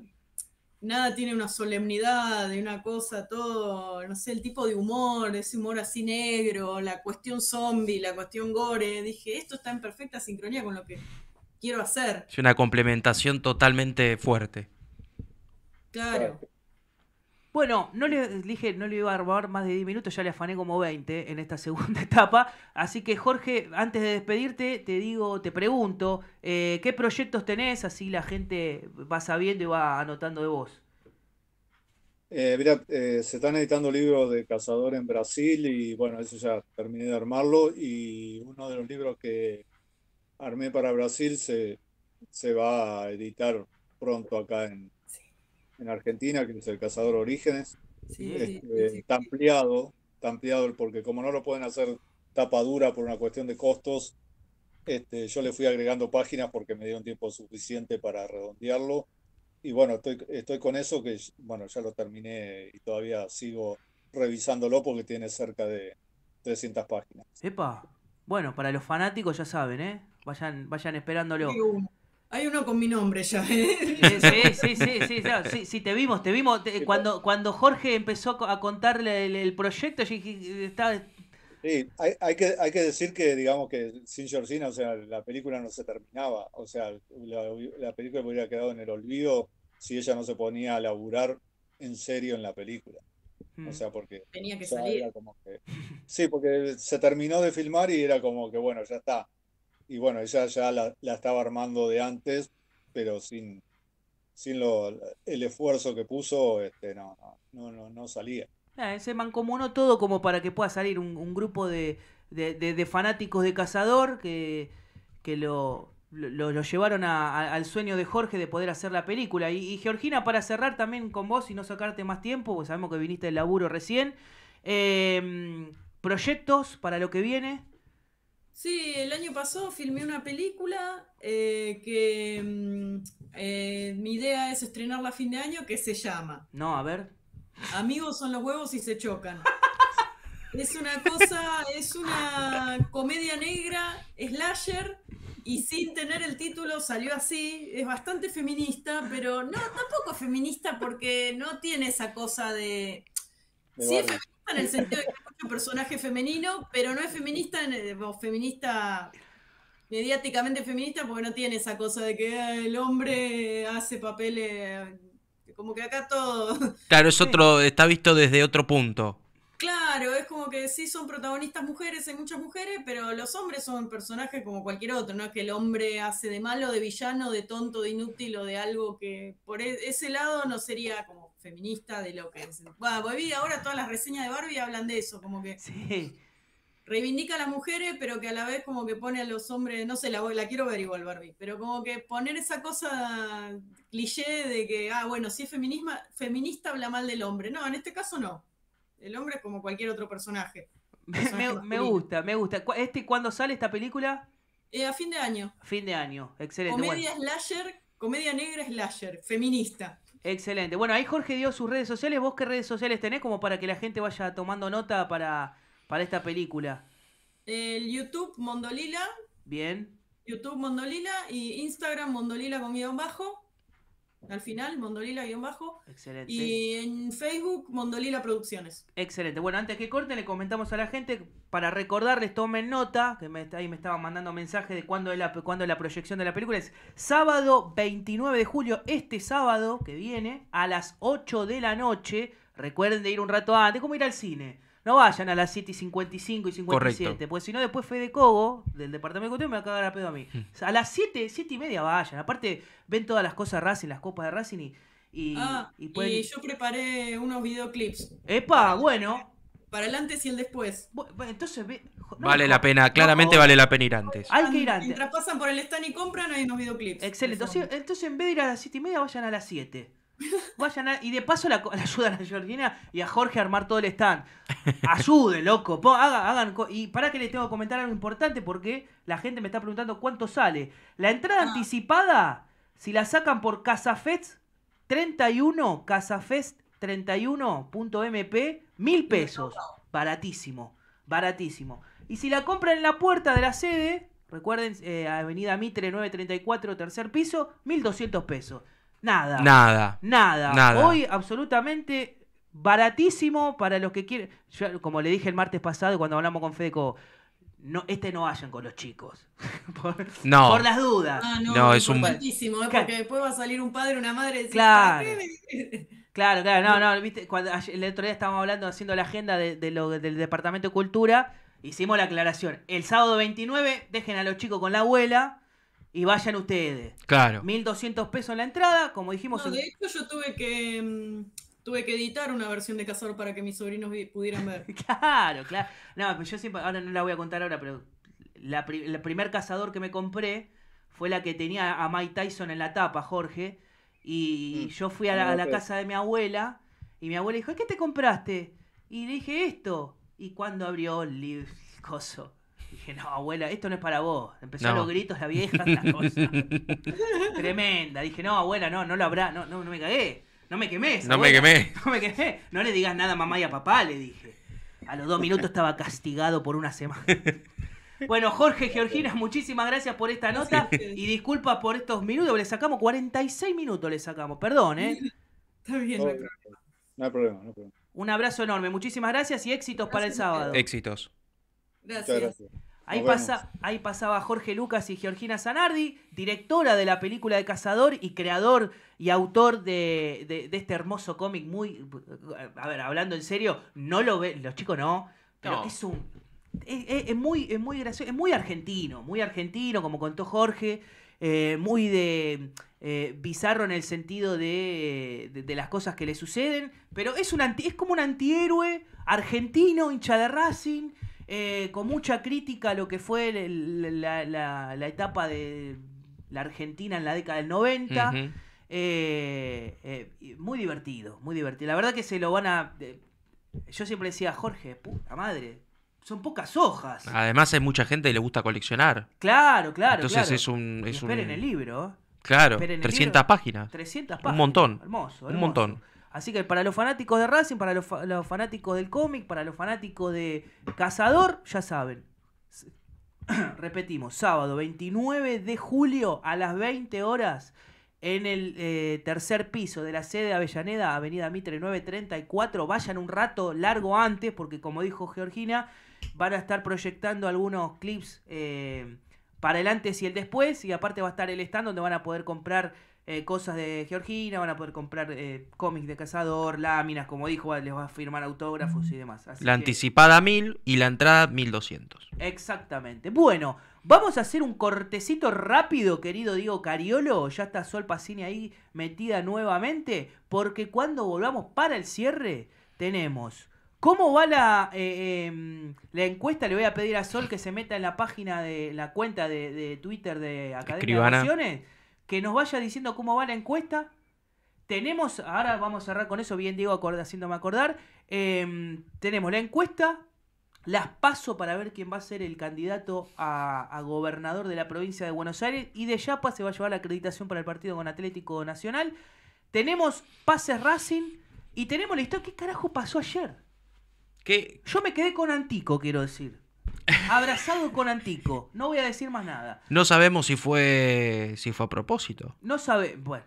nada tiene una solemnidad, de una cosa, todo, no sé, el tipo de humor, ese humor así negro, la cuestión zombie, la cuestión gore. Dije, esto está en perfecta sincronía con lo que quiero hacer. Es una complementación totalmente fuerte. Claro. Bueno, no le dije, no le iba a armar más de 10 minutos, ya le afané como 20 en esta segunda etapa. Así que, Jorge, antes de despedirte, te digo, te pregunto, eh, ¿qué proyectos tenés? Así la gente va sabiendo y va anotando de vos. Eh, mira, eh, se están editando libros de Cazador en Brasil y bueno, eso ya terminé de armarlo y uno de los libros que armé para Brasil se, se va a editar pronto acá en, en Argentina, que es el Cazador Orígenes. Este, está ampliado, está ampliado porque como no lo pueden hacer tapa dura por una cuestión de costos, este, yo le fui agregando páginas porque me dieron tiempo suficiente para redondearlo. Y bueno, estoy, estoy con eso que, bueno, ya lo terminé y todavía sigo revisándolo porque tiene cerca de 300 páginas. Epa, bueno, para los fanáticos ya saben, ¿eh? Vayan, vayan esperándolo. Hay uno con mi nombre ya, ¿eh? Sí, sí, sí, sí, te vimos, te vimos. cuando, cuando Jorge empezó a contarle el, proyecto, yo Sí, hay, que, hay que decir que, digamos que sin Georgina, o sea, la película no se terminaba, o sea, la, película hubiera quedado en el olvido si ella no se ponía a laburar en serio en la película. O sea, porque. Tenía que salir. sí, porque se terminó de filmar y era como que, bueno, ya está y bueno, ella ya la, estaba armando de antes, pero sin, sin el esfuerzo que puso, este, no, no, no, no salía. Ah, ese mancomunó todo como para que pueda salir un, grupo de, fanáticos de Cazador que, lo, lo, llevaron al sueño de Jorge de poder hacer la película. Y, Georgina, para cerrar también con vos y no sacarte más tiempo, porque sabemos que viniste del laburo recién, eh, proyectos para lo que viene. Sí, el año pasado filmé una película eh, que mm, eh, mi idea es estrenarla a fin de año que se llama. No, a ver. Amigos son los huevos y se chocan. es una cosa, es una comedia negra, slasher, y sin tener el título salió así. Es bastante feminista, pero no, tampoco feminista porque no tiene esa cosa de... es feminista en el sentido de que es un personaje femenino, pero no es feminista o feminista mediáticamente feminista porque no tiene esa cosa de que el hombre hace papeles como que acá todo claro es otro está visto desde otro punto claro es como que sí son protagonistas mujeres hay muchas mujeres pero los hombres son personajes como cualquier otro no es que el hombre hace de malo de villano de tonto de inútil o de algo que por e, ese lado no sería como feminista, de lo que es. Bueno, pues vi ahora todas las reseñas de Barbie hablan de eso, como que sí. reivindica a las mujeres, pero que a la vez como que pone a los hombres, no sé, la, quiero ver igual Barbie, pero como que poner esa cosa cliché de que, ah, bueno, si es feminista feminista habla mal del hombre. No, en este caso no. El hombre es como cualquier otro personaje. me, gusta, me gusta. ¿Este cuándo sale esta película? Eh, a fin de año. Fin de año, excelente. Comedia slasher, comedia negra slasher, feminista. Excelente. Bueno, ahí Jorge dio sus redes sociales. ¿Vos qué redes sociales tenés como para que la gente vaya tomando nota para, esta película? El YouTube Mondolila. Bien. YouTube Mondolila y Instagram Mondolila con bajo al final, Mondolila-bajo. Excelente. Y en Facebook, Mondolila Producciones. Excelente. Bueno, antes que corte, le comentamos a la gente, para recordarles, tomen nota, que ahí me estaban mandando mensaje de cuándo es, la, la proyección de la película. Es sábado 29 de julio, este sábado que viene, a las 8 de la noche. Recuerden de ir un rato antes, como ir al cine no vayan a las 7 y 55 y 57, pues porque si no, después de Cogo, del departamento de Cultura, me va a cagar a pedo a mí. Mm. A las 7, 7 y media vayan. Aparte, ven todas las cosas de Racing, las copas de Racing y. Y, ah, y, yo preparé unos videoclips. Epa, bueno. Para el antes y el después. Entonces, vale la pena, claramente vale la pena ir antes. Hay que ir antes. Mientras pasan por el stand y compran, hay unos videoclips. Excelente. Entonces, entonces, en vez de ir a las 7 y media, vayan a las 7. Vayan y de paso la, ayuda ayudan a Georgina y a Jorge a armar todo el stand. Ayude, loco. hagan, y para que les tengo que comentar algo importante porque la gente me está preguntando cuánto sale. La entrada ah. anticipada, si la sacan por Casa Casafest 31, Casafest 31.mp, mil pesos. Baratísimo, baratísimo. Y si la compran en la puerta de la sede, recuerden, eh, Avenida Mitre 934, tercer piso, 1200 pesos. Nada. Nada. Nada. Hoy absolutamente baratísimo para los que quieren. como le dije el martes pasado cuando hablamos con Fedeco, no, este no vayan con los chicos. por, Por las dudas. Ah, no, es, un... baratísimo, ¿eh? porque después va a salir un padre, una madre. Decir, claro. Claro, claro, no, no, viste, el otro día estábamos hablando, haciendo la agenda de, lo, del Departamento de Cultura, hicimos la aclaración. El sábado 29, dejen a los chicos con la abuela, y vayan ustedes. Claro. 1200 pesos en la entrada, como dijimos. No, de hecho, yo tuve que. Mm, tuve que editar una versión de Cazador para que mis sobrinos pudieran ver. claro, claro. No, pero yo siempre. Ahora no la voy a contar ahora, pero. La el primer cazador que me compré fue la que tenía a Mike Tyson en la tapa, Jorge. Y mm. yo fui a la, casa de mi abuela. Y mi abuela dijo: ¿Qué te compraste? Y le dije: Esto. Y cuándo abrió el coso Dije, no, abuela, esto no es para vos. Empezó los gritos, la vieja, la cosa. Tremenda. Dije, no, abuela, no, no lo habrá, no, no, me cagué. No me quemé. No me quemé. No me quemé. No le digas nada a mamá y a papá, le dije. A los dos minutos estaba castigado por una semana. Bueno, Jorge Georgina, muchísimas gracias por esta nota y disculpa por estos minutos. Le sacamos 46 minutos, le sacamos. Perdón, ¿eh? Está bien, no hay problema. No hay problema, no hay problema. Un abrazo enorme, muchísimas gracias y éxitos para el sábado. Éxitos. Ahí, pasaba Jorge Lucas y Georgina Zanardi, directora de la película de Cazador y creador y autor de, este hermoso cómic muy... A ver, hablando en serio, no lo ven, los chicos no, pero es muy, es muy es muy argentino, muy argentino, como contó Jorge, eh, muy de... Eh, bizarro en el sentido de, las cosas que le suceden, pero es, un anti, es como un antihéroe argentino, hincha de Racing, eh, con mucha crítica a lo que fue la, etapa de la Argentina en la década del 90. Eh, eh, muy divertido, muy divertido. La verdad que se lo van a... yo siempre decía, Jorge, puta madre, son pocas hojas. Además hay mucha gente que le gusta coleccionar. Claro, claro. Entonces es un... Es esperen el libro. Claro, 300 páginas. 300 páginas. Un montón. hermoso. Un montón. Así que para los fanáticos de Racing, para los, fanáticos del cómic, para los fanáticos de Cazador, ya saben. Repetimos, sábado 29 de julio a las 20 horas en el eh, tercer piso de la sede Avellaneda, Avenida Mitre 934. Vayan un rato largo antes porque como dijo Georgina, van a estar proyectando algunos clips. Eh, para el antes y el después. Y aparte va a estar el stand donde van a poder comprar eh, cosas de Georgina, van a poder comprar eh, cómics de cazador, láminas, como dijo, les va a firmar autógrafos mm. y demás. la anticipada 1000 y la entrada 1200. Exactamente. Bueno, vamos a hacer un cortecito rápido, querido Diego Cariolo. Ya está Sol Pacini ahí metida nuevamente, porque cuando volvamos para el cierre, tenemos. ¿Cómo va la, eh, em, la encuesta? Le voy a pedir a Sol que se meta en la página de la cuenta de, Twitter de Academia de Naciones que nos vaya diciendo cómo va la encuesta. Tenemos, ahora vamos a cerrar con eso, bien Diego haciéndome acordar, em, tenemos la encuesta, las paso para ver quién va a ser el candidato a, gobernador de la provincia de Buenos Aires y de Yapa se va a llevar la acreditación para el partido con Atlético Nacional. Tenemos pases Racing y tenemos la historia. ¿Qué carajo pasó ayer? que Yo me quedé con Antico, quiero decir. Abrazado con Antico. No voy a decir más nada. No sabemos si fue si fue a propósito. No sabe. Bueno,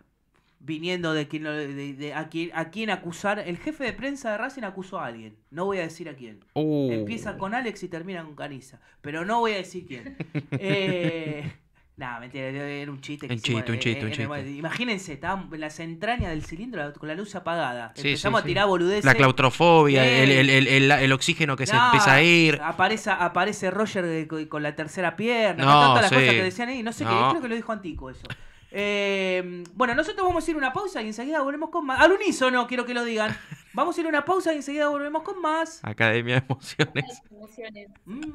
viniendo de, quien, de, a, quién acusar. El jefe de prensa de Racing acusó a alguien. No voy a decir a quién. Uh. Empieza con Alex y termina con Caniza. Pero no voy a decir quién. eh, no, mentira, era un chiste. un chiste, un chiste, un Imagínense, estábamos en las entrañas del cilindro con la luz apagada. Empezamos a tirar boludeces. La claustrofobia, el, el, el, el, oxígeno que se empieza a ir. Aparece, aparece Roger con la tercera pierna. No, cosas que decían ahí. No sé qué, creo que lo dijo Antico eso. Eh, bueno, nosotros vamos a ir a una pausa y enseguida volvemos con más. Al unísono, quiero que lo digan. Vamos a ir a una pausa y enseguida volvemos con más. Academia de Emociones. Emociones. Mm,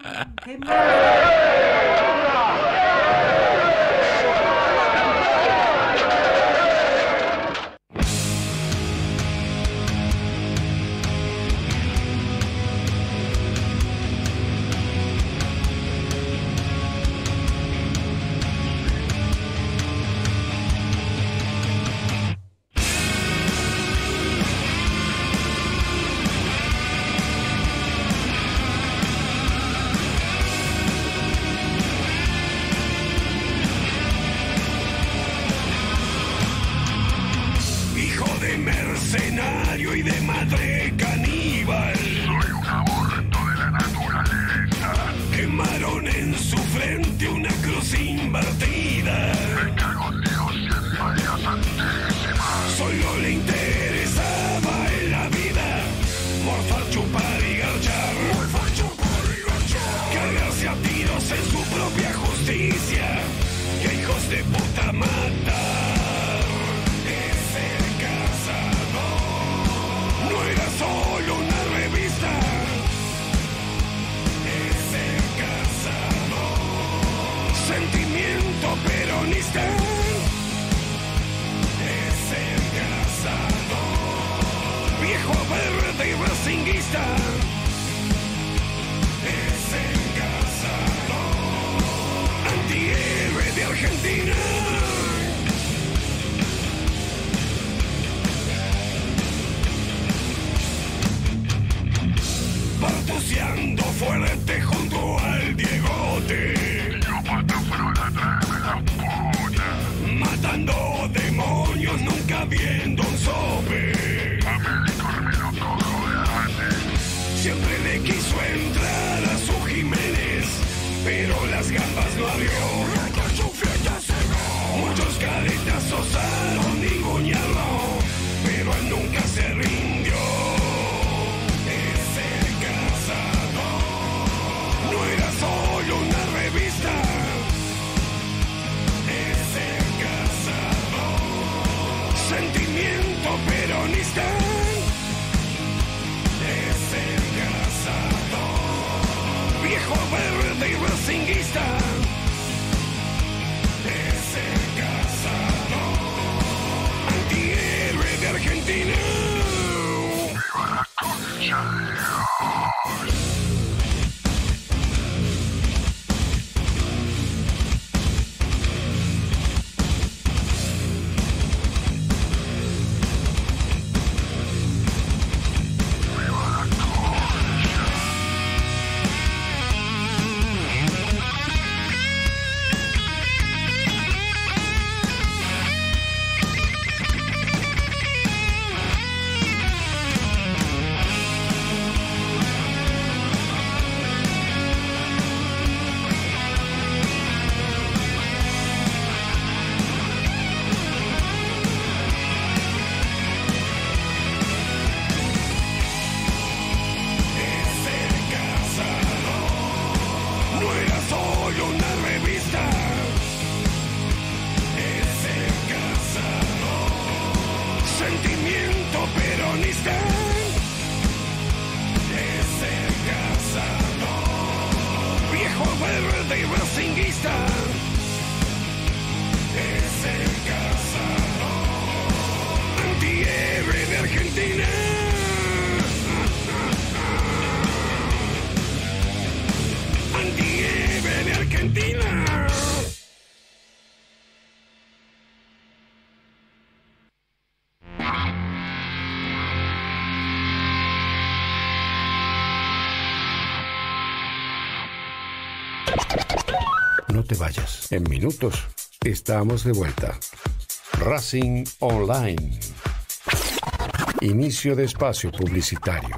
En minutos estamos de vuelta. Racing Online. Inicio de espacio publicitario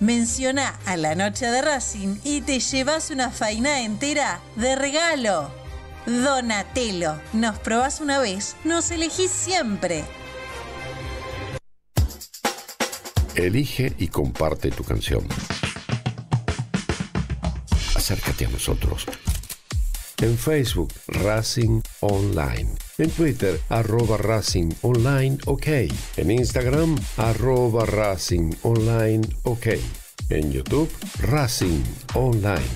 menciona a la noche de Racing y te llevas una faina entera de regalo. Donatelo, nos probás una vez, nos elegís siempre. Elige y comparte tu canción. Acércate a nosotros en Facebook, Racing Online. En Twitter, arroba Racing Online OK. En Instagram, arroba Racing Online OK. En YouTube, Racing Online.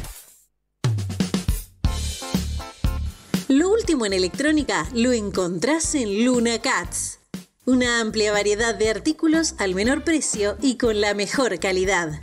Lo último en electrónica lo encontrás en Luna Cats. Una amplia variedad de artículos al menor precio y con la mejor calidad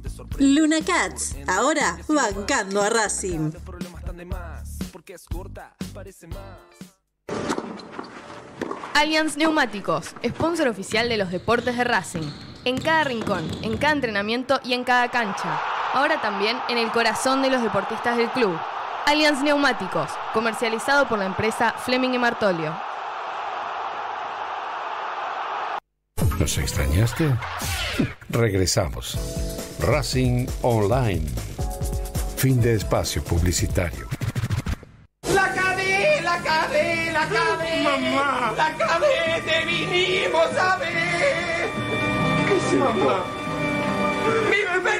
Luna Cats, ahora bancando a Racing. Allianz Neumáticos, sponsor oficial de los deportes de Racing. En cada rincón, en cada entrenamiento y en cada cancha. Ahora también en el corazón de los deportistas del club. Allianz Neumáticos, comercializado por la empresa Fleming y Martolio. ¿Nos extrañaste? Regresamos. Racing Online. Fin de espacio publicitario. La cadena, la cadena, la cadena, Mamá. La cadena te vinimos a ver. ¿Qué es mamá? Mi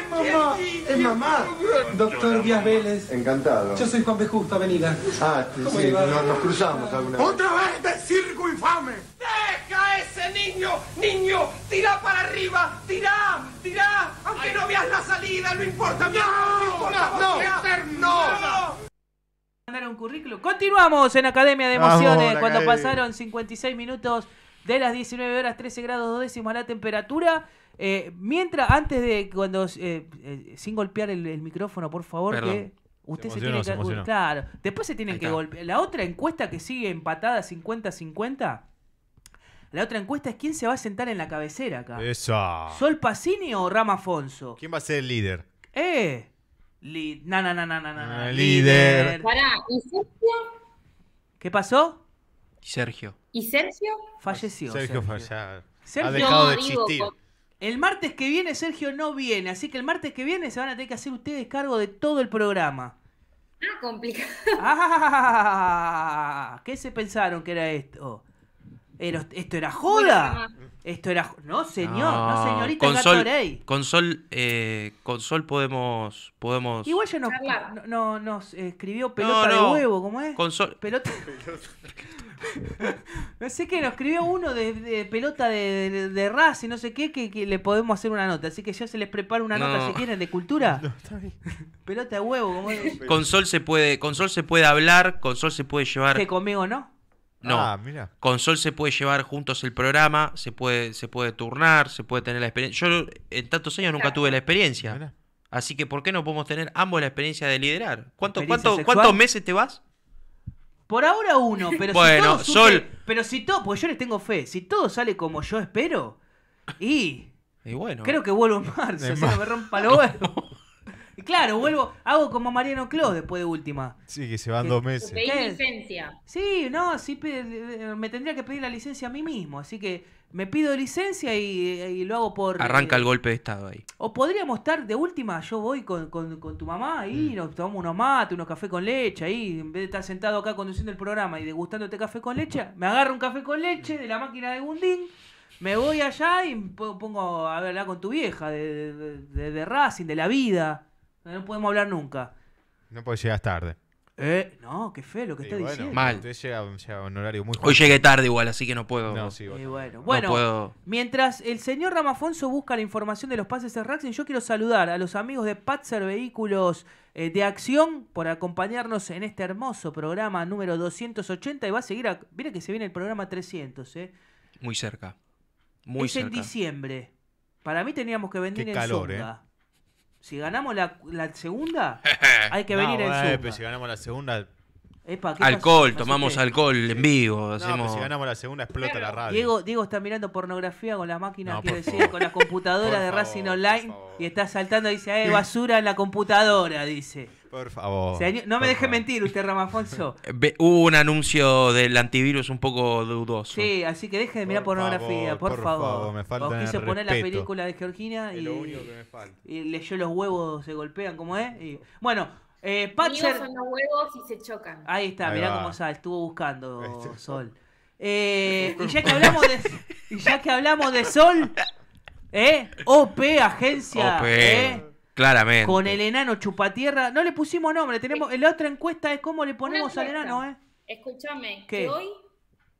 Mamá, es mamá. Doctor Díaz Vélez. Encantado. Yo soy Juan B. Justo, avenida. Ah, sí, nos, cruzamos alguna vez. ¡Otra vez de circo infame! niño, niño, tira para arriba, tira, tira, aunque no veas la salida, no importa, no, no, no no, no un currículo. Continuamos en Academia de Emociones cuando pasaron 56 minutos de las 19 horas 13 grados 2 décimos la temperatura. Eh, mientras, antes de cuando, eh, eh, sin golpear el, micrófono, por favor, que usted se, tiene que. claro, después se tienen que golpear. La otra encuesta que sigue empatada 50-50 la otra encuesta es quién se va a sentar en la cabecera acá. Esa. ¿Sol Pacini o Rama Afonso? ¿Quién va a ser el líder? Eh. Li líder. ¿y Sergio? ¿Qué pasó? Sergio. ¿Y Sergio? Falleció. Sergio, Sergio. ha dejado el martes que viene Sergio no viene, así que el martes que viene se van a tener que hacer ustedes cargo de todo el programa. Ah, complicado. Ah, ¿Qué se pensaron que era esto? Eh, mm. ¿Esto era joda? Esto era. No, señor, no, señorita con con Sol, eh, con Sol podemos, podemos. Igual ya nos, no, nos escribió pelota de huevo, ¿cómo es? Con Sol. Pelota. no sé qué, nos escribió uno de, pelota de, de, y no sé qué, que, le podemos hacer una nota. Así que ya se les prepara una nota si quieren de cultura. Pelota de huevo, ¿cómo es? Con Sol se puede, con se puede hablar, con Sol se puede llevar. Que conmigo no. No. Ah, mira. Con Sol se puede llevar juntos el programa, se puede, se puede turnar, se puede tener la experiencia. Yo en tantos años nunca tuve la experiencia. Así que, ¿por qué no podemos tener ambos la experiencia de liderar? ¿Cuánto, cuántos meses te vas? Por ahora uno, pero si todo Sol. pero si todo, pues yo les tengo fe, si todo sale como yo espero, y. bueno. Creo que vuelvo en marzo, no me rompa lo Claro, vuelvo, hago como Mariano Clos después de última. Sí, que se van dos meses. Pedí licencia. Sí, no, sí, me tendría que pedir la licencia a mí mismo, así que me pido licencia y, lo hago por... Arranca eh, el golpe de Estado ahí. O podríamos estar de última, yo voy con, con, tu mamá y mm. nos tomamos unos mates, unos café con leche ahí, en vez de estar sentado acá conduciendo el programa y degustándote café con leche, me agarro un café con leche de la máquina de Gundín. Me voy allá y pongo a hablar con tu vieja de, de Racing, de la vida, no podemos hablar nunca. No puedes llegar tarde. Eh, no, qué feo lo que está diciendo. Mal. llega, horario muy Hoy llegué tarde igual, así que no puedo. No, sí, bueno, mientras el señor Ramafonso busca la información de los pases de Raxin, yo quiero saludar a los amigos de Patzer Vehículos eh, de Acción por acompañarnos en este hermoso programa número 280 y va a seguir, a, mira que se viene el programa 300, ¿eh? Muy cerca. Muy es cerca. en diciembre. Para mí teníamos que vender en calor, en eh. Si ganamos la, la segunda, hay que venir en su. segunda. Pero si ganamos la segunda, alcohol, tomamos alcohol en vivo. si ganamos la segunda, explota la radio. Diego, está mirando pornografía con las máquinas, con la computadora de Racing Online y está saltando y dice, ¡eh, basura en la computadora! Dice. Por favor. no me deje mentir usted, Ramafonso. Hubo un anuncio del antivirus un poco dudoso. Sí, así que deje de mirar pornografía, por, favor. Me falta quiso poner la película de Georgina y, lo único y leyó los huevos, se golpean, como es. Y... Bueno. Eh, son los huevos y se chocan. Ahí está, mirá cómo estuvo buscando este. Sol. Eh, y, ya que hablamos de, Sol, ¿eh? OP, agencia. Eh, claramente. Con el enano chupatierra. No le pusimos nombre, tenemos. Eh. La otra encuesta es cómo le ponemos al enano, ¿eh? Escúchame, que hoy,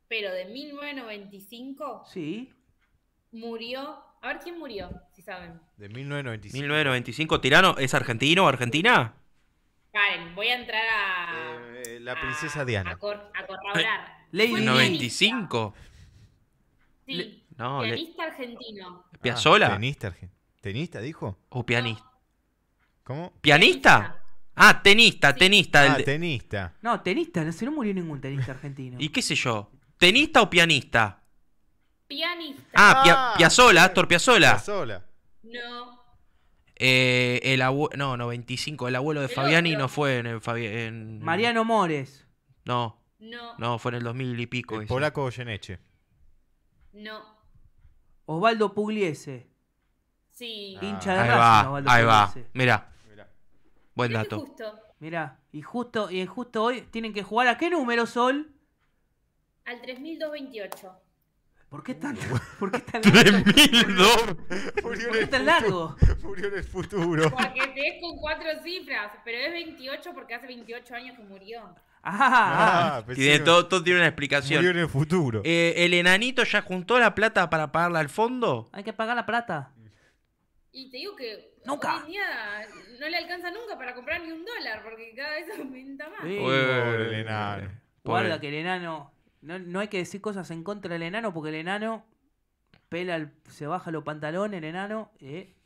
pero de 1995, sí. murió. A ver quién murió, si saben. De 1995. 1995, Tirano, ¿es argentino o argentina? Karen, voy a entrar a. Eh, la princesa Diana. A, cor, a corroborar. Ley 95. Sí. pianista argentino. Ah, ¿Piazzola? tenista, dijo? ¿O pianista? ¿Cómo? ¿Pianista? Ah, tenista, tenista. Ah, tenista. No, tenista, no se no murió ningún tenista argentino. ¿Y qué sé yo? ¿Tenista o pianista? Pianista. Ah, ah Piazzola, Astor Piazola. Piazzola. No. Eh, el abuelo, no, 95. el abuelo de Fabiani no fue en, el Mariano Mores. No. No. No, fue en el 2000 y pico. El polaco Yeneche? No. Osvaldo Pugliese. Sí. Hincha de ah. ahí Ahí va. Mirá. Buen dato. Mirá. Y justo, y justo hoy tienen que jugar a qué número, Sol? Al 3228. ¿Por qué tan, ¿por qué tan largo? ¿Por qué tan largo? Murió en el futuro. Porque es con cuatro cifras, pero es 28 porque hace 28 años que murió. Ah, tiene, ah, pues todo, tiene una explicación. Murió en el futuro. Eh, ¿El enanito ya juntó la plata para pagarla al fondo? Hay que pagar la plata. Y te digo que nunca. no le alcanza nunca para comprar ni un dólar porque cada vez aumenta más. Sí, el enano. Guarda que el enano no, hay que decir cosas en contra del enano porque el enano pela, se baja los pantalones, el enano. Eh,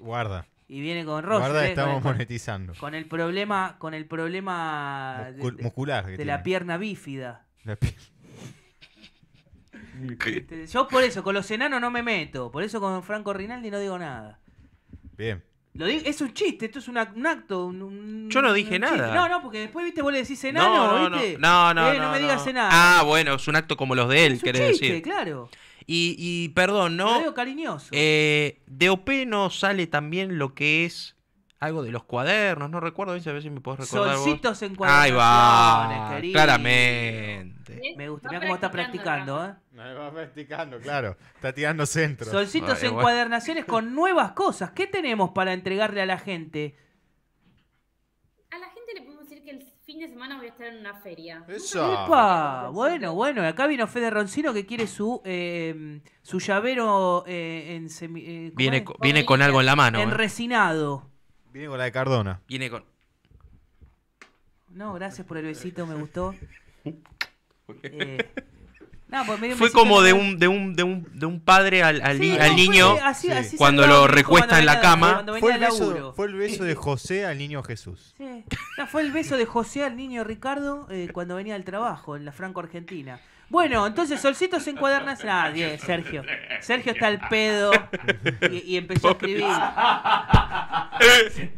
Guarda. Y viene con Roger. Guarda, eh, estamos monetizando. Con el problema, con el problema muscular de la pierna bífida. Este, yo por eso, con los enanos no me meto. Por eso con Franco Rinaldi no digo nada. Bien. Lo es un chiste, esto es un acto. Un, Yo no dije nada. No, no, porque después, viste, vos le decís enano, no, no, ¿viste? No, no, eh, no, no. me digas enano. Ah, bueno, es un acto como los de él, querés chiste, decir. claro. Y, perdón, ¿no? Lo cariñoso. Eh, de OP no sale también lo que es algo de los cuadernos, no recuerdo, a ver si me puedes recordar. Solcitos en cuadernos. Ahí va, querido. claramente. Me gusta, mira cómo está practicando, ¿eh? va practicando, claro. Está tirando centro. Solcitos en cuadernaciones con nuevas cosas. ¿Qué tenemos para entregarle a la gente? A la gente le podemos decir que el fin de semana voy a estar en una feria. ¡Eso! Bueno, bueno, acá vino Fede Roncino que quiere su eh, su llavero eh, en semi, eh, viene, viene con algo en la mano. ¿eh? resinado Viene con la de Cardona. Viene con. No, gracias por el besito, me gustó. Eh, pues fue como de un, de un, de un, de un padre al, niño cuando lo recuesta en la cama. Fue el, beso, de José al niño Jesús. fue el beso de José al niño Ricardo eh, cuando venía al trabajo en la Franco Argentina. Bueno, entonces Solcito se cuadernas, a nadie, Sergio. Sergio está al pedo y, empezó a escribir.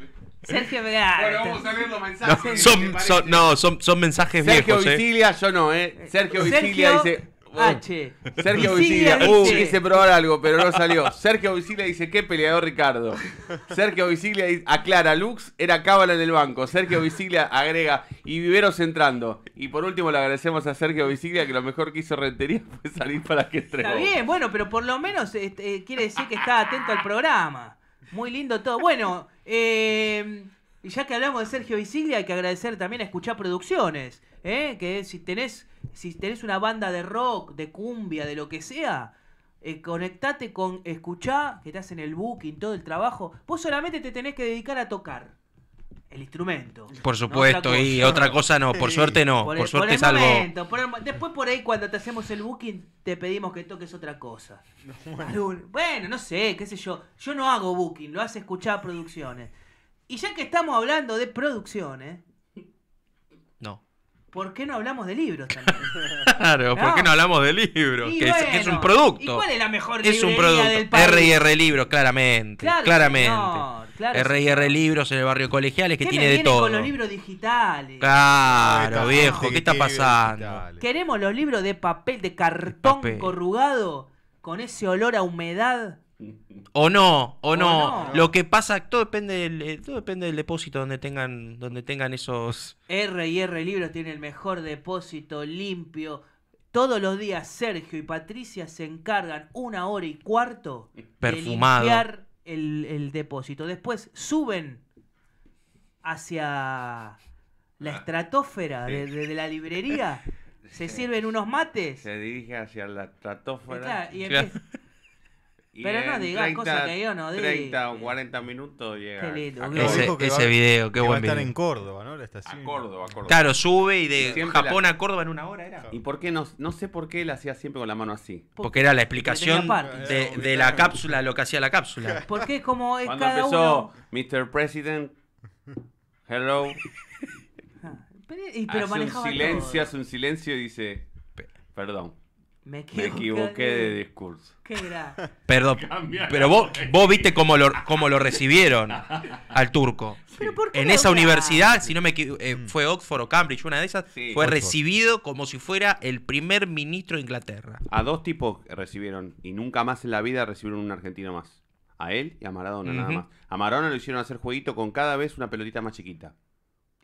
Sergio Vega. Bueno, este. vamos a leer los mensajes. No, son, no, son, son mensajes viejos. Sergio eh. Vicilia, yo no, ¿eh? Sergio Vicilia dice. H. Ah, Sergio Visiglia uh, quise probar algo, pero no salió. Sergio Visiglia dice, qué peleador Ricardo. Sergio Visiglia aclara, Lux era cábala en el banco. Sergio Visiglia agrega, y Viveros entrando. Y por último le agradecemos a Sergio Visiglia que lo mejor que hizo Rentería fue salir para que Está bien, bueno, pero por lo menos este, eh, quiere decir que está atento al programa. Muy lindo todo. Bueno, eh, y ya que hablamos de Sergio Visiglia, hay que agradecer también a Escuchá Producciones, ¿eh? que si tenés, si tenés una banda de rock, de cumbia, de lo que sea, eh, conectate con Escuchá, que te hacen el booking, todo el trabajo. Vos solamente te tenés que dedicar a tocar el instrumento. Por supuesto, y otra cosa no, por suerte no, por, suerte después por ahí cuando te hacemos el booking te pedimos que toques otra cosa. bueno. no sé, qué sé yo. Yo no hago booking, lo hace Escuchá producciones. Y ya que estamos hablando de producciones. No. ¿Por qué no hablamos de libros también? claro, ¿por qué no hablamos de libros? es, un producto. ¿Y cuál es la mejor librería Es un producto. Del país? R&R Libros, claramente. claramente. R&R Libros en el barrio colegial es que tiene de todo. con los libros digitales. Claro, viejo, ¿qué está pasando? Queremos los libros de papel, de cartón corrugado con ese olor a humedad o no, o, no. Lo que pasa, todo depende del, eh, todo depende del depósito donde tengan, donde tengan esos. R y R Libros tiene el mejor depósito limpio. Todos los días Sergio y Patricia se encargan una hora y cuarto de limpiar el, depósito. Después suben hacia la ah, estratosfera de, la librería. se sirven unos mates. Se dirige hacia la estratosfera. Pero no digas cosas que yo no digo. 30 o 40 minutos llega. Qué lindo. Ese, ese video, qué que a estar en Córdoba, ¿no? A Córdoba, a Córdoba. Claro, sube y de Japón a Córdoba en una hora era. ¿Y por qué no? No sé por qué él hacía siempre con la mano así. Porque era la explicación de, la cápsula, lo que hacía la cápsula. Porque como es Cuando empezó Mr. President, hello. Ah, pero, un silencio, hace un silencio y dice, perdón. Me equivoqué, de... discurso. ¿Qué era? Perdón, pero vos, vos viste cómo lo, cómo lo recibieron al turco. en esa universidad, si no me equivoco, eh, mm. fue Oxford o Cambridge, una de esas, fue recibido como si fuera el primer ministro de Inglaterra. A dos tipos recibieron y nunca más en la vida recibieron un argentino más. A él y a Maradona nada más. A Maradona lo hicieron hacer jueguito con cada vez una pelotita más chiquita.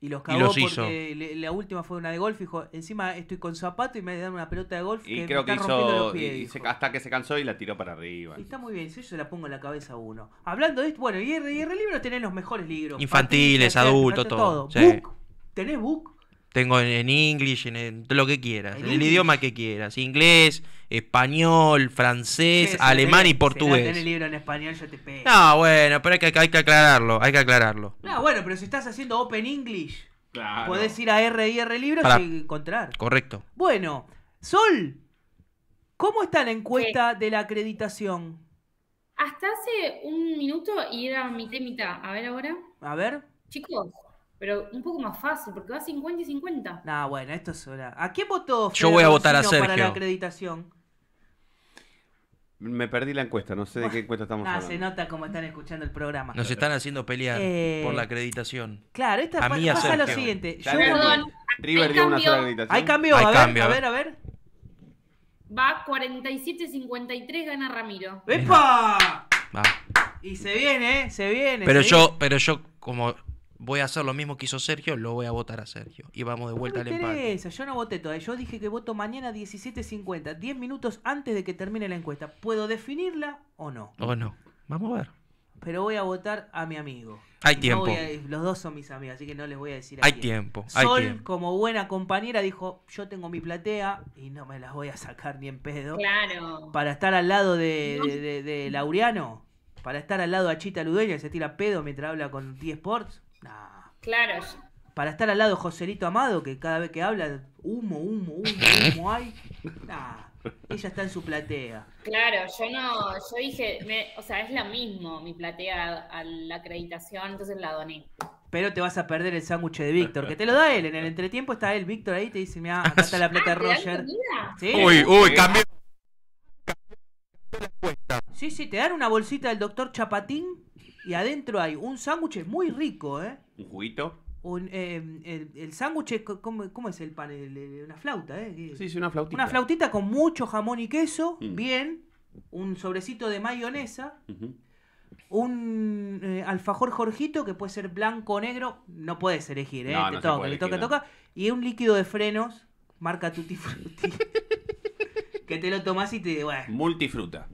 Y los cagó porque la última fue una de golf, y dijo, encima estoy con zapato y me dan una pelota de golf y que me que pies, hasta que se cansó y la tiró para arriba. está muy bien, si yo se la pongo en la cabeza uno. Hablando de esto, bueno, y el libros tenés los mejores libros. Infantiles, adultos, todo. tenés book tengo en English, en, lo que quieras, En el idioma que quieras, inglés, español, francés, alemán y portugués. Si no el libro en español yo te No, bueno, pero hay que, hay que aclararlo, hay que aclararlo. No, bueno, pero si estás haciendo Open English, puedes ir a RIR Libros y encontrar. Correcto. Bueno, Sol, ¿cómo está la encuesta de la acreditación? Hasta hace un minuto y era mitad mitad. A ver ahora. A ver. Chicos, pero un poco más fácil, porque va 50 y 50. Ah, bueno, esto es hora. ¿A qué votó Fede Yo voy a votar a Sergio. para la acreditación? Me perdí la encuesta, no sé de qué encuesta estamos hablando. Ah, hablando. Se nota cómo están escuchando el programa. Nos están haciendo pelear eh, por la acreditación. Claro, esta pasa lo siguiente. Yo... Perdón, River dio una acreditación. Hay cambio, a, ver, a ver, eh. a ver. Va 47-53, gana Ramiro. ¡Epa! Va. Y se viene, eh, se viene. Pero yo, pero yo, como voy a hacer lo mismo que hizo Sergio, lo voy a votar a Sergio. Y vamos de vuelta al empate. Yo no voté todavía. Yo dije que voto mañana 17.50, 10 minutos antes de que termine la encuesta. ¿Puedo definirla o no? O no. Vamos a ver. Pero voy a votar a mi amigo. Hay tiempo. los dos son mis amigos, así que no les voy a decir. A hay tiempo. Sol, como buena compañera, dijo: Yo tengo mi platea y no me las voy a sacar ni en pedo. Claro. Para estar al lado de, Laureano, para estar al lado de Achita Ludeña, que se tira pedo mientras habla con T-Sports. Claro. Para estar al lado de Joselito Amado, que cada vez que habla, humo, humo, humo, hay. Nah. Ella está en su platea. Claro, yo no, yo dije, o sea, es la mismo mi platea a, la acreditación, entonces la doné. Pero te vas a perder el sándwich de Víctor, que te lo da él. En el entretiempo está él, Víctor ahí, te dice, mira, acá está la plata de ah, Roger. ¿Sí? Uy, uy, cambió. Sí, sí, te dan una bolsita del doctor Chapatín y adentro hay un sándwich muy rico, ¿eh? ¿Un juguito? Un, eh, el, sándwich, ¿cómo, es el pan? una flauta, ¿eh? Sí, sí, una flautita. Una flautita con mucho jamón y queso, mm. bien. Un sobrecito de mayonesa. Un eh, alfajor Jorgito que puede ser blanco o negro. No puedes elegir, ¿eh? Te toca, te toca, toca. Y un líquido de frenos, marca Tutti Frutti. que te lo tomas y te. Bueno. Multifruta.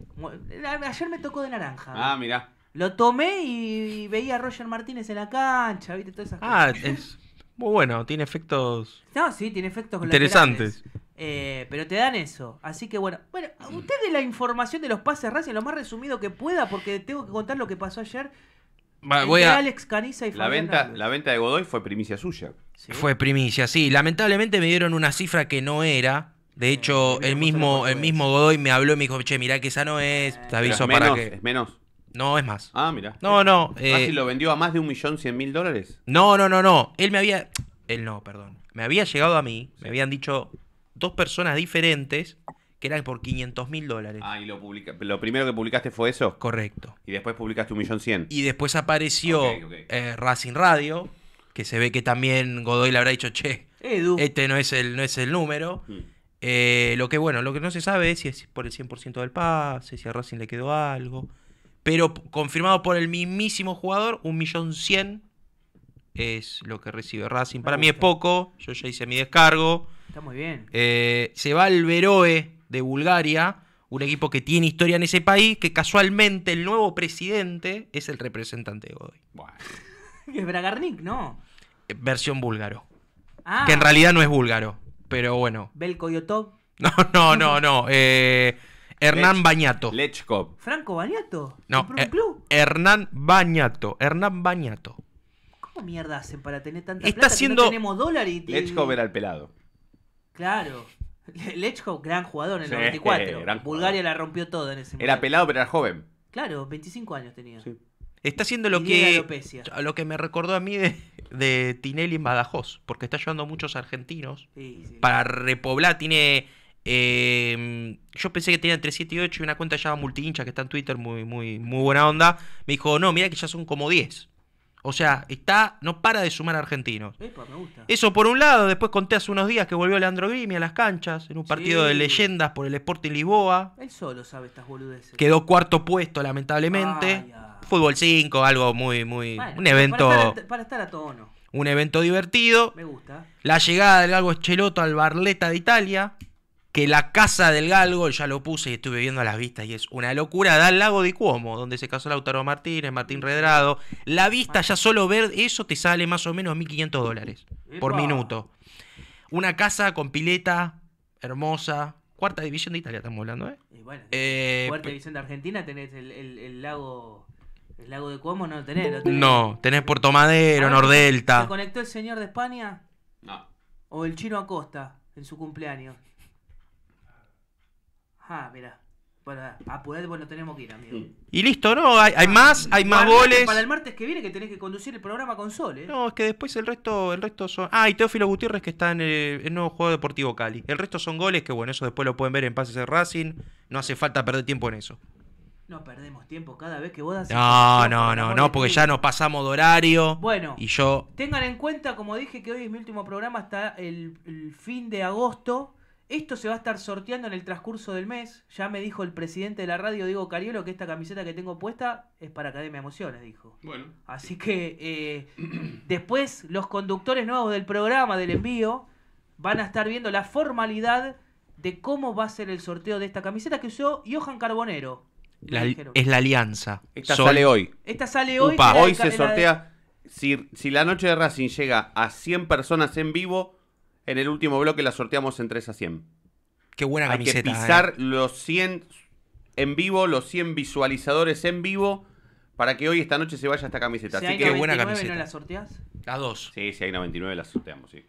Eh, ayer me tocó de naranja. Ah, mira lo tomé y, veía a Roger Martínez en la cancha, ¿viste? Todas esas Ah, es muy bueno, tiene efectos. No, sí, tiene efectos interesantes. Eh, pero te dan eso. Así que bueno, bueno, usted de la información de los pases Racing lo más resumido que pueda, porque tengo que contar lo que pasó ayer. Alex Caniza y la venta, la venta de Godoy fue primicia suya. Fue primicia, sí. Lamentablemente me dieron una cifra que no era. De eh, hecho, el mismo, el mismo Godoy me habló y me dijo, che, mirá que esa no es. Te aviso es menos, para que. Es menos. No, es más. Ah, mira. No, no. Eh, ah, lo vendió a más de un millón cien mil dólares? No, no, no, no. Él me había. Él no, perdón. Me había llegado a mí, me habían dicho dos personas diferentes que eran por quinientos mil dólares. Ah, y lo, publica... lo primero que publicaste fue eso. Correcto. Y después publicaste un millón cien. Y después apareció eh, Racing Radio, que se ve que también Godoy le habrá dicho, che, este no es el, no es el número. Mm. Eh, lo que bueno, lo que no se sabe es si es por el 100% del pase, si a Racing le quedó algo. Pero confirmado por el mismísimo jugador, un millón cien es lo que recibe Racing. Para mí es poco, yo ya hice mi descargo. Está muy bien. Eh, se va al Veroe de Bulgaria, un equipo que tiene historia en ese país, que casualmente el nuevo presidente es el representante de Godoy. es Bragarnik, ¿no? Eh, versión búlgaro. Ah. Que en realidad no es búlgaro, pero bueno. Belko No, no, no, no. eh, Hernán Bañato. Lechkov. ¿Franco Bañato? No, eh, Hernán Bañato. Hernán Bañato. ¿Cómo mierda hacen para tener tanta Está plata tenemos dólar y... Lechkov era el pelado. Claro. Lechkov, gran jugador en el 94. Bulgaria la rompió toda en ese momento. Era pelado, pero era joven. Claro, 25 años tenía. Está haciendo lo que, lo que me recordó a mí de, Tinelli en Badajoz, porque está llevando muchos argentinos para repoblar. Tiene Em, yo pensé que tenía 378 y una cuenta llamada multihincha que está en Twitter, muy, muy, muy buena onda. Me dijo, no, mira que ya son como 10. O sea, está, no para de sumar argentinos. Eso por un lado, después conté hace unos días que volvió Leandro Grimi a las canchas en un partido de leyendas por el Sporting Lisboa. Él solo sabe estas boludeces. Quedó cuarto puesto, lamentablemente. Fútbol 5, algo muy, muy. un evento. Para estar, a, Un evento divertido. Me gusta. La llegada del algo Cheloto al Barletta de Italia que la casa del galgo, ya lo puse y estuve viendo a las vistas y es una locura, da el lago de Cuomo, donde se casó Lautaro Martínez, Martín Redrado. La vista, ya solo ver eso te sale más o menos 1.500 dólares por minuto. Una casa con pileta, hermosa. Cuarta división de Italia estamos hablando, ¿eh? eh cuarta división de Argentina tenés el, el, lago... El lago de Cuomo no tenés, No, tenés Puerto Madero, ah, Nordelta. ¿Se conectó el señor de España? No. ¿O el chino Acosta en su cumpleaños? Ah, mirá. Bueno, vos bueno, tenemos que ir, amigo. Y listo, ¿no? Hay, hay más, hay más goles. Para el martes que viene que tenés que conducir el programa con Sol, ¿eh? No, es que después el resto, el resto son. Ah, y Teófilo Gutiérrez que está en el, nuevo juego deportivo Cali. El resto son goles, que bueno, eso después lo pueden ver en pases de Racing. No hace falta perder tiempo en eso. No perdemos tiempo cada vez que vos das. No, no, no, no, porque ya nos pasamos de horario. Bueno, y yo. Tengan en cuenta, como dije, que hoy es mi último programa hasta el fin de agosto. Esto se va a estar sorteando en el transcurso del mes. Ya me dijo el presidente de la radio, Diego Cariolo, que esta camiseta que tengo puesta es para Academia Emociones, dijo. Bueno. Así que eh, después los conductores nuevos del programa, del envío, van a estar viendo la formalidad de cómo va a ser el sorteo de esta camiseta que usó Johan Carbonero. es la alianza. Esta sale hoy. Esta sale hoy. hoy se sortea. Si, si la noche de Racing llega a 100 personas en vivo, en el último bloque la sorteamos en 3 a 100. Qué buena camiseta. Hay que pisar eh. los 100 en vivo, los 100 visualizadores en vivo, para que hoy, esta noche, se vaya esta camiseta. Así que buena camiseta. ¿no la sorteás? A dos. Sí, sí hay 99 la sorteamos, sí.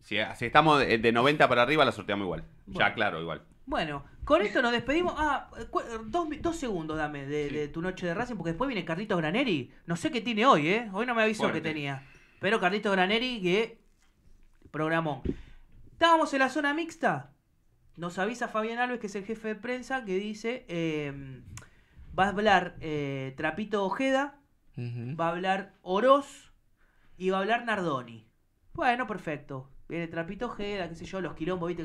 Si, estamos de, 90 para arriba, la sorteamos igual. Ya, claro, igual. Bueno, con esto nos despedimos. Ah, dos, segundos dame de, tu noche de Racing, porque después viene Carlitos Graneri. No sé qué tiene hoy, ¿eh? Hoy no me avisó que tenía. Pero Carlitos Graneri, que programón. Estábamos en la zona mixta. Nos avisa Fabián Alves, que es el jefe de prensa, que dice: em, va a hablar eh, Trapito Ojeda, va a hablar Oroz y va a hablar Nardoni. Bueno, perfecto. Viene Trapito Ojeda, qué sé yo, los quilombos, ¿viste?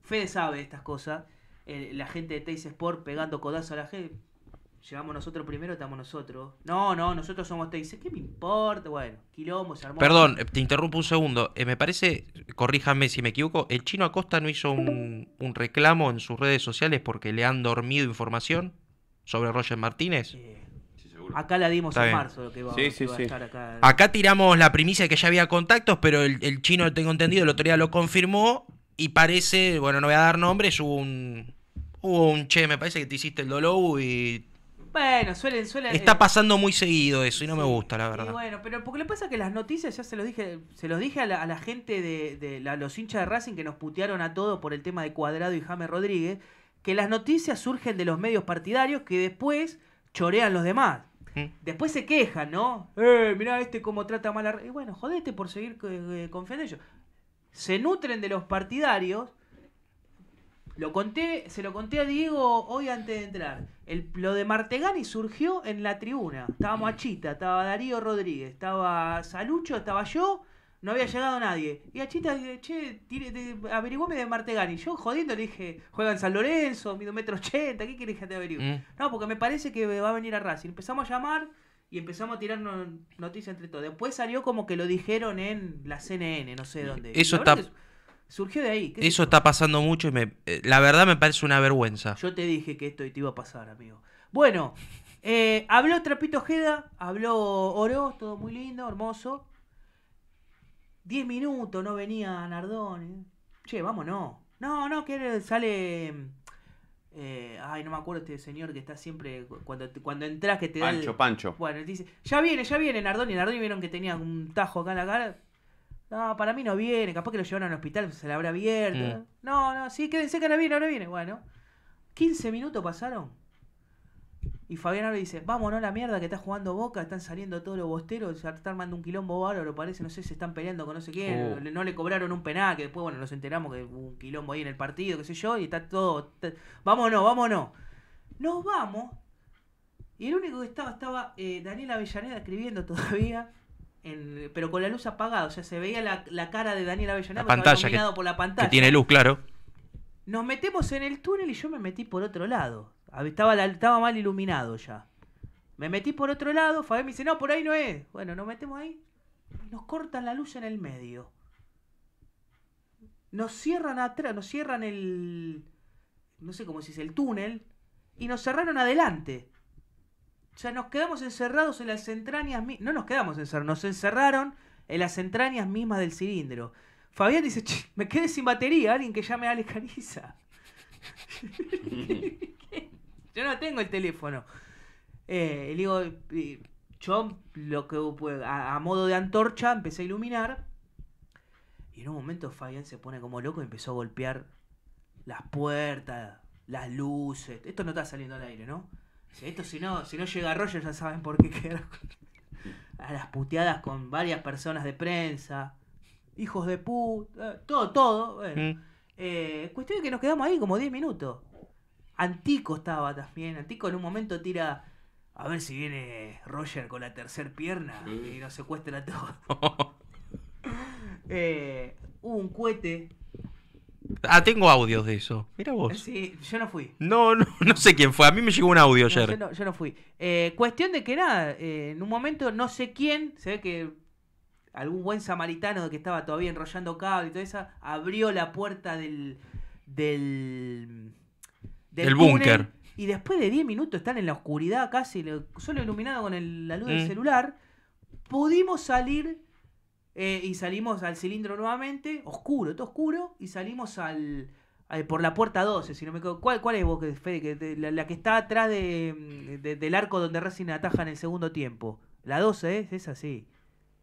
Fede sabe estas cosas. la gente de Teis Sport pegando codazo a la gente llegamos nosotros primero, estamos nosotros. No, no, nosotros somos te dice, ¿qué me importa? Bueno, quilombo, se Perdón, te interrumpo un segundo. Eh, me parece, corríjame si me equivoco, el chino Acosta no hizo un, reclamo en sus redes sociales porque le han dormido información sobre Roger Martínez. seguro acá la dimos en marzo, que va, a acá. Acá tiramos la primicia de que ya había contactos, pero el, el chino, tengo entendido, la autoridad lo confirmó y parece, bueno, no voy a dar nombres, hubo un, un che, me parece que te hiciste el dolor y bueno, suelen, suelen. Está eh, pasando muy seguido eso y no me gusta, la verdad. bueno, pero porque le pasa que las noticias, ya se los dije, se los dije a la, gente de, los hinchas de Racing que nos putearon a todos por el tema de Cuadrado y James Rodríguez, que las noticias surgen de los medios partidarios que después chorean los demás. ¿Mm? Después se quejan, ¿no? Eh, mirá este cómo trata mal a... Y bueno, jodete por seguir eh, eh, confiando en ellos. Se nutren de los partidarios lo conté, se lo conté a Diego hoy antes de entrar. El, lo de Martegani surgió en la tribuna. Estábamos a Chita, estaba Darío Rodríguez, estaba Salucho, estaba yo, no había llegado nadie. Y a Chita, che, averiguame de Martegani. Yo jodiendo le dije, juega en San Lorenzo, mido metro ochenta, ¿qué querés que te averigüe? Mm. No, porque me parece que va a venir a Racing. Empezamos a llamar y empezamos a tirarnos noticias entre todos. Después salió como que lo dijeron en la CNN, no sé mm, dónde. Eso está... Surgió de ahí. Eso está pasando mucho y me, eh, la verdad me parece una vergüenza. Yo te dije que esto te iba a pasar, amigo. Bueno, eh, habló Trapito Ojeda, habló Oroz, todo muy lindo, hermoso. Diez minutos no venía Nardón. Che, vámonos. No, no, que sale... Eh, ay, no me acuerdo este señor que está siempre. Cuando, cuando entras que te da. Pancho, Pancho. Bueno, dice: Ya viene, ya viene Nardoni. Nardoni vieron que tenía un tajo acá en la cara. No, para mí no viene, capaz que lo llevaron al hospital, se le habrá abierto. Mm. No, no, sí, quédense que no viene, ahora viene. Bueno, 15 minutos pasaron. Y Fabián ahora dice, vámonos la mierda que está jugando Boca, están saliendo todos los bosteros, están armando un quilombo bárbaro, parece, no sé, se están peleando con no sé quién, uh. no le cobraron un penal, que después, bueno, nos enteramos que hubo un quilombo ahí en el partido, qué sé yo, y está todo, vámonos, vámonos. Nos vamos, y el único que estaba, estaba eh, Daniel Avellaneda escribiendo todavía, pero con la luz apagada, o sea, se veía la, cara de Daniel Avellaneda la pantalla que, por la pantalla. tiene luz, claro. Nos metemos en el túnel y yo me metí por otro lado. Estaba, estaba mal iluminado ya. Me metí por otro lado, Fabián me dice, no, por ahí no es. Bueno, nos metemos ahí. Nos cortan la luz en el medio. Nos cierran atrás, nos cierran el. No sé cómo se dice, el túnel. Y nos cerraron adelante. O sea, nos quedamos encerrados en las entrañas No nos quedamos encerrados, nos encerraron en las entrañas mismas del cilindro. Fabián dice, me quedé sin batería, alguien que llame a Ale yo no tengo el teléfono. Eh, le digo, yo lo que pues, a, a, modo de antorcha empecé a iluminar. Y en un momento Fabián se pone como loco y empezó a golpear las puertas, las luces. Esto no está saliendo al aire, ¿no? Esto si no, si no llega Roger ya saben por qué quedaron a las puteadas con varias personas de prensa, hijos de puta, eh, todo, todo. Bueno. Mm. Eh, que nos quedamos ahí como 10 minutos. Antico estaba también. Antico en un momento tira. A ver si viene Roger con la tercer pierna y nos secuestra a todos. Eh, hubo un cohete Ah, tengo audios de eso. Mira vos. Sí, yo no fui. No, no, no sé quién fue. A mí me llegó un audio ayer. yo, no, fui. Eh, cuestión de que nada, eh, en un momento no sé quién, se ve que algún buen samaritano que estaba todavía enrollando cable y todo eso, abrió la puerta del. del. del búnker. Y después de 10 minutos están en la oscuridad casi, solo iluminado con la luz del mm. celular, pudimos salir eh, y salimos al cilindro nuevamente, oscuro, todo oscuro, y salimos al, por la puerta 12, si no me equivoco. ¿Cuál, cuál es vos, Fede? Que, la, que está atrás de, del arco donde Racing ataja en el segundo tiempo. La 12 ¿eh? es, Esa, sí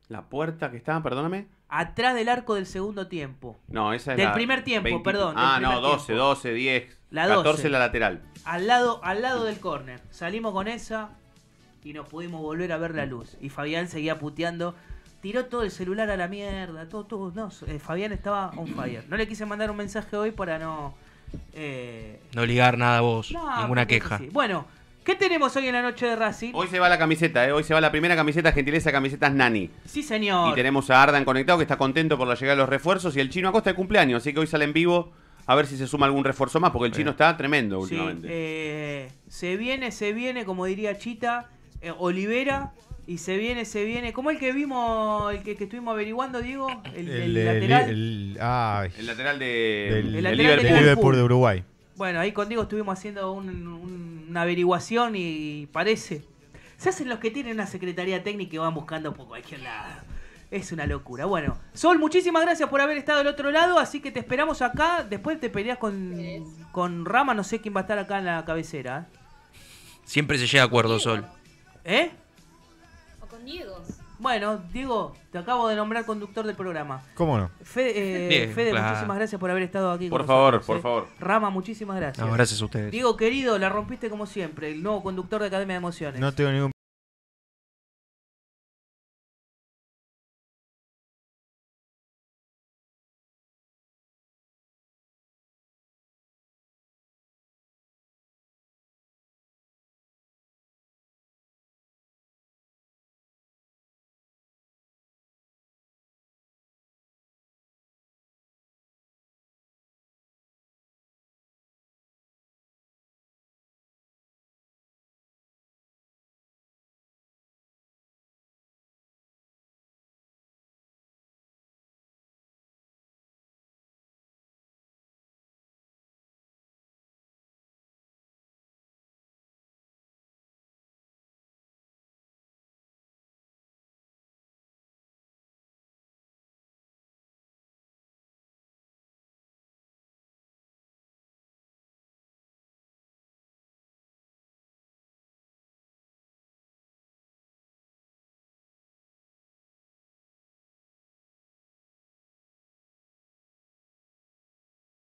La puerta que está, perdóname. Atrás del arco del segundo tiempo. No, esa es Del primer tiempo, perdón. Ah, no, 12, 12, 10. La 12. 14 la lateral. Al lado, al lado del córner. Salimos con esa y nos pudimos volver a ver la luz. Y Fabián seguía puteando tiró todo el celular a la mierda, todo, todo, no, eh, Fabián estaba on fire. No le quise mandar un mensaje hoy para no... Eh, no ligar nada a vos, ninguna queja. Bueno, ¿qué tenemos hoy en la noche de Racing? Hoy se va la camiseta, ¿eh? hoy se va la primera camiseta, gentileza, camisetas Nani. Sí, señor. Y tenemos a Ardan conectado que está contento por la llegada de los refuerzos y el chino Acosta de cumpleaños, así que hoy sale en vivo a ver si se suma algún refuerzo más, porque el chino eh. está tremendo últimamente. se viene, se viene, como diría Chita, Olivera y se viene, se viene. ¿Cómo el que vimos, el que, estuvimos averiguando, Diego? El, lateral. El, lateral de, el lateral de de Uruguay. Bueno, ahí con Diego estuvimos haciendo una averiguación y parece. Se hacen los que tienen una secretaría técnica y van buscando por cualquier lado. Es una locura. Bueno, Sol, muchísimas gracias por haber estado del otro lado. Así que te esperamos acá. Después te peleas con, con Rama. No sé quién va a estar acá en la cabecera. ¿eh? Siempre se llega a acuerdo, Sol. ¿Eh? Diego. Bueno, Diego, te acabo de nombrar conductor del programa. ¿Cómo no? Eh, Fede, muchísimas gracias por haber estado aquí. Por favor, por ¿eh? favor. Rama, muchísimas gracias. gracias a ustedes. Diego, querido, la rompiste como siempre, el nuevo conductor de Academia de Emociones. No tengo ningún